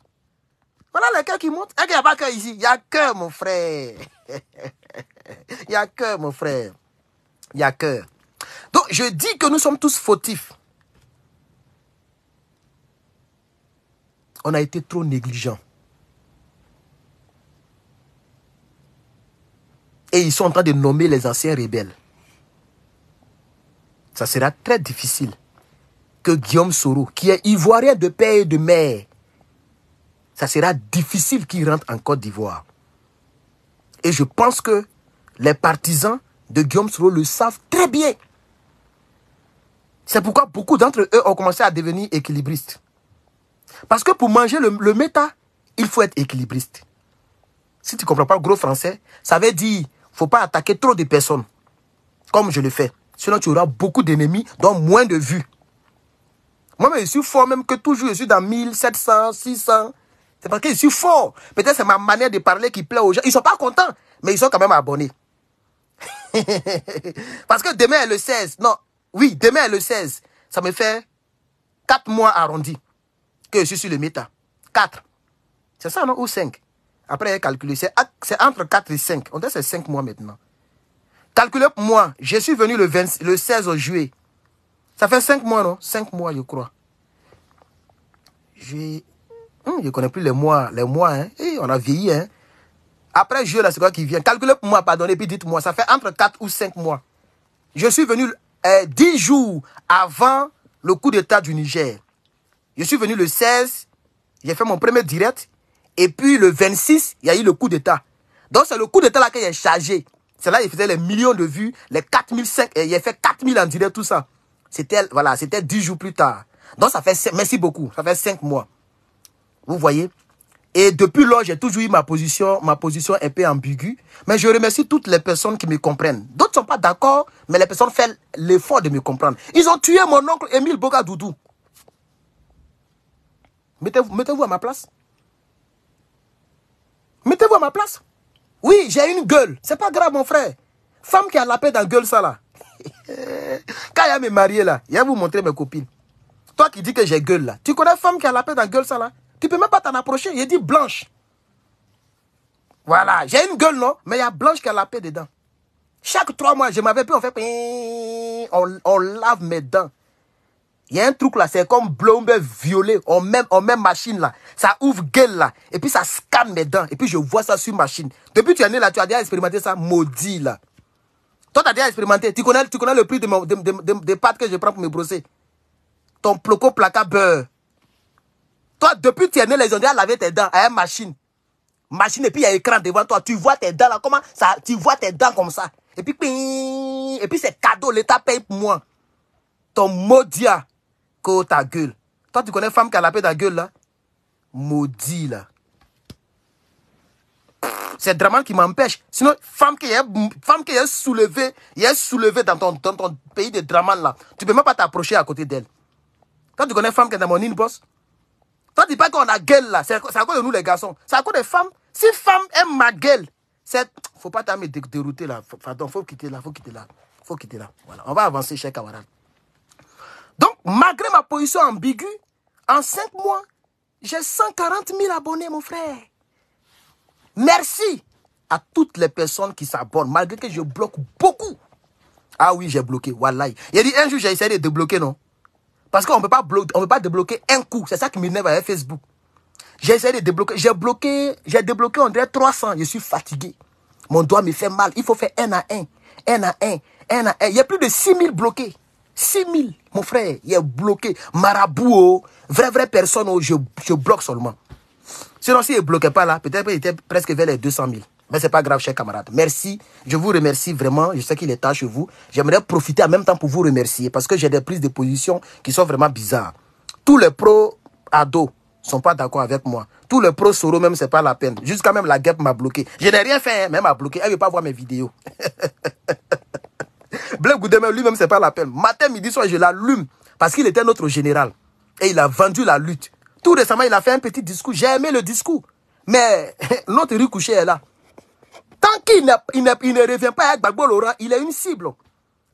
Voilà le cœur qui monte. Il n'y a pas cœur ici. Il y a cœur, mon frère. [laughs] Il y a cœur, mon frère. Il y a cœur. Donc, je dis que nous sommes tous fautifs. On a été trop négligents. Et ils sont en train de nommer les anciens rebelles. Ça sera très difficile que Guillaume Soro, qui est ivoirien de père et de mère, ça sera difficile qu'il rentre en Côte d'Ivoire. Et je pense que les partisans de Guillaume Soro le savent très bien. C'est pourquoi beaucoup d'entre eux ont commencé à devenir équilibristes. Parce que pour manger le, méta, il faut être équilibriste. Si tu ne comprends pas le gros français, ça veut dire ne faut pas attaquer trop de personnes, comme je le fais. Sinon, tu auras beaucoup d'ennemis, dont moins de vues. Moi, je suis fort même que toujours, je suis dans 1700, 600. C'est parce que je suis fort. Peut-être c'est ma manière de parler qui plaît aux gens. Ils ne sont pas contents, mais ils sont quand même abonnés. [laughs] parce que demain est le 16. Non, oui, demain est le 16. Ça me fait 4 mois arrondis que je suis sur le méta. 4. C'est ça, non Ou 5 Après, calculer. C'est entre 4 et 5. On dit c'est 5 mois maintenant. Calculez pour moi. Je suis venu le, 16 juillet. Ça fait 5 mois, non 5 mois, je crois. J'ai... Hein, je ne connais plus les mois, les mois, hein. eh, on a vieilli, hein. Après je c'est quoi qui vient, calculez pour moi, pardonnez, puis dites-moi, ça fait entre 4 ou 5 mois. Je suis venu 10 euh, jours avant le coup d'état du Niger. Je suis venu le 16, j'ai fait mon premier direct, et puis le 26, il y a eu le coup d'état. Donc c'est le coup d'état là qu'il est chargé. C'est là qu'il faisait les millions de vues, les 4000, et il a fait 4000 en direct, tout ça. C'était, c'était 10 jours plus tard. Donc ça fait, 5, merci beaucoup, ça fait 5 mois. Vous voyez Et depuis lors, j'ai toujours eu ma position, ma position un peu ambiguë. Mais je remercie toutes les personnes qui me comprennent. D'autres ne sont pas d'accord, mais les personnes font l'effort de me comprendre. Ils ont tué mon oncle Émile Bogadoudou. Mettez-vous à ma place. Mettez-vous à ma place. Oui, j'ai une gueule. C'est pas grave, mon frère. Femme qui a la paix dans la gueule, ça là. [laughs] Quand il y a mes mariés là, il y a vous montrer mes copines. Toi qui dis que j'ai gueule là. Tu connais femme qui a la paix dans la gueule, ça là tu peux même pas t'en approcher. Il dit blanche. Voilà, j'ai une gueule, non Mais il y a blanche qui a la paix dedans. Chaque trois mois, je m'avais pris, en fait... On, lave mes dents. Il y a un truc là, c'est comme blombe violet, on même, machine là. Ça ouvre gueule là, et puis ça scanne mes dents, et puis je vois ça sur machine. Depuis tu es né là, tu as déjà expérimenté ça, maudit là. Toi, tu as déjà expérimenté. Tu connais, tu connais le prix des pâtes que je prends pour me brosser. Ton ploco placa beurre. Toi, depuis que tu es né, les ont déjà tes dents à une machine. Machine, et puis il y a écran devant toi. Tu vois tes dents là, comment ça Tu vois tes dents comme ça. Et puis, ping, et puis c'est cadeau, l'État paye pour moi. Ton maudit que ta gueule. Toi, tu connais femme qui a la paix ta gueule là Maudit là. C'est Draman qui m'empêche. Sinon, femme qui est, femme qui est soulevée, est soulevée dans ton, ton pays de Draman là. Tu peux même pas t'approcher à côté d'elle. Toi, tu connais femme qui est dans mon inbox toi, dis pas qu'on a gueule là. C'est à cause de nous les garçons. C'est à cause des femmes. Si femme aime ma gueule, c'est. Faut pas t'amener dérouter là. Pardon, faut quitter là, faut quitter là. Faut quitter là. Voilà. On va avancer, cher camarades. Donc, malgré ma position ambiguë, en 5 mois, j'ai 140 000 abonnés, mon frère. Merci à toutes les personnes qui s'abonnent, malgré que je bloque beaucoup. Ah oui, j'ai bloqué, wallahi. Il y a dit un jour, j'ai essayé de débloquer, non parce qu'on ne peut pas débloquer un coup. C'est ça qui m'énerve avec Facebook. J'ai essayé de débloquer. J'ai bloqué, j'ai débloqué, on dirait 300. Je suis fatigué. Mon doigt me fait mal. Il faut faire un à un. Un à un. Un à un. Il y a plus de 6000 bloqués. 6000. Mon frère, il est bloqué. Marabout, oh, vraie, vraie personne, oh, je, bloque seulement. Sinon, s'il ne bloquait pas là, peut-être qu'il était presque vers les 200 000. Mais c'est pas grave, chers camarades. Merci. Je vous remercie vraiment. Je sais qu'il est tard chez vous. J'aimerais profiter en même temps pour vous remercier parce que j'ai des prises de position qui sont vraiment bizarres. Tous les pros ados sont pas d'accord avec moi. Tous les pros Soro même, c'est pas la peine. Jusqu'à même la guêpe m'a bloqué. Je n'ai rien fait, même hein, mais elle m'a bloqué. Elle veut pas voir mes vidéos. [laughs] Bleu Goudemer, lui-même, c'est pas la peine. Matin, midi, soir, je l'allume parce qu'il était notre général. Et il a vendu la lutte. Tout récemment, il a fait un petit discours. J'ai aimé le discours. Mais [laughs] notre rue est là. Tant qu'il ne revient pas avec Gbagbo Laurent, il est une cible.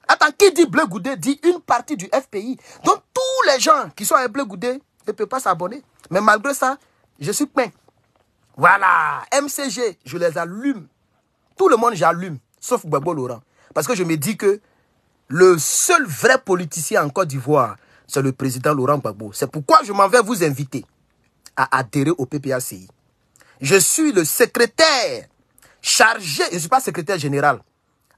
Attends, qui dit Bleu Goudé dit une partie du FPI. Donc tous les gens qui sont un Bleu Goudé ne peuvent pas s'abonner. Mais malgré ça, je suis plein. Voilà, MCG, je les allume. Tout le monde, j'allume, sauf Bagbo Laurent. Parce que je me dis que le seul vrai politicien en Côte d'Ivoire, c'est le président Laurent Gbagbo. C'est pourquoi je m'en vais vous inviter à adhérer au PPACI. Je suis le secrétaire chargé, je ne suis pas secrétaire général.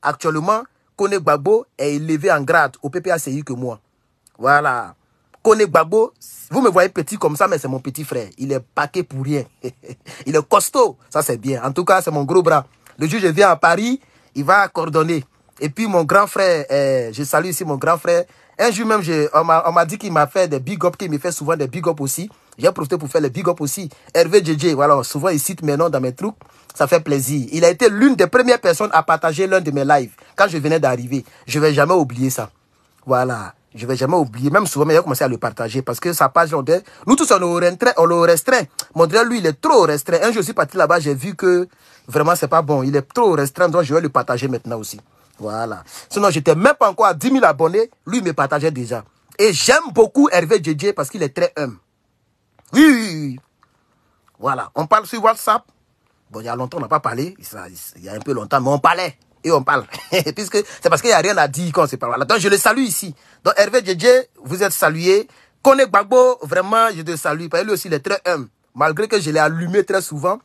Actuellement, Kone Babo est élevé en grade au PPACI que moi. Voilà. Kone Babo, vous me voyez petit comme ça, mais c'est mon petit frère. Il est paqué pour rien. [laughs] il est costaud. Ça, c'est bien. En tout cas, c'est mon gros bras. Le jour où je viens à Paris, il va coordonner. Et puis, mon grand frère, eh, je salue ici mon grand frère. Un jour même, on m'a dit qu'il m'a fait des big up, qu'il me fait souvent des big up aussi. J'ai profité pour faire le big up aussi. Hervé JJ, voilà, souvent il cite mes noms dans mes trucs. Ça fait plaisir. Il a été l'une des premières personnes à partager l'un de mes lives quand je venais d'arriver. Je vais jamais oublier ça. Voilà. Je vais jamais oublier. Même souvent, il a commencé à le partager parce que sa page, on dit, nous tous, on le restreint. On le restreint. Mon lui, il est trop restreint. Un jour, je suis parti là-bas, j'ai vu que vraiment, ce n'est pas bon. Il est trop restreint, donc je vais le partager maintenant aussi. Voilà. Sinon, j'étais même pas encore à 10 000 abonnés. Lui, il me partageait déjà. Et j'aime beaucoup Hervé JJ parce qu'il est très humble. Oui, Voilà, on parle sur WhatsApp. Bon, il y a longtemps, on n'a pas parlé. Il y a un peu longtemps, mais on parlait. Et on parle. [laughs] Puisque c'est parce qu'il n'y a rien à dire quand on se parle. Donc, je le salue ici. Donc, Hervé Djedje, vous êtes salué. Kone Bagbo, vraiment, je te salue. Parce lui aussi, il est très humble. Malgré que je l'ai allumé très souvent,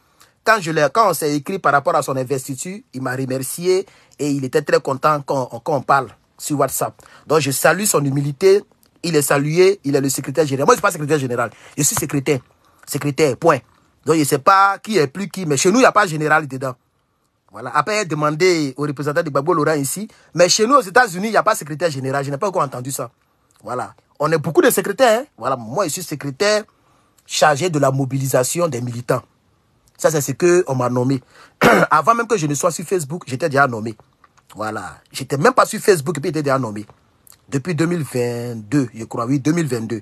quand, je quand on s'est écrit par rapport à son investiture, il m'a remercié et il était très content quand quand on parle sur WhatsApp. Donc, je salue son humilité, il est salué, il est le secrétaire général. Moi, je ne suis pas secrétaire général, je suis secrétaire. Secrétaire, point. Donc, je ne sais pas qui est plus qui, mais chez nous, il n'y a pas général dedans. Voilà. Après, demander au représentant de Babo Laurent ici, mais chez nous, aux États-Unis, il n'y a pas secrétaire général. Je n'ai pas encore entendu ça. Voilà. On est beaucoup de secrétaires. Hein. Voilà. Moi, je suis secrétaire chargé de la mobilisation des militants. Ça, c'est ce qu'on m'a nommé. [clears throat] Avant même que je ne sois sur Facebook, j'étais déjà nommé. Voilà. Je n'étais même pas sur Facebook et puis j'étais déjà nommé. Depuis 2022, je crois, oui, 2022,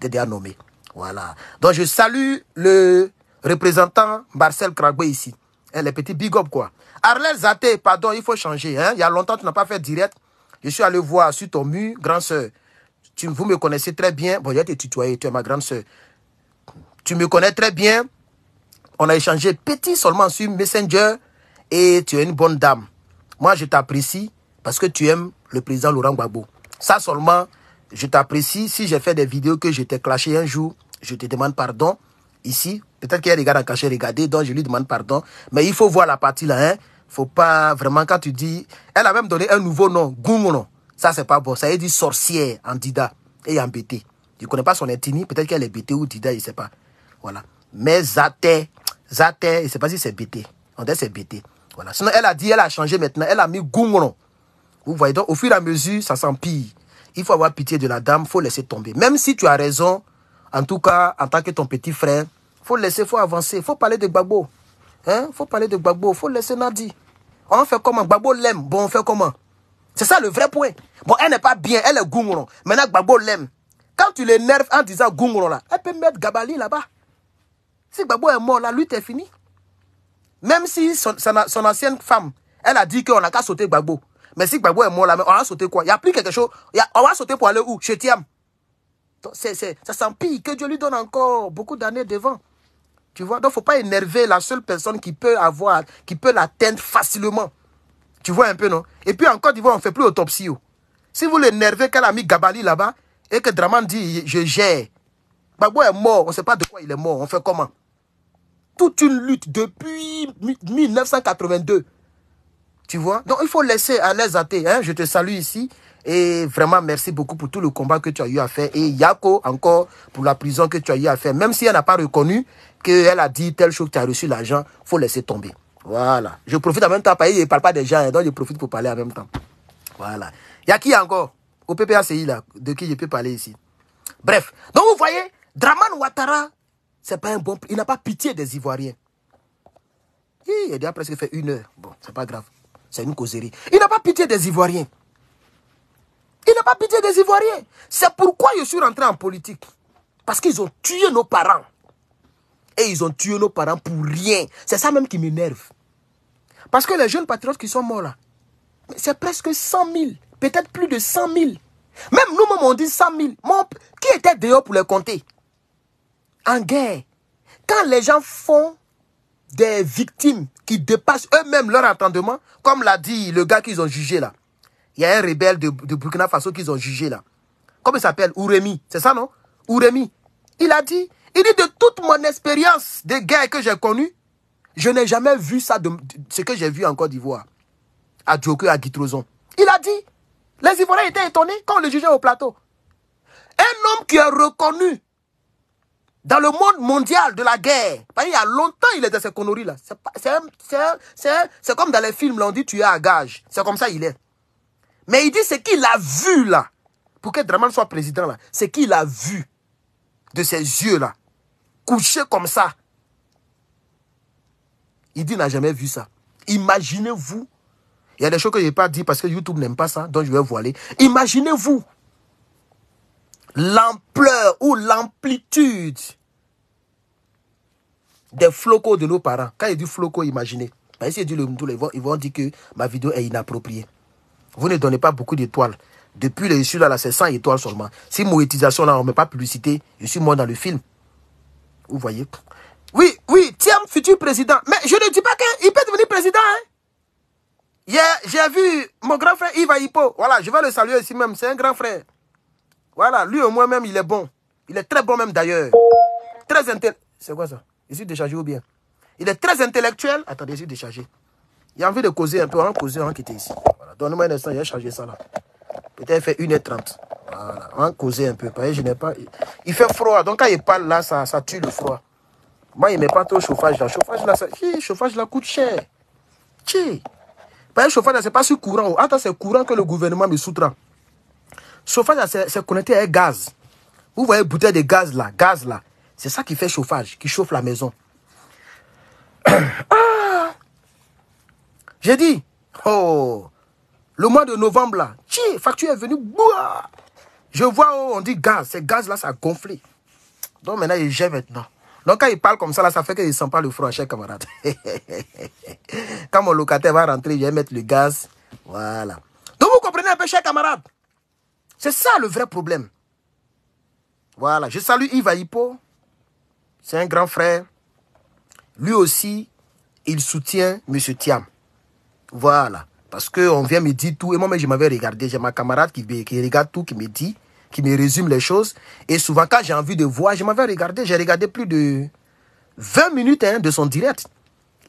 déjà nommé. Voilà. Donc je salue le représentant Marcel Kragwe ici. Eh, les petits big quoi. Arlel Zaté, pardon, il faut changer. Hein. Il y a longtemps, tu n'as pas fait direct. Je suis allé voir sur ton mur, grande soeur. Tu, vous me connaissez très bien. Bon, j'ai été tutoyé. tu es ma grande soeur. Tu me connais très bien. On a échangé petit seulement sur Messenger et tu es une bonne dame. Moi, je t'apprécie parce que tu aimes le président Laurent Gbagbo. Ça seulement, je t'apprécie. Si j'ai fait des vidéos que je t'ai clashé un jour, je te demande pardon. Ici, peut-être qu'il y a des gars cachet regardez, donc je lui demande pardon. Mais il faut voir la partie là, hein. Faut pas vraiment quand tu dis. Elle a même donné un nouveau nom, Goumono. Ça, c'est pas bon. Ça, a dit sorcière en Dida et en bété Je connais pas son ethnie. Peut-être qu'elle est bêtée ou Dida, je sais pas. Voilà. Mais Zaté, Zaté, je sais pas si c'est bété On dit c'est bété Voilà. Sinon, elle a dit, elle a changé maintenant. Elle a mis Goumono. Vous voyez donc, au fur et à mesure, ça s'empire. Il faut avoir pitié de la dame, il faut laisser tomber. Même si tu as raison, en tout cas, en tant que ton petit frère, il faut laisser, il faut avancer. Il faut parler de Babo Hein? faut parler de Gbagbo, faut laisser Nadi. On fait comment Babo l'aime. Bon, on fait comment C'est ça le vrai point. Bon, elle n'est pas bien, elle est Goumuron. Maintenant, Babo l'aime. Quand tu l'énerves en disant gongron là, elle peut mettre Gabali là-bas. Si Babo est mort, là, lui, t'es fini. Même si son, ancienne femme, elle a dit qu'on n'a qu'à sauter Gbagbo. Mais si Babou est mort là, on va sauter quoi Il n'y a plus quelque chose. on va sauter pour aller où Chez ça s'empire. Que Dieu lui donne encore beaucoup d'années devant. Tu vois Donc, faut pas énerver la seule personne qui peut avoir, qui peut l'atteindre facilement. Tu vois un peu, non Et puis, encore, tu on ne fait plus autopsie. Oh. Si vous l'énervez qu'elle a mis Gabali là-bas et que Draman dit « je gère », Babou est mort, on ne sait pas de quoi il est mort, on fait comment Toute une lutte depuis 1982 tu vois Donc, il faut laisser à l'aise à Hein? Je te salue ici. Et vraiment, merci beaucoup pour tout le combat que tu as eu à faire. Et Yako, encore, pour la prison que tu as eu à faire. Même si elle n'a pas reconnu qu'elle a dit telle chose, que tu as reçu l'argent, il faut laisser tomber. Voilà. Je profite en même temps. Il ne parle pas des gens, hein. donc je profite pour parler en même temps. Voilà. Il y a qui encore Au PPACI, là, de qui je peux parler ici. Bref. Donc, vous voyez, Draman Ouattara, c'est pas un bon... Il n'a pas pitié des Ivoiriens. Il a déjà presque fait une heure. Bon, c'est pas grave. C'est une causerie. Il n'a pas pitié des Ivoiriens. Il n'a pas pitié des Ivoiriens. C'est pourquoi je suis rentré en politique. Parce qu'ils ont tué nos parents. Et ils ont tué nos parents pour rien. C'est ça même qui m'énerve. Parce que les jeunes patriotes qui sont morts là, c'est presque 100 000, peut-être plus de 100 000. Même nous on dit 100 000. qui était dehors pour les compter En guerre. Quand les gens font des victimes qui dépassent eux-mêmes leur entendement, comme l'a dit le gars qu'ils ont jugé là. Il y a un rebelle de, Burkina Faso qu'ils ont jugé là. Comment il s'appelle Ouremi, c'est ça non Ouremi. Il a dit, il dit de toute mon expérience des guerres que j'ai connues, je n'ai jamais vu ça de, ce que j'ai vu en Côte d'Ivoire, à Djoké, à Guitrozon. Il a dit, les Ivoiriens étaient étonnés quand on le jugeait au plateau. Un homme qui a reconnu dans le monde mondial de la guerre, il y a longtemps, il est dans ces conneries-là. C'est comme dans les films, On dit tu es à gage. C'est comme ça il est. Mais il dit ce qu'il a vu là, pour que Draman soit président là, ce qu'il a vu de ses yeux là, couché comme ça. Il dit n'a jamais vu ça. Imaginez-vous. Il y a des choses que je n'ai pas dit parce que YouTube n'aime pas ça, donc je vais voiler. Imaginez-vous l'ampleur ou l'amplitude des flocos de nos parents. Quand il dit flocos, imaginez. Parce bah, ils vont, ils vont dire que ma vidéo est inappropriée. Vous ne donnez pas beaucoup d'étoiles. Depuis le issue là, là c'est 100 étoiles seulement. Si monétisation là, on ne met pas publicité, je suis moi dans le film. Vous voyez Oui, oui, tiens, futur président. Mais je ne dis pas qu'il peut devenir président. Hier, hein. j'ai vu mon grand frère Yves Hippo. Voilà, je vais le saluer ici même. C'est un grand frère. Voilà, lui au moins même, il est bon. Il est très bon même d'ailleurs. Très intellectuel. C'est quoi ça Je suis déchargé ou bien Il est très intellectuel. Attendez, je suis déchargé. Il a envie de causer un peu, hein, causer, hein, qui était ici. Voilà. Donne-moi un instant, il a chargé ça là. Peut-être fait 1h30. on hein, causer un peu. je n'ai pas. Il fait froid, donc quand il parle là, ça, tue le froid. Moi, il ne met pas trop chauffage là. Chauffage là, ça... chauffage là coûte cher. Tchè. Le chauffage là, n'est pas sur courant. Attends, c'est courant que le gouvernement me soutra. Chauffage, c'est connecté à un gaz. Vous voyez bouteille de gaz là, gaz là. C'est ça qui fait chauffage, qui chauffe la maison. [coughs] ah J'ai dit, oh, le mois de novembre là, ti, facture est venue, Bouah, Je vois, oh, on dit gaz, ce gaz là, ça gonfle. Donc maintenant, il gère maintenant. Donc quand il parle comme ça, là, ça fait qu'il ne sent pas le froid, chers camarade. [laughs] quand mon locataire va rentrer, je vais mettre le gaz. Voilà. Donc vous comprenez un peu, cher camarade c'est ça le vrai problème. Voilà, je salue Yves Aipo. C'est un grand frère. Lui aussi, il soutient M. Tiam. Voilà. Parce qu'on vient me dire tout. Et moi-même, je m'avais regardé. J'ai ma camarade qui, regarde tout, qui me dit, qui me résume les choses. Et souvent, quand j'ai envie de voir, je m'avais regardé. J'ai regardé plus de 20 minutes hein, de son direct.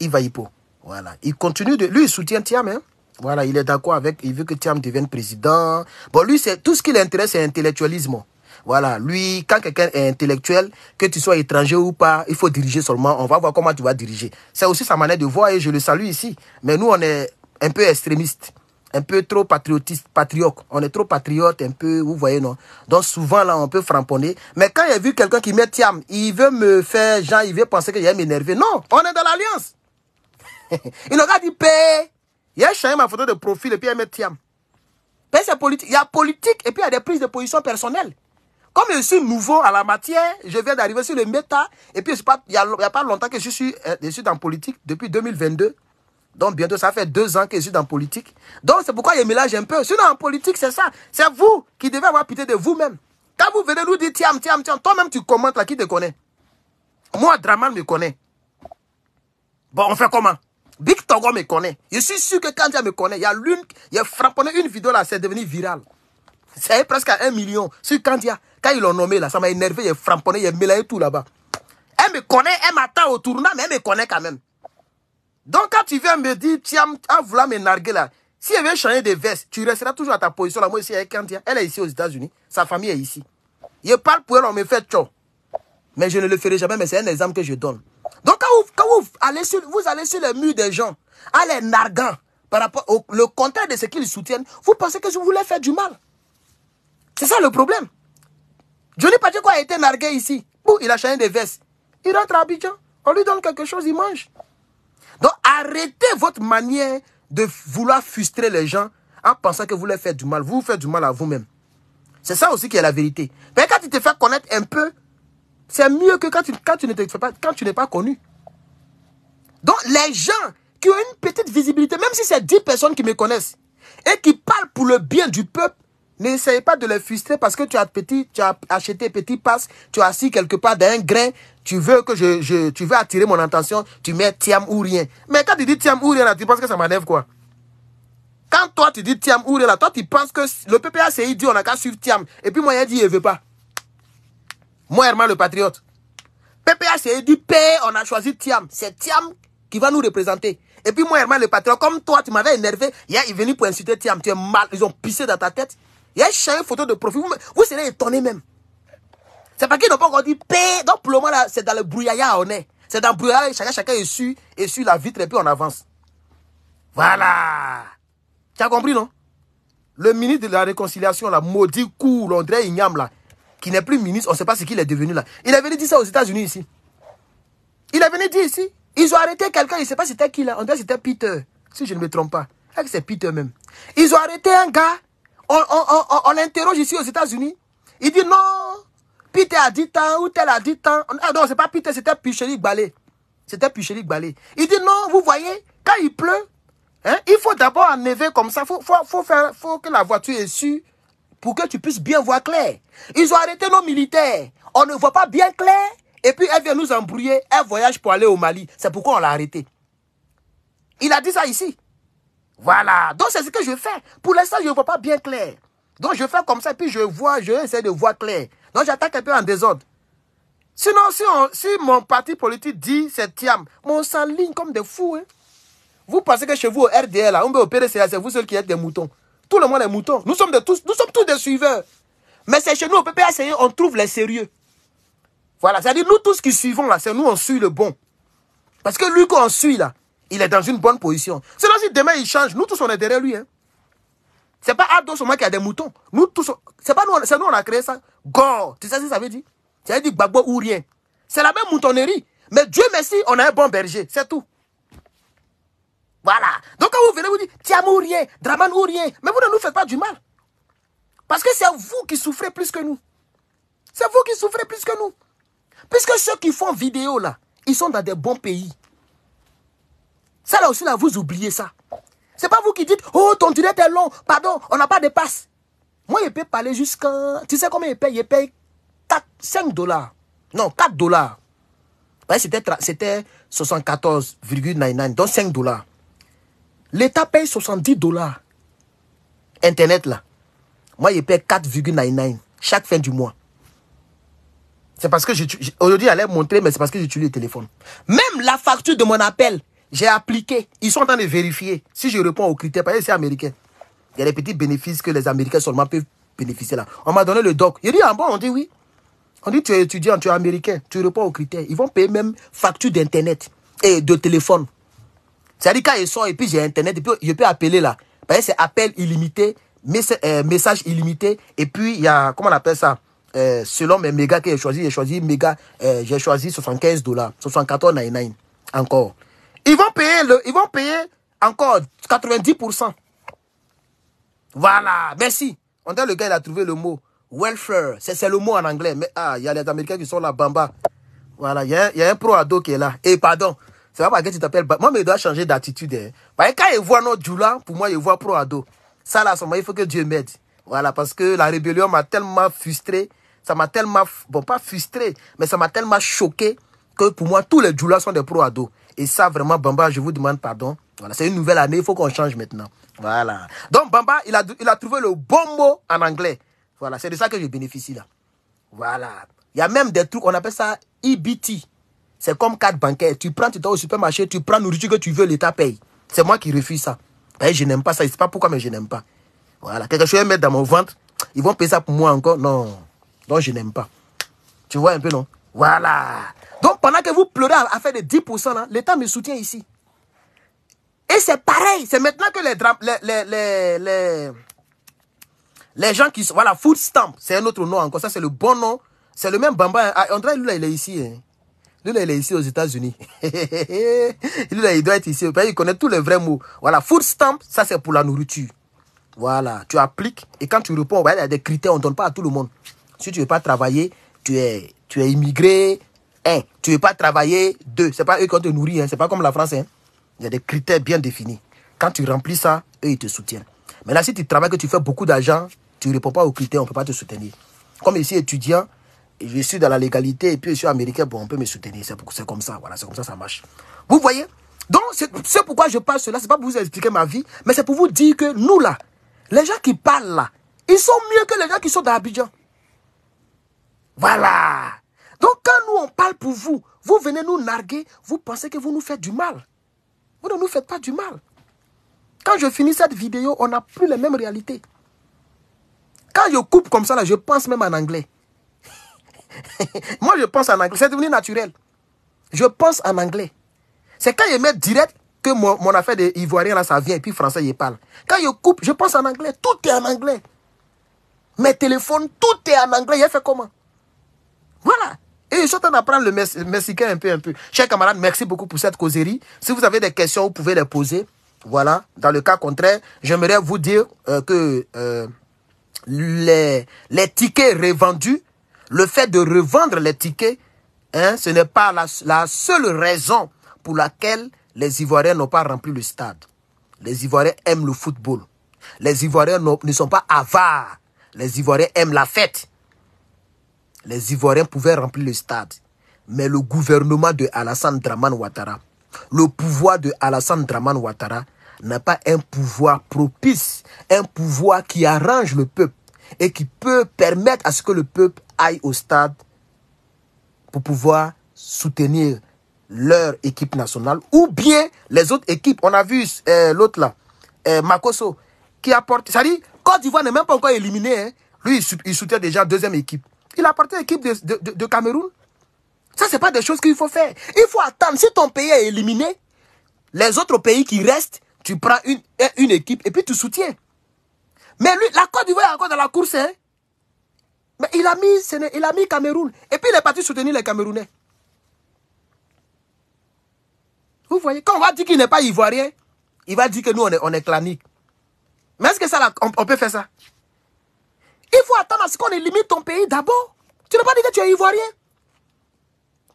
Yves Hippo. Voilà. Il continue de. Lui, il soutient Tiam Hein. Voilà, il est d'accord avec, il veut que Thiam devienne président. Bon, lui, c'est tout ce qui l'intéresse, c'est l'intellectualisme. Voilà, lui, quand quelqu'un est intellectuel, que tu sois étranger ou pas, il faut diriger seulement. On va voir comment tu vas diriger. C'est aussi sa manière de voir et je le salue ici. Mais nous, on est un peu extrémiste, un peu trop patriotiste, patriote. On est trop patriote, un peu, vous voyez, non Donc souvent, là, on peut framponner. Mais quand il y a vu quelqu'un qui met Thiam, il veut me faire, Jean, il veut penser que vais m'énerver. Non, on est dans l'alliance. [laughs] il n'aura dit paix. Il a changé ma photo de profil et puis elle met Tiam. Il y a politique et puis il y a des prises de position personnelles. Comme je suis nouveau à la matière, je viens d'arriver sur le méta. Et puis, il n'y a, pas longtemps que je suis, euh, je dans politique, depuis 2022. Donc, bientôt, ça fait deux ans que je suis dans politique. Donc, c'est pourquoi je mélange un peu. Sinon, en politique, c'est ça. C'est vous qui devez avoir pitié de vous-même. Quand vous venez nous dire tiam, tiam, tiam, toi-même, tu commentes là, qui te connaît Moi, Draman me connaît. Bon, on fait comment Big Togo me connaît. Je suis sûr que Kandia me connaît, il y a l'une, il a une vidéo là, c'est devenu viral. C'est presque à un million. Sur Kandia, quand ils l'ont nommé là, ça m'a énervé, il a framponné, mêlé mélangé tout là-bas. Elle me connaît, elle m'attend au tournant, mais elle me connaît quand même. Donc quand tu viens me dire, tiens, en voulant me narguer là, si elle veut changer de veste, tu resteras toujours à ta position là. Moi ici avec Kandia, elle est ici aux États-Unis, sa famille est ici. Je parle pour elle, on me fait tchot, mais je ne le ferai jamais, mais c'est un exemple que je donne. Donc quand vous, allez sur, vous allez sur des gens, allez les narguant, par rapport au le contraire de ce qu'ils soutiennent, vous pensez que je voulais faire du mal. C'est ça le problème. Johnny Pacheco a été nargué ici. il a changé des veste. Il rentre à Abidjan. On lui donne quelque chose, il mange. Donc arrêtez votre manière de vouloir frustrer les gens en pensant que vous voulez faire du mal. Vous vous faites du mal à vous-même. C'est ça aussi qui est la vérité. Mais quand tu te fais connaître un peu, c'est mieux que quand tu, ne pas, quand tu n'es pas connu. Donc, les gens qui ont une petite visibilité, même si c'est 10 personnes qui me connaissent et qui parlent pour le bien du peuple, n'essayez pas de les frustrer parce que tu as, petit, tu acheté petit passe, tu as assis quelque part dans un grain, tu veux que je, tu veux attirer mon attention, tu mets tiam ou rien. Mais quand tu dis tiam ou rien, tu penses que ça m'enlève quoi Quand toi tu dis tiam ou rien, toi tu penses que le PPA c'est idiot, on n'a qu'à suivre tiam. Et puis moi, il dit, il veut pas. Moi, Herman le patriote. PPH c'est du P. on a choisi Tiam. C'est Tiam qui va nous représenter. Et puis moi, Herman le patriote, comme toi, tu m'avais énervé. il est venu pour insulter Tiam. Tu es mal, ils ont pissé dans ta tête. Il y a une photo de profil. Vous, vous serez étonné même. C'est parce qu'ils n'ont pas encore dit paix. Donc pour le moment, c'est dans le brouillard, on est. C'est dans le brouillard, chacun, chacun est sur, la vitre et puis on avance. Voilà. Tu as compris, non? Le ministre de la réconciliation, la maudit cool, André Ignam, là qui n'est plus ministre, on ne sait pas ce qu'il est devenu là. Il est venu dire ça aux États-Unis ici. Il est venu dire ici. Ils ont arrêté quelqu'un, il ne sait pas c'était qui là. On dirait que c'était Peter, si je ne me trompe pas. C'est Peter même. Ils ont arrêté un gars. On, l'interroge ici aux États-Unis. Il dit non, Peter a dit tant ou tel a dit tant. Ah non, n'est pas Peter, c'était Pichéri Balé. C'était Pichéri Balé. Il dit non, vous voyez, quand il pleut, hein, il faut d'abord enlever comme ça. Il faut, faut que la voiture est sûre pour que tu puisses bien voir clair. Ils ont arrêté nos militaires. On ne voit pas bien clair. Et puis elle vient nous embrouiller. Elle voyage pour aller au Mali. C'est pourquoi on l'a arrêté. Il a dit ça ici. Voilà. Donc c'est ce que je fais. Pour l'instant, je ne vois pas bien clair. Donc je fais comme ça, Et puis je vois, je essaie de voir clair. Donc j'attaque un peu en désordre. Sinon, si, mon parti politique dit c'est Tiam, on s'enligne comme des fous. Hein. Vous pensez que chez vous, au RDL, on peut opérer, c'est vous seuls qui êtes des moutons. Tout le monde est mouton. Nous sommes, de tous, nous sommes tous des suiveurs. Mais c'est chez nous, au PPACI, on trouve les sérieux. Voilà, c'est-à-dire nous tous qui suivons là, c'est nous on suit le bon. Parce que lui qu'on suit là, il est dans une bonne position. Sinon si demain il change, nous tous on est derrière lui. Hein. C'est pas Ado seulement qui a des moutons. Nous tous, c'est pas nous, c'est nous on a créé ça. Gore, tu sais ce que ça veut dire Ça veut dire bagbo ou rien. C'est la même moutonnerie. Mais Dieu merci, on a un bon berger, c'est tout. Voilà. Donc quand vous venez, vous dites, tiens, ou rien, Draman ou rien, mais vous ne nous faites pas du mal. Parce que c'est vous qui souffrez plus que nous. C'est vous qui souffrez plus que nous. Puisque ceux qui font vidéo là, ils sont dans des bons pays. Ça là aussi, là, vous oubliez ça. C'est pas vous qui dites, oh, ton direct est long, pardon, on n'a pas de passe. Moi, je peux parler jusqu'à. Tu sais combien il paye Il paye 5 dollars. Non, 4 dollars. C'était 74,99, donc 5 dollars. L'État paye 70 dollars. Internet, là. Moi, je paye 4,99 chaque fin du mois. C'est parce que aujourd'hui, j'allais montrer, mais c'est parce que j'utilise le téléphone. Même la facture de mon appel, j'ai appliqué. Ils sont en train de vérifier si je réponds aux critères. Parce que c'est américain. Il y a des petits bénéfices que les Américains seulement peuvent bénéficier là. On m'a donné le doc. Il dit, en bas, on dit oui. On dit, tu es étudiant, tu es américain, tu réponds aux critères. Ils vont payer même facture d'internet et de téléphone. C'est-à-dire quand ils sont et puis j'ai Internet, je peux appeler là. c'est appel illimité, euh, message, illimité, et puis il y a, comment on appelle ça euh, Selon mes méga que j'ai choisi, j'ai choisi méga, euh, j'ai choisi 75 dollars, 74,99 encore. Ils vont payer, ils vont payer encore 90%. Voilà, merci. On dirait le gars, il a trouvé le mot. Welfare, c'est le mot en anglais. Mais ah, il y a les Américains qui sont là, bamba. Voilà, il y, a un pro ado qui est là. Et eh, pardon, c'est pas parce que tu t'appelles Moi, il doit changer d'attitude. Parce hein. bah, quand il voit notre pour moi, il voit pro-ado. Ça, là, il faut que Dieu m'aide. Voilà, parce que la rébellion m'a tellement frustré. Ça m'a tellement, bon, pas frustré, mais ça m'a tellement choqué que pour moi, tous les Djula sont des pro ado Et ça, vraiment, Bamba, je vous demande pardon. Voilà, c'est une nouvelle année, il faut qu'on change maintenant. Voilà. Donc, Bamba, il a, il a trouvé le bon mot en anglais. Voilà, c'est de ça que je bénéficie là. Voilà. Il y a même des trucs, on appelle ça IBT. E c'est comme carte bancaire. Tu prends, tu dois au supermarché, tu prends nourriture que tu veux, l'État paye. C'est moi qui refuse ça. Ben, je n'aime pas ça. Je ne sais pas pourquoi, mais je n'aime pas. Voilà. Quelque chose à mettre dans mon ventre. Ils vont payer ça pour moi encore. Non. Non, je n'aime pas. Tu vois un peu, non Voilà. Donc, pendant que vous pleurez à faire de 10%, l'État me soutient ici. Et c'est pareil. C'est maintenant que les, les, les, les, gens qui sont... Voilà, food stamp. C'est un autre nom encore. Ça, c'est le bon nom. C'est le même Bamba. Hein. Ah, André, lui, il est ici. Hein. Lui, là, il est ici aux États-Unis. [laughs] Lui, là, il doit être ici. Il connaît tous les vrais mots. Voilà, food stamp, ça, c'est pour la nourriture. Voilà, tu appliques. Et quand tu réponds, il y a des critères, on ne donne pas à tout le monde. Si tu ne veux pas travailler, tu es, tu es immigré. Un, hein, tu ne veux pas travailler. Deux, ce n'est pas eux qui te nourri. Hein. Ce n'est pas comme la France. Hein. Il y a des critères bien définis. Quand tu remplis ça, eux, ils te soutiennent. Mais là, si tu travailles, que tu fais beaucoup d'argent, tu ne réponds pas aux critères, on ne peut pas te soutenir. Comme ici, étudiant, je suis dans la légalité et puis je suis américain, bon, on peut me soutenir. C'est comme ça, voilà, c'est comme ça, ça marche. Vous voyez Donc, c'est pourquoi je parle cela. Ce n'est pas pour vous expliquer ma vie, mais c'est pour vous dire que nous, là, les gens qui parlent là, ils sont mieux que les gens qui sont dans Abidjan. Voilà. Donc, quand nous, on parle pour vous, vous venez nous narguer, vous pensez que vous nous faites du mal. Vous ne nous faites pas du mal. Quand je finis cette vidéo, on n'a plus les mêmes réalités. Quand je coupe comme ça, là, je pense même en anglais. [laughs] Moi, je pense en anglais. C'est devenu naturel. Je pense en anglais. C'est quand je mets direct que mon, mon affaire d'ivoirien, là, ça vient, et puis français, il parle. Quand je coupe, je pense en anglais. Tout est en anglais. Mes téléphones, tout est en anglais. a fait comment Voilà. Et je suis en train d'apprendre le mexicain un peu, un peu. Chers camarades, merci beaucoup pour cette causerie. Si vous avez des questions, vous pouvez les poser. Voilà. Dans le cas contraire, j'aimerais vous dire euh, que euh, les tickets revendus le fait de revendre les tickets, hein, ce n'est pas la, la seule raison pour laquelle les Ivoiriens n'ont pas rempli le stade. Les Ivoiriens aiment le football. Les Ivoiriens ne sont pas avares. Les Ivoiriens aiment la fête. Les Ivoiriens pouvaient remplir le stade. Mais le gouvernement de Alassane Draman Ouattara, le pouvoir de Alassane Draman Ouattara n'a pas un pouvoir propice, un pouvoir qui arrange le peuple et qui peut permettre à ce que le peuple au stade pour pouvoir soutenir leur équipe nationale ou bien les autres équipes. On a vu euh, l'autre là, euh, qui apporte. Ça dit, Côte d'Ivoire n'est même pas encore éliminé. Hein. Lui, il, soutient déjà deuxième équipe. Il apporté l'équipe de, de, Cameroun. Ça, c'est pas des choses qu'il faut faire. Il faut attendre. Si ton pays est éliminé, les autres pays qui restent, tu prends une, une équipe et puis tu soutiens. Mais lui, la Côte d'Ivoire est encore dans la course. Hein. Mais il a mis, il a mis Cameroun. Et puis il est parti soutenir les Camerounais. Vous voyez, quand on va dire qu'il n'est pas ivoirien, il va dire que nous, on est, on est clanique. Mais est-ce que ça, on, peut faire ça Il faut attendre à ce qu'on élimine ton pays d'abord. Tu n'as pas dit que tu es ivoirien.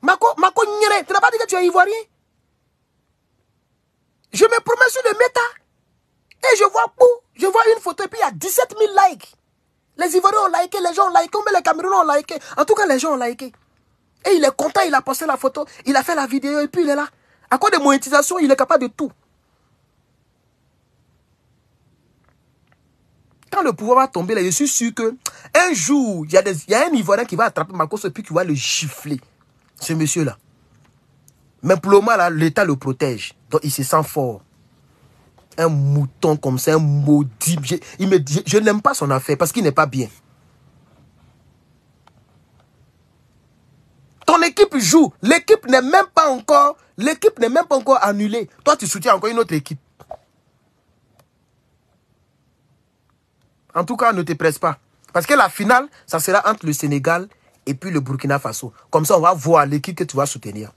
Mako, tu n'as pas dit que tu es ivoirien. Je me promets sur le méta. Et je vois où je vois une photo et puis il y a 17 000 likes. Les Ivoiriens ont liké, les gens ont liké, mais les Camerounais ont liké. En tout cas, les gens ont liké. Et il est content, il a posté la photo, il a fait la vidéo et puis il est là. À cause de monétisation, il est capable de tout. Quand le pouvoir va tomber, là, je suis sûr que un jour, il y, a un Ivoirien qui va attraper ma course et puis qui va le gifler. Ce monsieur-là. Mais pour le moment, l'État le protège. Donc il se sent fort un mouton comme ça, un maudit. Je, je n'aime pas son affaire parce qu'il n'est pas bien. Ton équipe joue. L'équipe n'est même pas encore, l'équipe n'est même pas encore annulée. Toi, tu soutiens encore une autre équipe. En tout cas, ne te presse pas. Parce que la finale, ça sera entre le Sénégal et puis le Burkina Faso. Comme ça, on va voir l'équipe que tu vas soutenir.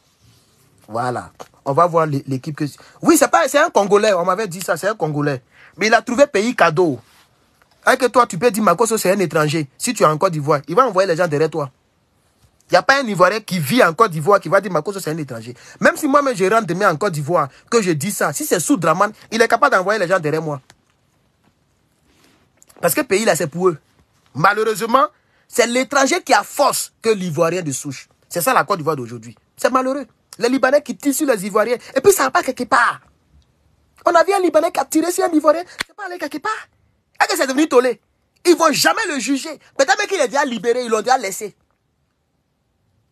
Voilà. On va voir l'équipe que... Oui, c'est pas, un Congolais. On m'avait dit ça, c'est un Congolais. Mais il a trouvé pays cadeau. Avec hein, toi, tu peux dire, Makoso, c'est un étranger. Si tu es en Côte d'Ivoire, il va envoyer les gens derrière toi. Il n'y a pas un Ivoirien qui vit en Côte d'Ivoire qui va dire, Makoso, c'est un étranger. Même si moi-même, je rentre demain en Côte d'Ivoire, que je dis ça, si c'est sous Draman, il est capable d'envoyer les gens derrière moi. Parce que pays, là, c'est pour eux. Malheureusement, c'est l'étranger qui a force que l'Ivoirien de souche. C'est ça la Côte d'Ivoire d'aujourd'hui. C'est malheureux les Libanais qui tirent sur les Ivoiriens, et puis ça n'a pas quelque part. On a vu un Libanais qui a tiré sur un Ivoirien, c'est pas allé quelque part. Et que c'est devenu tollé. Ils vont jamais le juger. Peut-être qu'il est déjà libéré, ils l'ont déjà laissé.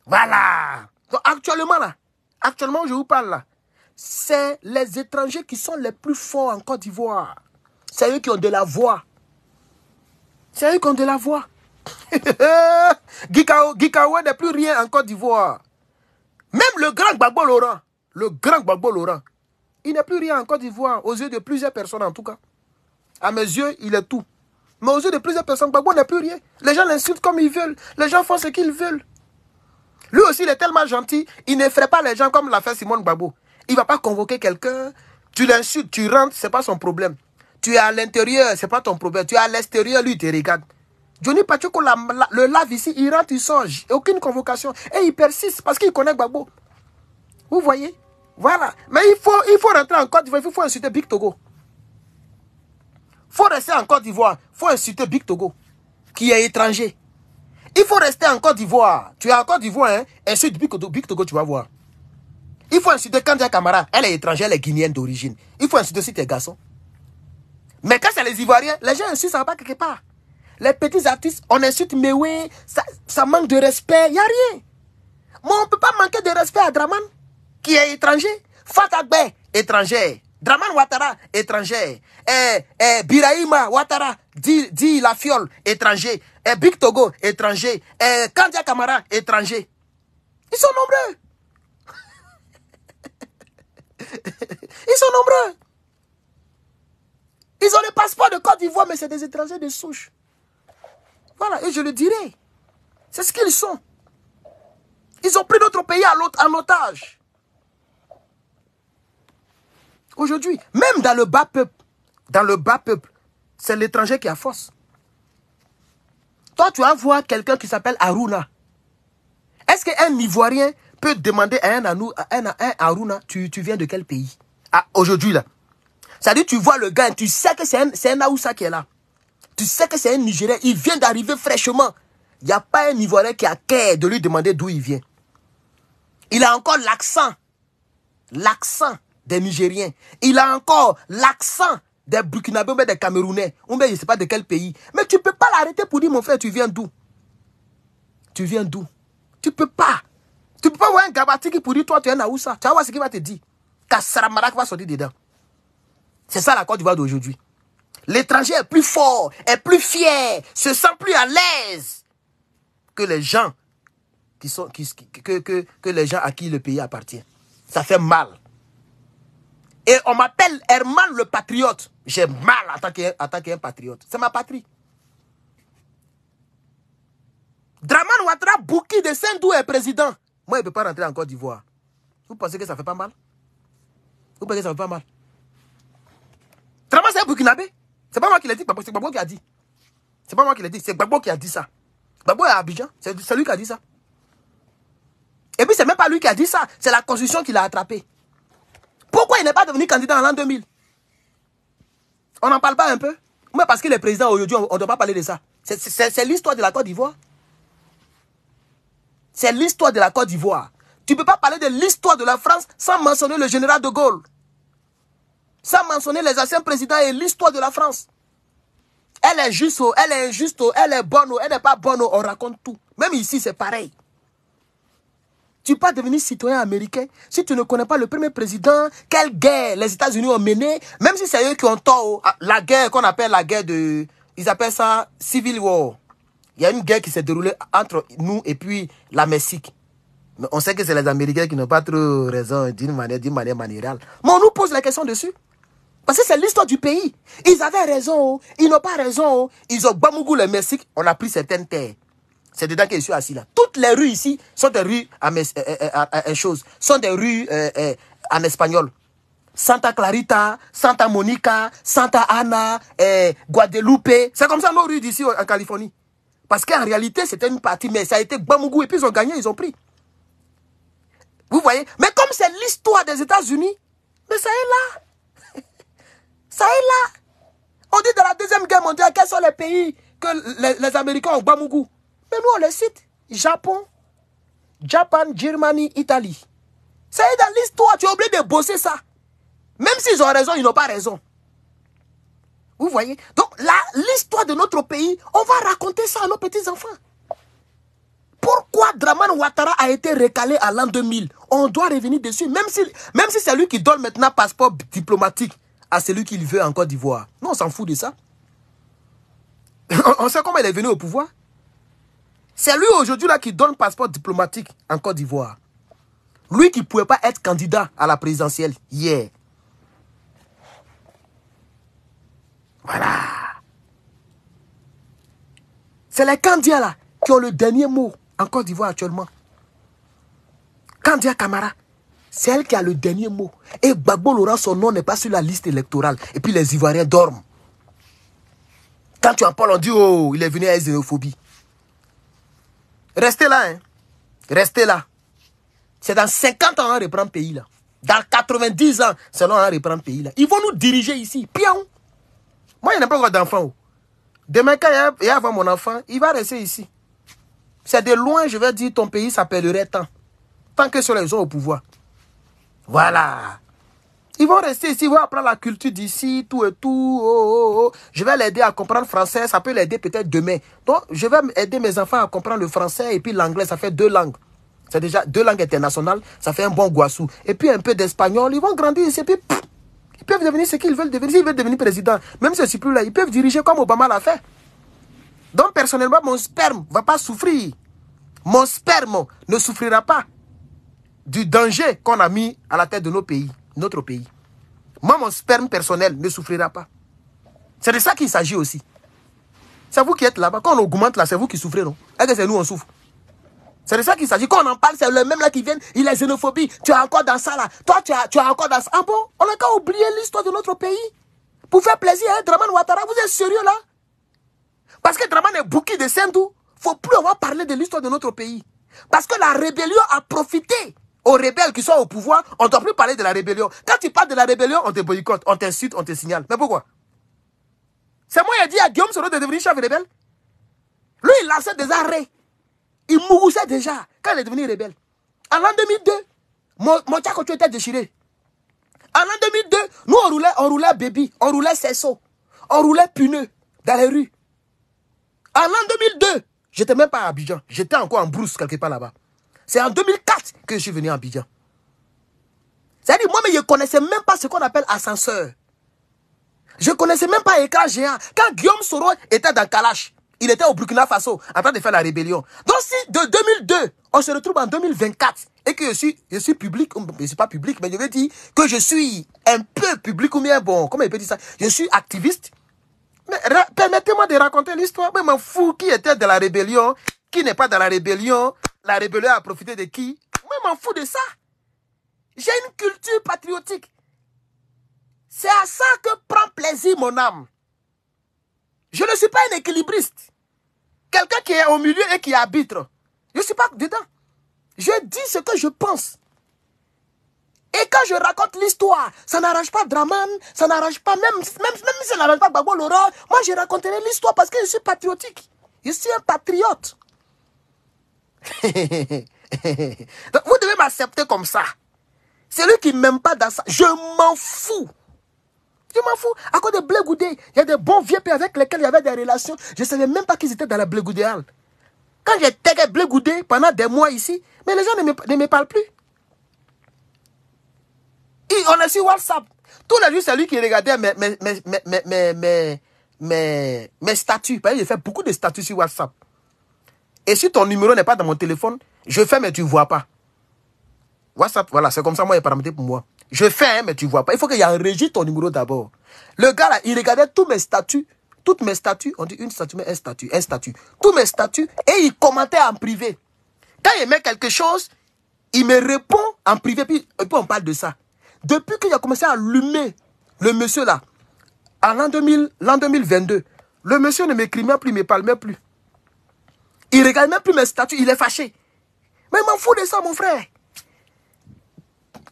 Voilà. Donc actuellement là, actuellement je vous parle là, c'est les étrangers qui sont les plus forts en Côte d'Ivoire. C'est eux qui ont de la voix. C'est eux qui ont de la voix. [laughs] Guikawe n'est plus rien en Côte d'Ivoire. Même le grand Gbagbo Laurent, le grand Gbagbo Laurent, il n'est plus rien en Côte d'Ivoire, aux yeux de plusieurs personnes en tout cas. À mes yeux, il est tout. Mais aux yeux de plusieurs personnes, Gbagbo n'est plus rien. Les gens l'insultent comme ils veulent. Les gens font ce qu'ils veulent. Lui aussi, il est tellement gentil, il ne ferait pas les gens comme l'a fait Simone Gbagbo. Il ne va pas convoquer quelqu'un. Tu l'insultes, tu rentres, ce n'est pas son problème. Tu es à l'intérieur, ce n'est pas ton problème. Tu es à l'extérieur, lui, il te regarde. Johnny Pacheco le lave ici, il rentre, il sort, aucune convocation. Et il persiste parce qu'il connaît Gbagbo. Vous voyez Voilà. Mais il faut, il faut rentrer en Côte d'Ivoire, il faut insulter Big Togo. Il faut rester en Côte d'Ivoire, il faut insulter Big Togo, qui est étranger. Il faut rester en Côte d'Ivoire. Tu es en Côte d'Ivoire, hein? insulte Big Togo, Big Togo, tu vas voir. Il faut insulter Kandia Camara, elle est étrangère, elle est guinéenne d'origine. Il faut insulter aussi tes garçons. Mais quand c'est les Ivoiriens, les gens insultent, ça va pas quelque part. Les petits artistes, on insulte, mais oui, ça, manque de respect, il n'y a rien. Moi, on ne peut pas manquer de respect à Draman, qui est étranger. Fatagbe, étranger. Draman Ouattara, étranger. Eh, eh, Birahima Ouattara, dit, dit la étranger. Eh, Big Togo, étranger. Eh, Kandia Kamara, étranger. Ils sont nombreux. [laughs] Ils sont nombreux. Ils ont le passeport de Côte d'Ivoire, mais c'est des étrangers de souche. Voilà, et je le dirai. C'est ce qu'ils sont. Ils ont pris notre pays en otage. Aujourd'hui, même dans le bas peuple, dans le bas peuple, c'est l'étranger qui a force. Toi, tu vas voir quelqu'un qui s'appelle Aruna. Est-ce qu'un Ivoirien peut demander à un, à Aruna, tu, viens de quel pays ah, Aujourd'hui, là. Ça dit, tu vois le gars, tu sais que c'est un, un Aoussa qui est là. Tu sais que c'est un Nigérien, il vient d'arriver fraîchement. Il n'y a pas un Ivoirien qui a cœur de lui demander d'où il vient. Il a encore l'accent, l'accent des Nigériens. Il a encore l'accent des Burkinabés ou des Camerounais, ou bien je ne sais pas de quel pays. Mais tu ne peux pas l'arrêter pour dire, mon frère, tu viens d'où Tu viens d'où Tu ne peux pas. Tu ne peux pas voir un gabati qui pour dire, toi, tu es un Aoussa. Tu vas voir ce qu'il va te dire. va sortir dedans. C'est ça la Côte d'Ivoire d'aujourd'hui. L'étranger est plus fort, est plus fier, se sent plus à l'aise que les gens qui sont, que, les gens à qui le pays appartient. Ça fait mal. Et on m'appelle Herman le patriote. J'ai mal en tant qu'un patriote. C'est ma patrie. Draman Ouattara Bouki de Saint-Dou est président. Moi, il ne peut pas rentrer en Côte d'Ivoire. Vous pensez que ça fait pas mal Vous pensez que ça ne fait pas mal Draman, c'est un Burkinabé. C'est pas moi qui l'ai dit, c'est Babo qui a dit. C'est pas moi qui l'ai dit, c'est Gbagbo qui a dit ça. Gbagbo est à Abidjan, c'est lui qui a dit ça. Et puis c'est même pas lui qui a dit ça, c'est la constitution qui l'a attrapé. Pourquoi il n'est pas devenu candidat en l'an 2000 On n'en parle pas un peu Moi parce qu'il est président aujourd'hui, on ne doit pas parler de ça. C'est l'histoire de la Côte d'Ivoire. C'est l'histoire de la Côte d'Ivoire. Tu ne peux pas parler de l'histoire de la France sans mentionner le général de Gaulle sans mentionner les anciens présidents et l'histoire de la France. Elle est juste, elle est injuste, elle est bonne, elle n'est pas bonne, on raconte tout. Même ici, c'est pareil. Tu peux pas devenir citoyen américain si tu ne connais pas le premier président, quelle guerre les États-Unis ont menée, même si c'est eux qui ont tort, oh, ah, la guerre qu'on appelle la guerre de... Ils appellent ça Civil War. Il y a une guerre qui s'est déroulée entre nous et puis la Mexique. Mais on sait que c'est les Américains qui n'ont pas trop raison d'une manière, d'une manière manérale. Mais on nous pose la question dessus. Parce que c'est l'histoire du pays. Ils avaient raison, oh. ils n'ont pas raison. Oh. Ils ont Bamougou, le Mexique, on a pris certaines terres. C'est dedans que je suis assis là. Toutes les rues ici sont des rues en, euh, euh, euh, choses, sont des rues en espagnol. Santa Clarita, Santa Monica, Santa Ana, Guadeloupe. C'est comme ça nos rues d'ici en Californie. Parce qu'en réalité, c'était une partie, mais ça a été Bamougou et puis ils ont gagné, ils ont pris. Vous voyez Mais comme c'est l'histoire des États-Unis, mais ça est là. Ça est là. On dit de la Deuxième Guerre mondiale, quels sont les pays que les, Américains ont Bamougou Mais nous, on les cite. Japon, Japan, Germanie, Italie. Ça est dans l'histoire. Tu es obligé de bosser ça. Même s'ils ont raison, ils n'ont pas raison. Vous voyez Donc l'histoire de notre pays, on va raconter ça à nos petits-enfants. Pourquoi Draman Ouattara a été recalé à l'an 2000 On doit revenir dessus, même si, même si c'est lui qui donne maintenant passeport diplomatique à celui qu'il veut en Côte d'Ivoire. Non, on s'en fout de ça. [laughs] on sait comment il est venu au pouvoir. C'est lui aujourd'hui là qui donne passeport diplomatique en Côte d'Ivoire. Lui qui ne pouvait pas être candidat à la présidentielle hier. Voilà. C'est les candidats là qui ont le dernier mot en Côte d'Ivoire actuellement. Candidat Camara, c'est elle qui a le dernier mot. Et Bagbo Laurent, son nom n'est pas sur la liste électorale. Et puis les Ivoiriens dorment. Quand tu en parles, on dit Oh, il est venu à Iséophobie. Restez là, hein. Restez là. C'est dans 50 ans, va reprendre le pays là. Dans 90 ans, selon on reprendre le pays là. Ils vont nous diriger ici. Pion. Moi, il n'y a pas encore d'enfant. Oh. Demain, quand il y a avant mon enfant, il va rester ici. C'est de loin, je vais dire, ton pays s'appellerait tant. Tant que sur les ont au pouvoir. Voilà. Ils vont rester ici, ils vont apprendre la culture d'ici, tout et tout. Oh, oh, oh. Je vais l'aider à comprendre le français, ça peut l'aider peut-être demain. Donc, je vais aider mes enfants à comprendre le français et puis l'anglais, ça fait deux langues. C'est déjà deux langues internationales, ça fait un bon guassou. Et puis un peu d'espagnol, ils vont grandir ici, et puis ils peuvent devenir ce qu'ils veulent devenir. ils veulent devenir président, même si je plus là, ils peuvent diriger comme Obama l'a fait. Donc, personnellement, mon sperme ne va pas souffrir. Mon sperme ne souffrira pas du danger qu'on a mis à la tête de nos pays, notre pays. Moi, mon sperme personnel ne souffrira pas. C'est de ça qu'il s'agit aussi. C'est vous qui êtes là-bas. Quand on augmente là, c'est vous qui souffrez, non Est-ce que c'est nous on souffre C'est de ça qu'il s'agit. Quand on en parle, c'est le même là qui vient. Il a xénophobie. Tu es encore dans ça là. Toi, tu as, encore dans ça. Ah bon On a qu'à oublier l'histoire de notre pays. Pour faire plaisir à hein, Draman Ouattara, vous êtes sérieux là Parce que Draman est bouquet de ne Faut plus avoir parlé de l'histoire de notre pays. Parce que la rébellion a profité aux rebelles qui sont au pouvoir, on ne doit plus parler de la rébellion. Quand tu parles de la rébellion, on te boycotte, on t'insulte, on te signale. Mais pourquoi C'est moi qui ai dit à Guillaume Soro de devenir chef rebelle. Lui, il lançait des arrêts. Il mouroussait déjà quand il est devenu rebelle. En l'an 2002, mon, était déchiré. En l'an 2002, nous, on roulait, on roulait Baby, on roulait Cesso, on roulait Puneux dans les rues. En l'an 2002, j'étais même pas à Abidjan. J'étais encore en brousse quelque part là-bas. C'est en 2004 que je suis venu à Abidjan. C'est-à-dire, moi, mais je ne connaissais même pas ce qu'on appelle ascenseur. Je ne connaissais même pas écran géant. Quand Guillaume Soro était dans Kalash, il était au Burkina Faso en train de faire la rébellion. Donc, si de 2002, on se retrouve en 2024 et que je suis, public, je ne suis pas public, mais je veux dire que je suis un peu public ou bien bon, comment il peut dire ça Je suis activiste. Mais permettez-moi de raconter l'histoire. Mais m'en fous qui était de la rébellion, qui n'est pas dans la rébellion, la rébellion a profité de qui Moi, je m'en fous de ça. J'ai une culture patriotique. C'est à ça que prend plaisir mon âme. Je ne suis pas un équilibriste. Quelqu'un qui est au milieu et qui arbitre. Je ne suis pas dedans. Je dis ce que je pense. Et quand je raconte l'histoire, ça n'arrange pas Draman, ça n'arrange pas, même, même, si ça n'arrange pas Babo Laurent, moi je raconterai l'histoire parce que je suis patriotique. Je suis un patriote. Donc, vous devez m'accepter comme ça. C'est lui qui ne m'aime pas dans ça, je m'en fous. Je m'en fous. À cause de Goudé il y a des bons vieux pays avec lesquels il y avait des relations. Je ne savais même pas qu'ils étaient dans la hall. Quand j'étais Goudé pendant des mois ici, mais les gens ne me, parlent plus. on est sur WhatsApp. Tout les jours, c'est lui qui regardait mes, mes, mes, mes, mes, statuts. Parce fait beaucoup de statuts sur WhatsApp. Et si ton numéro n'est pas dans mon téléphone, je fais, mais tu ne vois pas. WhatsApp, voilà, c'est comme ça, moi, il est paramétré pour moi. Je fais, hein, mais tu ne vois pas. Il faut qu'il y un enregistre ton numéro d'abord. Le gars, là, il regardait tous mes statuts, toutes mes statuts. On dit une statue, mais un statut, un statut. Tous mes statuts, et il commentait en privé. Quand il met quelque chose, il me répond en privé, puis, puis on parle de ça. Depuis qu'il a commencé à allumer le monsieur là, en l'an 2022, le monsieur ne m'écrivait plus, ne me palmait plus. Il regarde même plus mes statuts, il est fâché. Mais il m'en fout de ça, mon frère.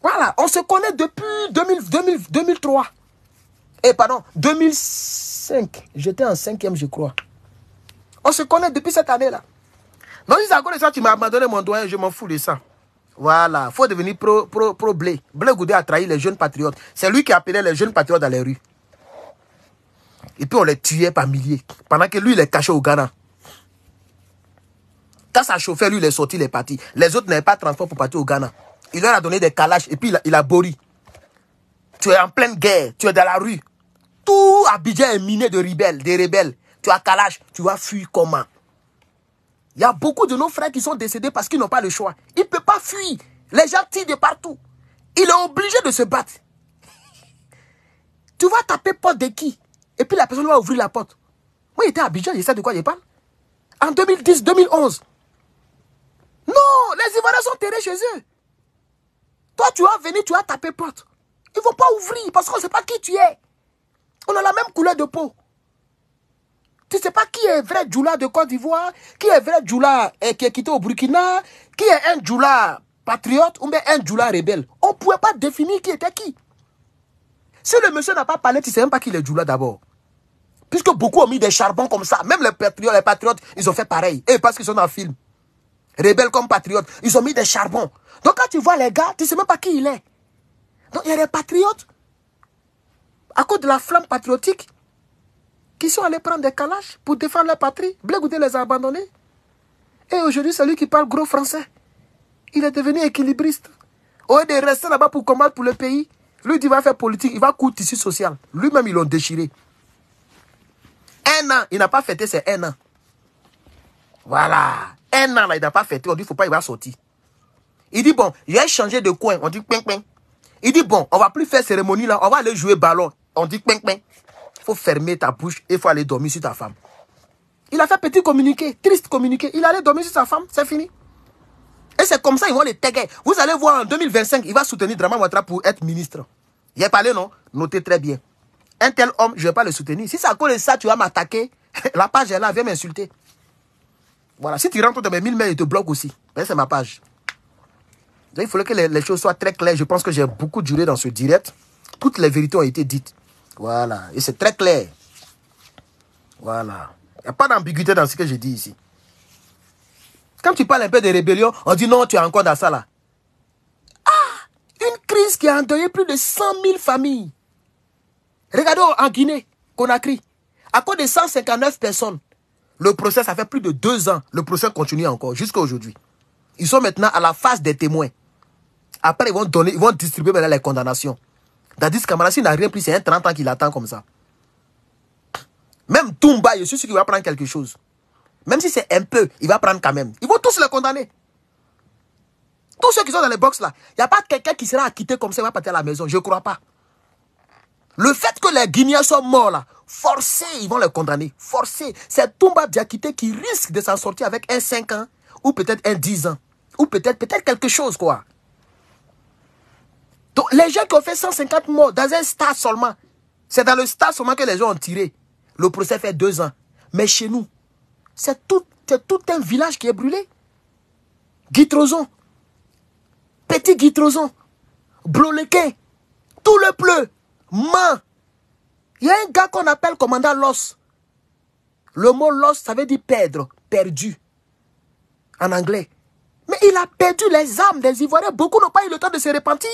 Voilà, on se connaît depuis 2003. Et eh, pardon, 2005. J'étais en cinquième, je crois. On se connaît depuis cette année-là. Non, il encore de ça, tu m'as abandonné mon doigt, je m'en fous de ça. Voilà, faut devenir pro, pro, pro Blé. Blé Goudé a trahi les jeunes patriotes. C'est lui qui appelait les jeunes patriotes dans les rues. Et puis on les tuait par milliers. Pendant que lui, il est caché au Ghana. Quand ça chauffeur, lui, il est sorti, il est parti. Les autres n'avaient pas de transport pour partir au Ghana. Il leur a donné des calages et puis il a, il Tu es en pleine guerre, tu es dans la rue. Tout Abidjan est miné de rebelles, des rebelles. Tu as calage, tu vas fuir comment Il y a beaucoup de nos frères qui sont décédés parce qu'ils n'ont pas le choix. Ils ne peuvent pas fuir. Les gens tirent de partout. Il est obligé de se battre. Tu vas taper porte de qui Et puis la personne va ouvrir la porte. Moi, j'étais à Abidjan, je sais de quoi je parle. En 2010, 2011, non, les Ivoiriens sont terrés chez eux. Toi, tu as venu, tu as tapé porte. Ils ne vont pas ouvrir parce qu'on ne sait pas qui tu es. On a la même couleur de peau. Tu ne sais pas qui est vrai Djoula de Côte d'Ivoire, qui est vrai Djoula et eh, qui est quitté au Burkina, qui est un Djoula patriote ou bien un Djoula rebelle. On ne pouvait pas définir qui était qui. Si le monsieur n'a pas parlé, tu ne sais même pas qui est Djoula d'abord. Puisque beaucoup ont mis des charbons comme ça, même les patriotes, les patriotes ils ont fait pareil. Et eh, parce qu'ils sont dans le film. Rebelles comme patriotes. Ils ont mis des charbons. Donc quand tu vois les gars, tu ne sais même pas qui il est. Donc il y a des patriotes, à cause de la flamme patriotique, qui sont allés prendre des calaches pour défendre la patrie. Blegoudé les a abandonnés. Et aujourd'hui, c'est lui qui parle gros français, il est devenu équilibriste. Au lieu de rester là-bas pour combattre pour le pays, lui, il va faire politique, il va couper tissu social. Lui-même, ils l'ont déchiré. Un an, il n'a pas fêté ses un an. Voilà un an là, il n'a pas fêté. On dit, il faut pas, il va sortir. Il dit, bon, il a changé de coin. On dit, ping, ping. Il dit, bon, on va plus faire cérémonie là. On va aller jouer ballon. On dit, ping, ping. Il faut fermer ta bouche et il faut aller dormir sur ta femme. Il a fait petit communiqué, triste communiqué. Il allait dormir sur sa femme, c'est fini. Et c'est comme ça, ils vont les taguer. Vous allez voir en 2025, il va soutenir Drama Ouattara pour être ministre. Il a parlé, non Notez très bien. Un tel homme, je ne vais pas le soutenir. Si ça colle ça, tu vas m'attaquer. [laughs] La page est là, viens m'insulter. Voilà, si tu rentres dans mes 1000 mails, ils te bloquent aussi. C'est ma page. Donc, il faudrait que les, choses soient très claires. Je pense que j'ai beaucoup duré dans ce direct. Toutes les vérités ont été dites. Voilà. Et c'est très clair. Voilà. Il n'y a pas d'ambiguïté dans ce que je dis ici. Quand tu parles un peu de rébellion, on dit non, tu es encore dans ça là. Ah Une crise qui a endeuillé plus de 100 000 familles. Regardez en Guinée, Conakry. À cause de 159 personnes, le procès, ça fait plus de deux ans. Le procès continue encore jusqu'à aujourd'hui. Ils sont maintenant à la phase des témoins. Après, ils vont donner, ils vont distribuer maintenant les condamnations. Dadis Kamara, s'il n'a rien pris, c'est un 30 ans qu'il attend comme ça. Même Toumba, je suis sûr qu'il va prendre quelque chose. Même si c'est un peu, il va prendre quand même. Ils vont tous les condamner. Tous ceux qui sont dans les box là, il n'y a pas quelqu'un qui sera acquitté comme ça, il va partir à la maison. Je ne crois pas. Le fait que les Guinéens soient morts là, Forcé ils vont le condamner. Forcé C'est Toumba Diakité qui risque de s'en sortir avec un 5 ans, ou peut-être un 10 ans, ou peut-être peut, -être, quelque chose, quoi. les gens qui ont fait 150 morts dans un stade seulement, c'est dans le stade seulement que les gens ont tiré. Le procès fait deux ans. Mais chez nous, c'est tout, tout un village qui est brûlé. Guitrozon, Petit Guitrozon, Blolequin, tout le pleu, Main il y a un gars qu'on appelle commandant Loss. Le mot Loss, ça veut dire perdre, perdu, en anglais. Mais il a perdu les âmes des Ivoiriens. Beaucoup n'ont pas eu le temps de se repentir.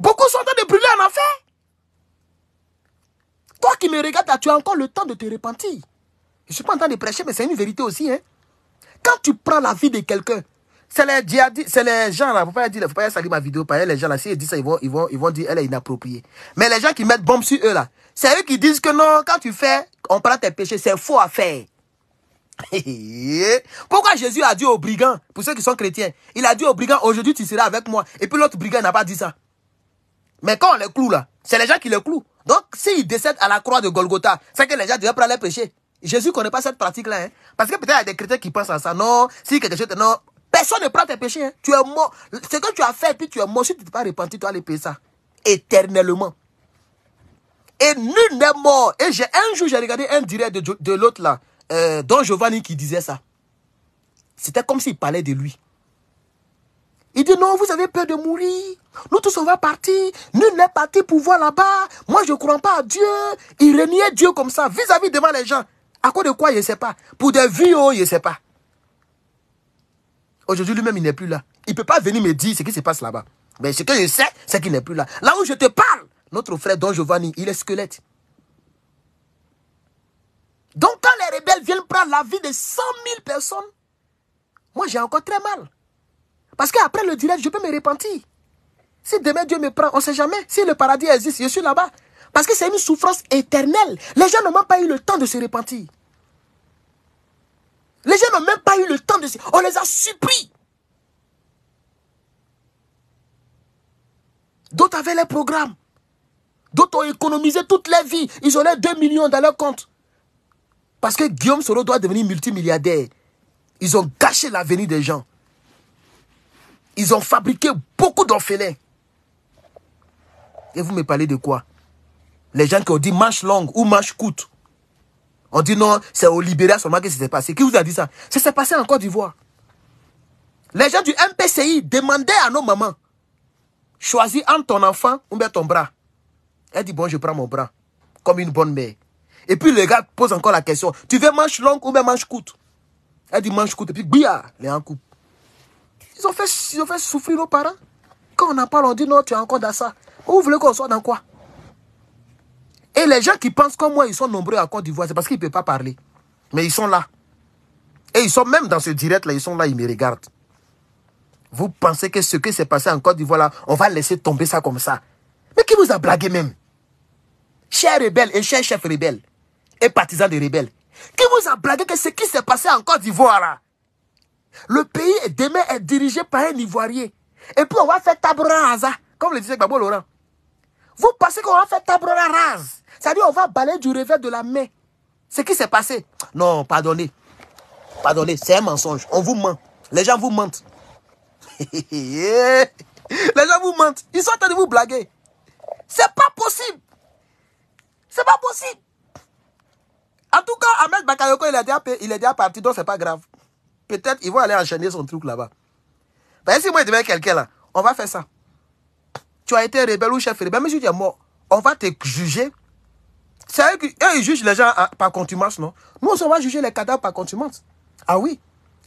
Beaucoup sont en train de brûler en enfer. Toi qui me regardes, tu as encore le temps de te repentir. Je ne suis pas en train de prêcher, mais c'est une vérité aussi. Hein. Quand tu prends la vie de quelqu'un, c'est les gens c'est les gens là. Faut pas dire, faut pas salir ma vidéo. les gens là, si ils disent ça, ils vont, ils vont, dire, elle est inappropriée. Mais les gens qui mettent bombe sur eux là, c'est eux qui disent que non, quand tu fais, on prend tes péchés, c'est faux à faire. [laughs] Pourquoi Jésus a dit aux brigands, pour ceux qui sont chrétiens, il a dit aux brigands, aujourd'hui tu seras avec moi. Et puis l'autre brigand n'a pas dit ça. Mais quand on les cloue là, c'est les gens qui les clouent. Donc s'ils décèdent à la croix de Golgotha, c'est que les gens devaient prendre les péchés. Jésus connaît pas cette pratique-là. Hein. Parce que peut-être il y a des chrétiens qui pensent à ça. Non, si quelque chose... Non, Personne ne prend tes péchés. Hein. Tu es mort. Ce que tu as fait, puis tu es mort. Si tu ne t'es pas repenti, tu vas aller payer ça. Éternellement. Et nul n'est mort. Et un jour, j'ai regardé un direct de, l'autre là, euh, Don Giovanni, qui disait ça. C'était comme s'il parlait de lui. Il dit non, vous avez peur de mourir. Nous tous, on va partir. Nul n'est parti pour voir là-bas. Moi, je ne crois pas à Dieu. Il reniait Dieu comme ça, vis-à-vis devant les gens. À cause de quoi, je ne sais pas. Pour des vies, oh, je ne sais pas. Aujourd'hui, lui-même, il n'est plus là. Il ne peut pas venir me dire ce qui se passe là-bas. Mais ce que je sais, c'est qu'il n'est plus là. Là où je te parle, notre frère Don Giovanni, il est squelette. Donc, quand les rebelles viennent prendre la vie de 100 000 personnes, moi, j'ai encore très mal. Parce qu'après le direct, je peux me repentir. Si demain Dieu me prend, on ne sait jamais. Si le paradis existe, je suis là-bas. Parce que c'est une souffrance éternelle. Les gens n'ont même pas eu le temps de se repentir. Les gens n'ont même pas eu le temps de... On les a suppris. D'autres avaient les programmes. D'autres ont économisé toute leur vie. Ils ont les 2 millions dans leur compte. Parce que Guillaume Soro doit devenir multimilliardaire. Ils ont gâché l'avenir des gens. Ils ont fabriqué beaucoup d'orphelins. Et vous me parlez de quoi Les gens qui ont dit marche longue ou marche coûte. On dit non, c'est au Libéria seulement que s'est passé. Qui vous a dit ça Ça s'est passé en Côte d'Ivoire. Les gens du MPCI demandaient à nos mamans, choisis entre ton enfant ou bien ton bras. Elle dit, bon, je prends mon bras, comme une bonne mère. Et puis le gars pose encore la question, tu veux manche longue ou bien manche courte Elle dit manche courte, et puis bia, ah, les en coupe. Ils ont, fait, ils ont fait souffrir nos parents. Quand on en parle, on dit non, tu es encore dans ça. Vous voulez qu'on soit dans quoi et les gens qui pensent comme moi, ils sont nombreux en Côte d'Ivoire, c'est parce qu'ils ne peuvent pas parler. Mais ils sont là. Et ils sont même dans ce direct-là, ils sont là, ils me regardent. Vous pensez que ce qui s'est passé en Côte d'Ivoire, on va laisser tomber ça comme ça. Mais qui vous a blagué même Chers rebelles et chers chefs rebelles et partisans des rebelles, qui vous a blagué que ce qui s'est passé en Côte d'Ivoire, le pays demain est dirigé par un Ivoirien. Et puis on va faire table rasa. comme le disait Gabo Laurent. Vous pensez qu'on va faire table rase ça veut dire on va balayer du revers de la main. Ce qui s'est passé. Non, pardonnez. Pardonnez, c'est un mensonge. On vous ment. Les gens vous mentent. [laughs] les gens vous mentent. Ils sont en train de vous blaguer. C'est pas possible. C'est pas possible. En tout cas, Ahmed Bakayoko, il est déjà, il déjà parti, donc c'est pas grave. Peut-être ils vont aller enchaîner son truc là-bas. Ben, si moi je être quelqu'un là, on va faire ça. Tu as été rebelle ou chef rebelle, mais je dis es mort, on va te juger c'est eux qui ils jugent les gens ah, par contumace, non Nous, on va juger les cadavres par contumace. Ah oui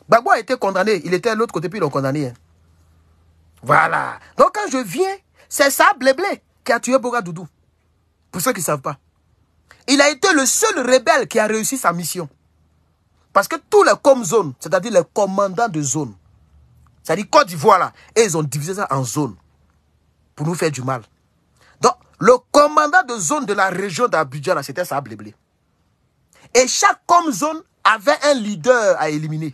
Bagbo a été condamné. Il était à l'autre côté, puis ils l'ont condamné. Hein. Voilà. Donc, quand je viens, c'est ça, Bléblé, qui a tué Boga Doudou. Pour ceux qui ne savent pas. Il a été le seul rebelle qui a réussi sa mission. Parce que tous les com zones, c'est-à-dire les commandants de zone, c'est-à-dire Côte d'Ivoire, là, et ils ont divisé ça en zones pour nous faire du mal. Le commandant de zone de la région d'Abidjan, c'était ça, Leblé. Et chaque comme zone avait un leader à éliminer.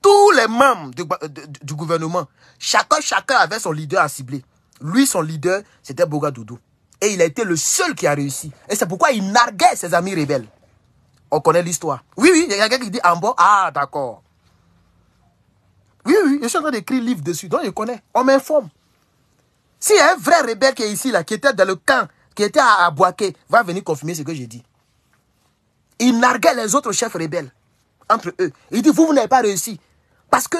Tous les membres euh, du gouvernement, chacun, chacun avait son leader à cibler. Lui, son leader, c'était Boga Doudou. Et il a été le seul qui a réussi. Et c'est pourquoi il narguait ses amis rebelles. On connaît l'histoire. Oui, oui, il y a quelqu'un qui dit bas. Ah, d'accord. Oui, oui, je suis en train d'écrire livre dessus, donc je connais. On m'informe. Si un vrai rebelle qui est ici, là, qui était dans le camp, qui était à, va venir confirmer ce que j'ai dit. Il narguait les autres chefs rebelles entre eux. Il dit, vous, vous n'avez pas réussi. Parce que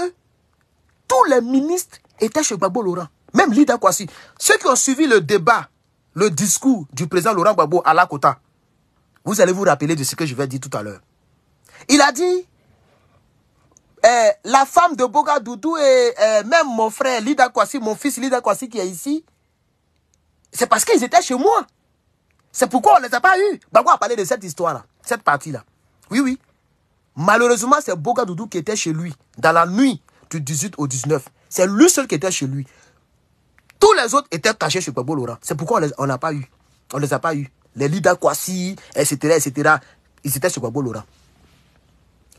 tous les ministres étaient chez Babo Laurent. Même Lida Kwasi. Ceux qui ont suivi le débat, le discours du président Laurent Babo à la vous allez vous rappeler de ce que je vais dire tout à l'heure. Il a dit, eh, la femme de Boga Doudou et eh, même mon frère Lida Kwasi, mon fils Lida Kwasi qui est ici, c'est parce qu'ils étaient chez moi. C'est pourquoi on ne les a pas eus. Bagou a parlé de cette histoire-là, cette partie-là. Oui, oui. Malheureusement, c'est Boga Doudou qui était chez lui, dans la nuit du 18 au 19. C'est lui seul qui était chez lui. Tous les autres étaient cachés chez Pablo Laurent. C'est pourquoi on ne pas eu. On ne les a pas eus. Les Lida Kwasi, etc., etc., ils étaient chez Pablo Laurent.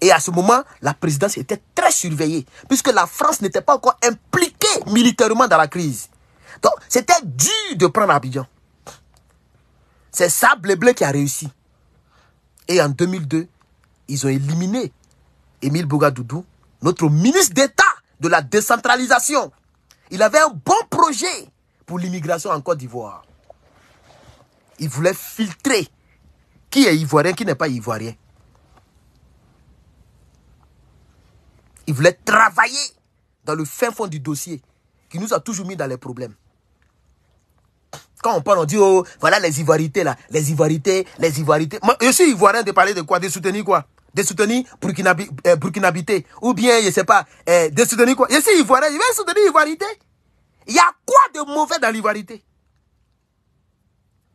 Et à ce moment, la présidence était très surveillée, puisque la France n'était pas encore impliquée militairement dans la crise. Donc, c'était dur de prendre Abidjan. C'est Sable Bleu qui a réussi. Et en 2002, ils ont éliminé Émile Bougadoudou, notre ministre d'État de la décentralisation. Il avait un bon projet pour l'immigration en Côte d'Ivoire. Il voulait filtrer qui est ivoirien, qui n'est pas ivoirien. voulait travailler dans le fin fond du dossier qui nous a toujours mis dans les problèmes. Quand on parle, on dit, oh, voilà les Ivoirités là, les Ivoirités, les Ivoirités. Moi, je suis Ivoirien de parler de quoi De soutenir quoi De soutenir pour euh, Ou bien, je ne sais pas, euh, de soutenir quoi Je suis Ivoirien, je vais soutenir Ivoirité. Il y a quoi de mauvais dans l'Ivoirité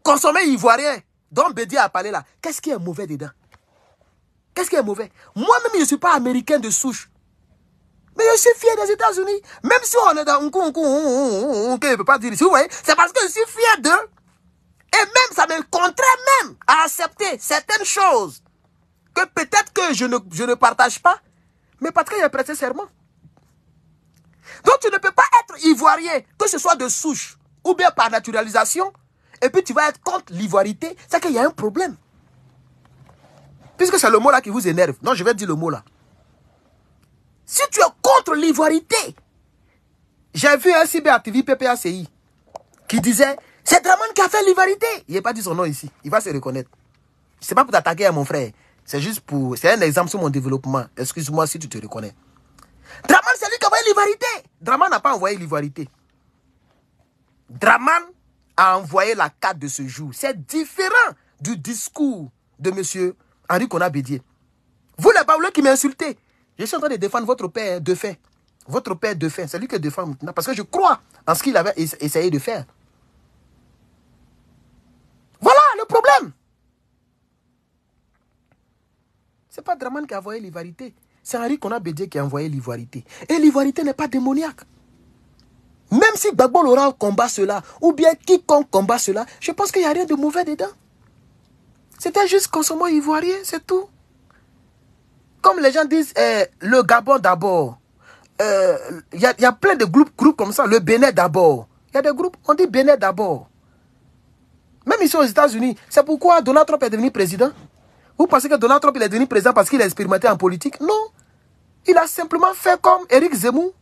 Consommer Ivoirien, dont Bédia a parlé là, qu'est-ce qui est mauvais dedans Qu'est-ce qui est mauvais Moi-même, je ne suis pas américain de souche. Mais je suis fier des États-Unis. Même si on est dans un con. ne peut pas dire. Vous voyez, c'est parce que je suis fier d'eux. Et même, ça me contraint même à accepter certaines choses que peut-être que je ne, je ne partage pas, mais parce très j'ai prêté serment. Donc tu ne peux pas être ivoirien, que ce soit de souche ou bien par naturalisation, et puis tu vas être contre l'ivoirité, c'est qu'il y a un problème. Puisque c'est le mot là qui vous énerve. Non, je vais dire le mot là. Si tu es l'ivoirité. J'ai vu un cyber TV PPACI qui disait C'est Draman qui a fait l'ivoirité. Il n'a pas dit son nom ici. Il va se reconnaître. Ce n'est pas pour t'attaquer à hein, mon frère. C'est juste pour. C'est un exemple sur mon développement. Excuse-moi si tu te reconnais. Draman, c'est lui qui a envoyé l'ivoirité. Draman n'a pas envoyé l'ivoirité. Draman a envoyé la carte de ce jour. C'est différent du discours de M. Henri Konabedier. Vous, les Baouleux qui m'insultez, je suis en train de défendre votre père de fait. Votre père de fait. C'est lui que je défends maintenant. Parce que je crois en ce qu'il avait essayé de faire. Voilà le problème. Ce n'est pas Draman qui a envoyé l'ivarité. C'est Henri Bédier qui a envoyé l'ivoirité. Et l'ivoirité n'est pas démoniaque. Même si Gbagbo Laura combat cela, ou bien quiconque combat cela, je pense qu'il n'y a rien de mauvais dedans. C'était juste consommant ivoirien, c'est tout. Comme les gens disent, eh, le Gabon d'abord. Il eh, y, a plein de groupes, groupes comme ça. Le Bénin d'abord. Il y a des groupes, on dit Bénin d'abord. Même ici aux États-Unis. C'est pourquoi Donald Trump est devenu président. Vous pensez que Donald Trump est devenu président parce qu'il a expérimenté en politique Non. Il a simplement fait comme Eric Zemmour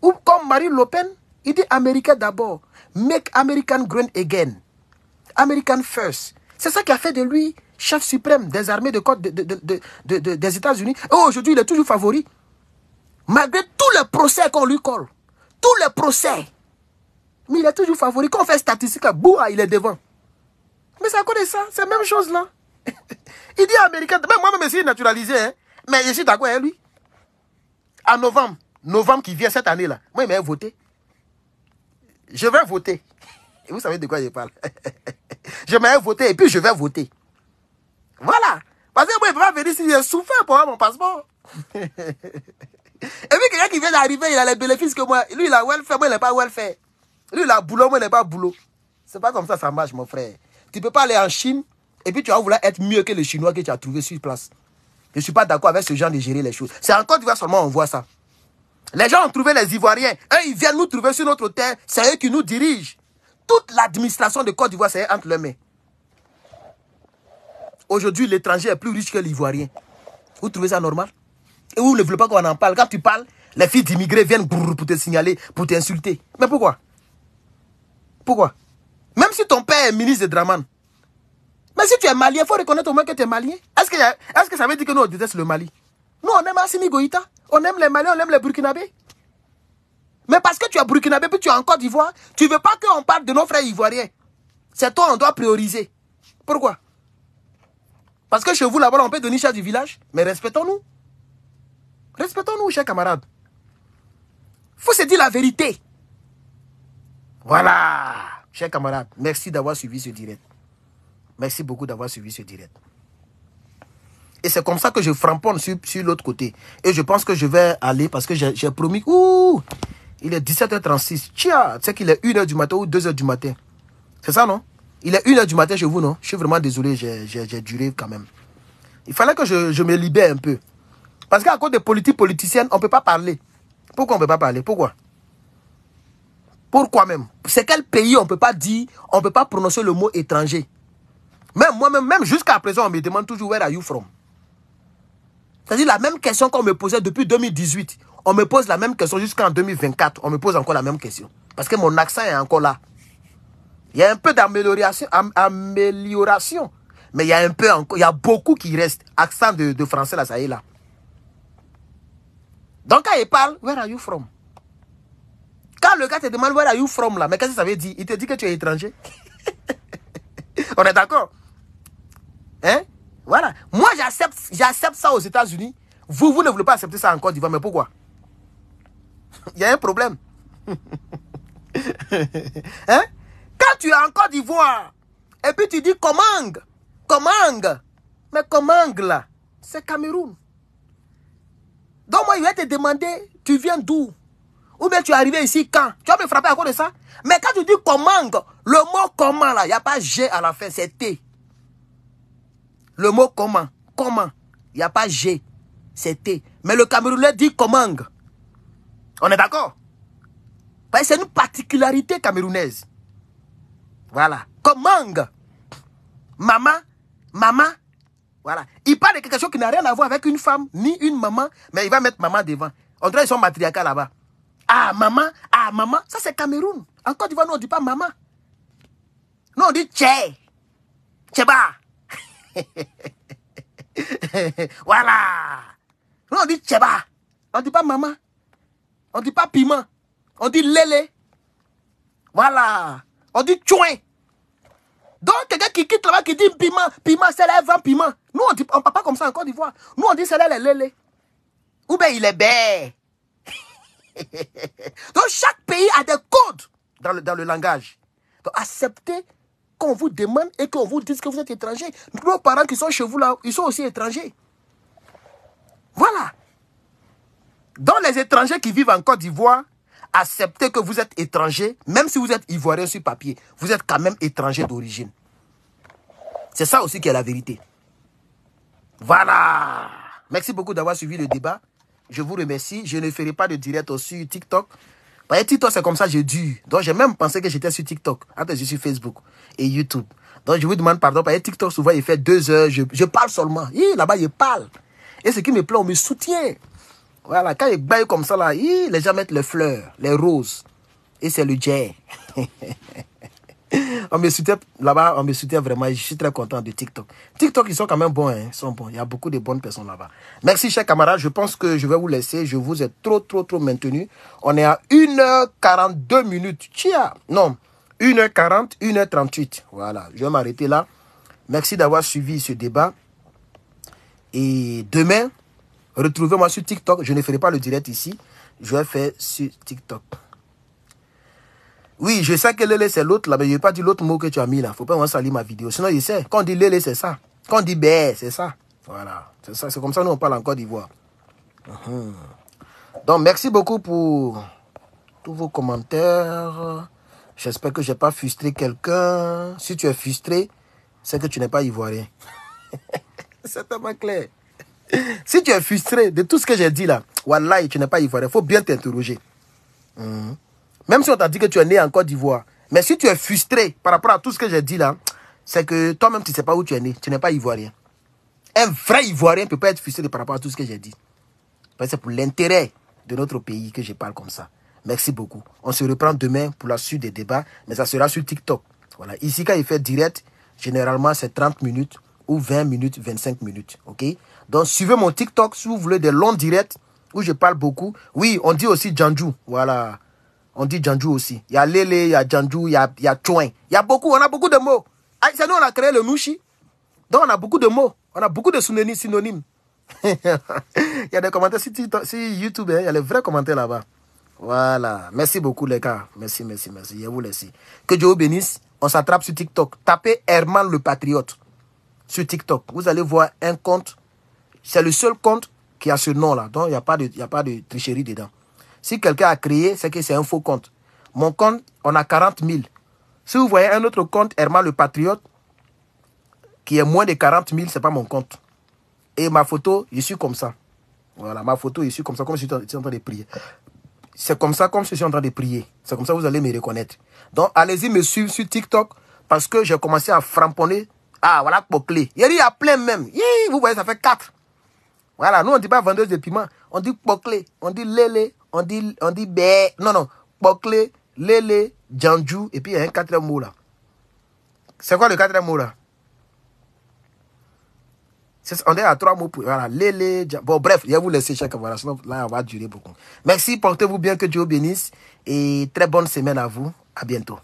ou comme Marine Le Pen. Il dit Américain d'abord. Make American great again. American first. C'est ça qui a fait de lui chef suprême des armées de côte des États-Unis. aujourd'hui, il est toujours favori. Malgré tous les procès qu'on lui colle, tous les procès, mais il est toujours favori. Quand on fait statistique, Boua, il est devant. Mais ça connaît ça, c'est la même chose là. [laughs] il dit américain, moi-même, je suis naturalisé, hein. mais je suis d'accord avec lui. En novembre, novembre qui vient cette année-là, moi, il m'a voté. Je vais voter. [laughs] Et vous savez de quoi je parle. [laughs] je vais voté et puis je vais voter. Voilà. Parce que moi, il ne peut pas venir ici, j'ai souffert pour avoir mon passeport. [laughs] Et puis, quelqu'un qui vient d'arriver, il a les bénéfices que moi. Lui, il a welfare, moi, il n'est pas welfare. Lui, il a boulot, moi, il n'est pas boulot. C'est pas comme ça, ça marche, mon frère. Tu ne peux pas aller en Chine et puis tu vas vouloir être mieux que les Chinois que tu as trouvé sur place. Je ne suis pas d'accord avec ce genre de gérer les choses. C'est en Côte d'Ivoire seulement on voit ça. Les gens ont trouvé les Ivoiriens. Eux, ils viennent nous trouver sur notre terre. C'est eux qui nous dirigent. Toute l'administration de Côte d'Ivoire, c'est entre leurs mains. Aujourd'hui, l'étranger est plus riche que l'Ivoirien. Vous trouvez ça normal Et vous ne voulez pas qu'on en parle. Quand tu parles, les filles d'immigrés viennent pour te signaler, pour t'insulter. Mais pourquoi Pourquoi Même si ton père est ministre de Draman. Mais si tu es malien, il faut reconnaître au moins que tu es malien. Est-ce que, est que, ça veut dire que nous, on déteste le Mali Nous, on aime Assimi Goïta. On aime les Maliens, on aime les Burkinabés. Mais parce que tu es Burkinabé, puis tu es en Côte d'Ivoire, tu ne veux pas qu'on parle de nos frères ivoiriens. C'est toi, on doit prioriser. Pourquoi parce que chez vous, là-bas, on peut donner chat du village. Mais respectons-nous. Respectons-nous, chers camarades. Faut se dire la vérité. Voilà. Chers camarades, merci d'avoir suivi ce direct. Merci beaucoup d'avoir suivi ce direct. Et c'est comme ça que je framponne sur, sur l'autre côté. Et je pense que je vais aller parce que j'ai promis. Ouh, il est 17h36. Tiens, tu sais qu'il est 1h du matin ou 2h du matin. C'est ça, non il est 1h du matin chez vous, non Je suis vraiment désolé, j'ai duré quand même. Il fallait que je, me libère un peu. Parce qu'à cause des politiques politiciennes, on ne peut pas parler. Pourquoi on ne peut pas parler Pourquoi Pourquoi même C'est quel pays on ne peut pas dire, on ne peut pas prononcer le mot étranger Même moi-même, même, jusqu'à présent, on me demande toujours Where are you from C'est-à-dire la même question qu'on me posait depuis 2018. On me pose la même question jusqu'en 2024. On me pose encore la même question. Parce que mon accent est encore là. Il y a un peu d'amélioration, amélioration. Mais il y a un peu encore, il y a beaucoup qui reste. Accent de, français là, ça y est là. Donc quand il parle, where are you from? Quand le gars te demande where are you from là, mais qu'est-ce que ça veut dire? Il te dit que tu es étranger. [laughs] On est d'accord? Hein? Voilà. Moi, j'accepte, j'accepte ça aux États-Unis. Vous, vous ne voulez pas accepter ça en Côte d'Ivoire, mais pourquoi? [laughs] il y a un problème. [laughs] hein? Quand tu es en Côte d'Ivoire, et puis tu dis Comang, Comang, mais Comang là, c'est Cameroun. Donc moi, il vais te demander, tu viens d'où Ou bien tu es arrivé ici quand Tu vas me frapper à cause de ça Mais quand tu dis Comang, le mot comment là, il n'y a pas G à la fin, c'est T. Le mot comment, comment, il n'y a pas G, c'est T. Mais le Camerounais dit Comang, On est d'accord C'est une particularité camerounaise. Voilà. Comme Maman, maman. Voilà. Il parle de quelque chose qui n'a rien à voir avec une femme, ni une maman, mais il va mettre maman devant. On dirait qu'ils sont là-bas. Ah, maman, ah, maman. Ça, c'est Cameroun. Encore tu d'Ivoire, nous, on ne dit pas maman. Nous, on dit tché. Tchéba. [laughs] voilà. Nous, on dit tchéba. On ne dit pas maman. On ne dit pas piment. On dit lélé. Voilà. On dit tchouin. Donc, quelqu'un qui quitte là-bas, qui dit piment, piment, c'est là, vend piment. Nous, on ne on parle pas comme ça en Côte d'Ivoire. Nous, on dit c'est là, les lélés. Ou bien il est bé. [laughs] Donc, chaque pays a des codes dans le, dans le langage. Donc, acceptez qu'on vous demande et qu'on vous dise que vous êtes étranger. Nos parents qui sont chez vous là, ils sont aussi étrangers. Voilà. Donc, les étrangers qui vivent en Côte d'Ivoire, accepter que vous êtes étranger, même si vous êtes ivoirien sur papier, vous êtes quand même étranger d'origine. C'est ça aussi qui est la vérité. Voilà. Merci beaucoup d'avoir suivi le débat. Je vous remercie. Je ne ferai pas de direct sur TikTok. Parce TikTok, c'est comme ça, j'ai dû. Donc, j'ai même pensé que j'étais sur TikTok. Attends, je suis Facebook et YouTube. Donc, je vous demande pardon. Parce TikTok, souvent, il fait deux heures. Je, parle seulement. Là-bas, il parle. Et ce qui me plaît, on me soutient. Voilà, quand il baille comme ça, là, les gens mettent les fleurs, les roses. Et c'est le jet. [laughs] on me soutient là-bas, on me soutient vraiment. Je suis très content de TikTok. TikTok, ils sont quand même bons, hein. Ils sont bons. Il y a beaucoup de bonnes personnes là-bas. Merci, chers camarades. Je pense que je vais vous laisser. Je vous ai trop, trop, trop maintenu. On est à 1h42 minutes. Tchia. Non. 1h40, 1h38. Voilà. Je vais m'arrêter là. Merci d'avoir suivi ce débat. Et demain, Retrouvez-moi sur TikTok. Je ne ferai pas le direct ici. Je vais faire sur TikTok. Oui, je sais que Lélé, c'est l'autre là, mais je n'ai pas dit l'autre mot que tu as mis là. Faut pas moi salir ma vidéo. Sinon, je sais. Quand on dit Lélé, c'est ça. Quand on dit bé, c'est ça. Voilà. C'est ça. C'est comme ça nous on parle encore d'Ivoire. Uh-huh. Donc, merci beaucoup pour tous vos commentaires. J'espère que je n'ai pas frustré quelqu'un. Si tu es frustré, c'est que tu n'es pas ivoirien. [laughs] c'est tellement clair si tu es frustré de tout ce que j'ai dit là, Wallahi, tu n'es pas ivoirien. Il faut bien t'interroger. Mhm. Même si on t'a dit que tu es né en Côte d'Ivoire. Mais si tu es frustré par rapport à tout ce que j'ai dit là, c'est que toi-même, tu ne sais pas où tu es né. Tu n'es pas ivoirien. Un vrai ivoirien ne peut pas être frustré par rapport à tout ce que j'ai dit. Ben, c'est pour l'intérêt de notre pays que je parle comme ça. Merci beaucoup. On se reprend demain pour la suite des débats, mais ça sera sur TikTok. Voilà. Ici, quand il fait direct, généralement, c'est 30 minutes ou 20 minutes, 25 minutes. OK? Donc, suivez mon TikTok si vous voulez des longs directs où je parle beaucoup. Oui, on dit aussi Janju. Voilà. On dit Janju aussi. Il y a Lele, il y a Janju, il y a, il Chouin. Il y a beaucoup, on a beaucoup de mots. C'est nous, on a créé le Mushi. Donc, on a beaucoup de mots. On a beaucoup de synonymes. [laughs] il y a des commentaires sur, YouTube. Hein. Il y a les vrais commentaires là-bas. Voilà. Merci beaucoup, les gars. Merci, merci, merci. Je vous laisse. Que Dieu vous bénisse. On s'attrape sur TikTok. Tapez Herman le Patriote sur TikTok. Vous allez voir un compte c'est le seul compte qui a ce nom-là. Donc, il n'y a, pas de, a pas de tricherie dedans. Si quelqu'un a créé, c'est que c'est un faux compte. Mon compte, on a 40 000. Si vous voyez un autre compte, Herman le Patriote, qui est moins de 40 000, ce n'est pas mon compte. Et ma photo, je suis comme ça. Voilà, ma photo, je suis comme ça, comme si je suis en train de prier. C'est comme ça, comme je suis en train de prier. C'est comme ça vous allez me reconnaître. Donc, allez-y me suivre sur TikTok parce que j'ai commencé à framponner. Ah, voilà, pour clé. Il y a plein même. vous voyez, ça fait 4. Voilà, nous on ne dit pas vendeuse de piment, on dit poclé, on dit lélé, on dit, on dit bé. Non, non, poclé, lélé, djanjou, et puis il y a un quatrième mot là. C'est quoi le quatrième mot là on est à trois mots pour. Voilà, lélé, Bon, bref, je vais vous laisser chaque Voilà, sinon là, on va durer beaucoup. Merci, portez-vous bien, que Dieu bénisse. Et très bonne semaine à vous. À bientôt.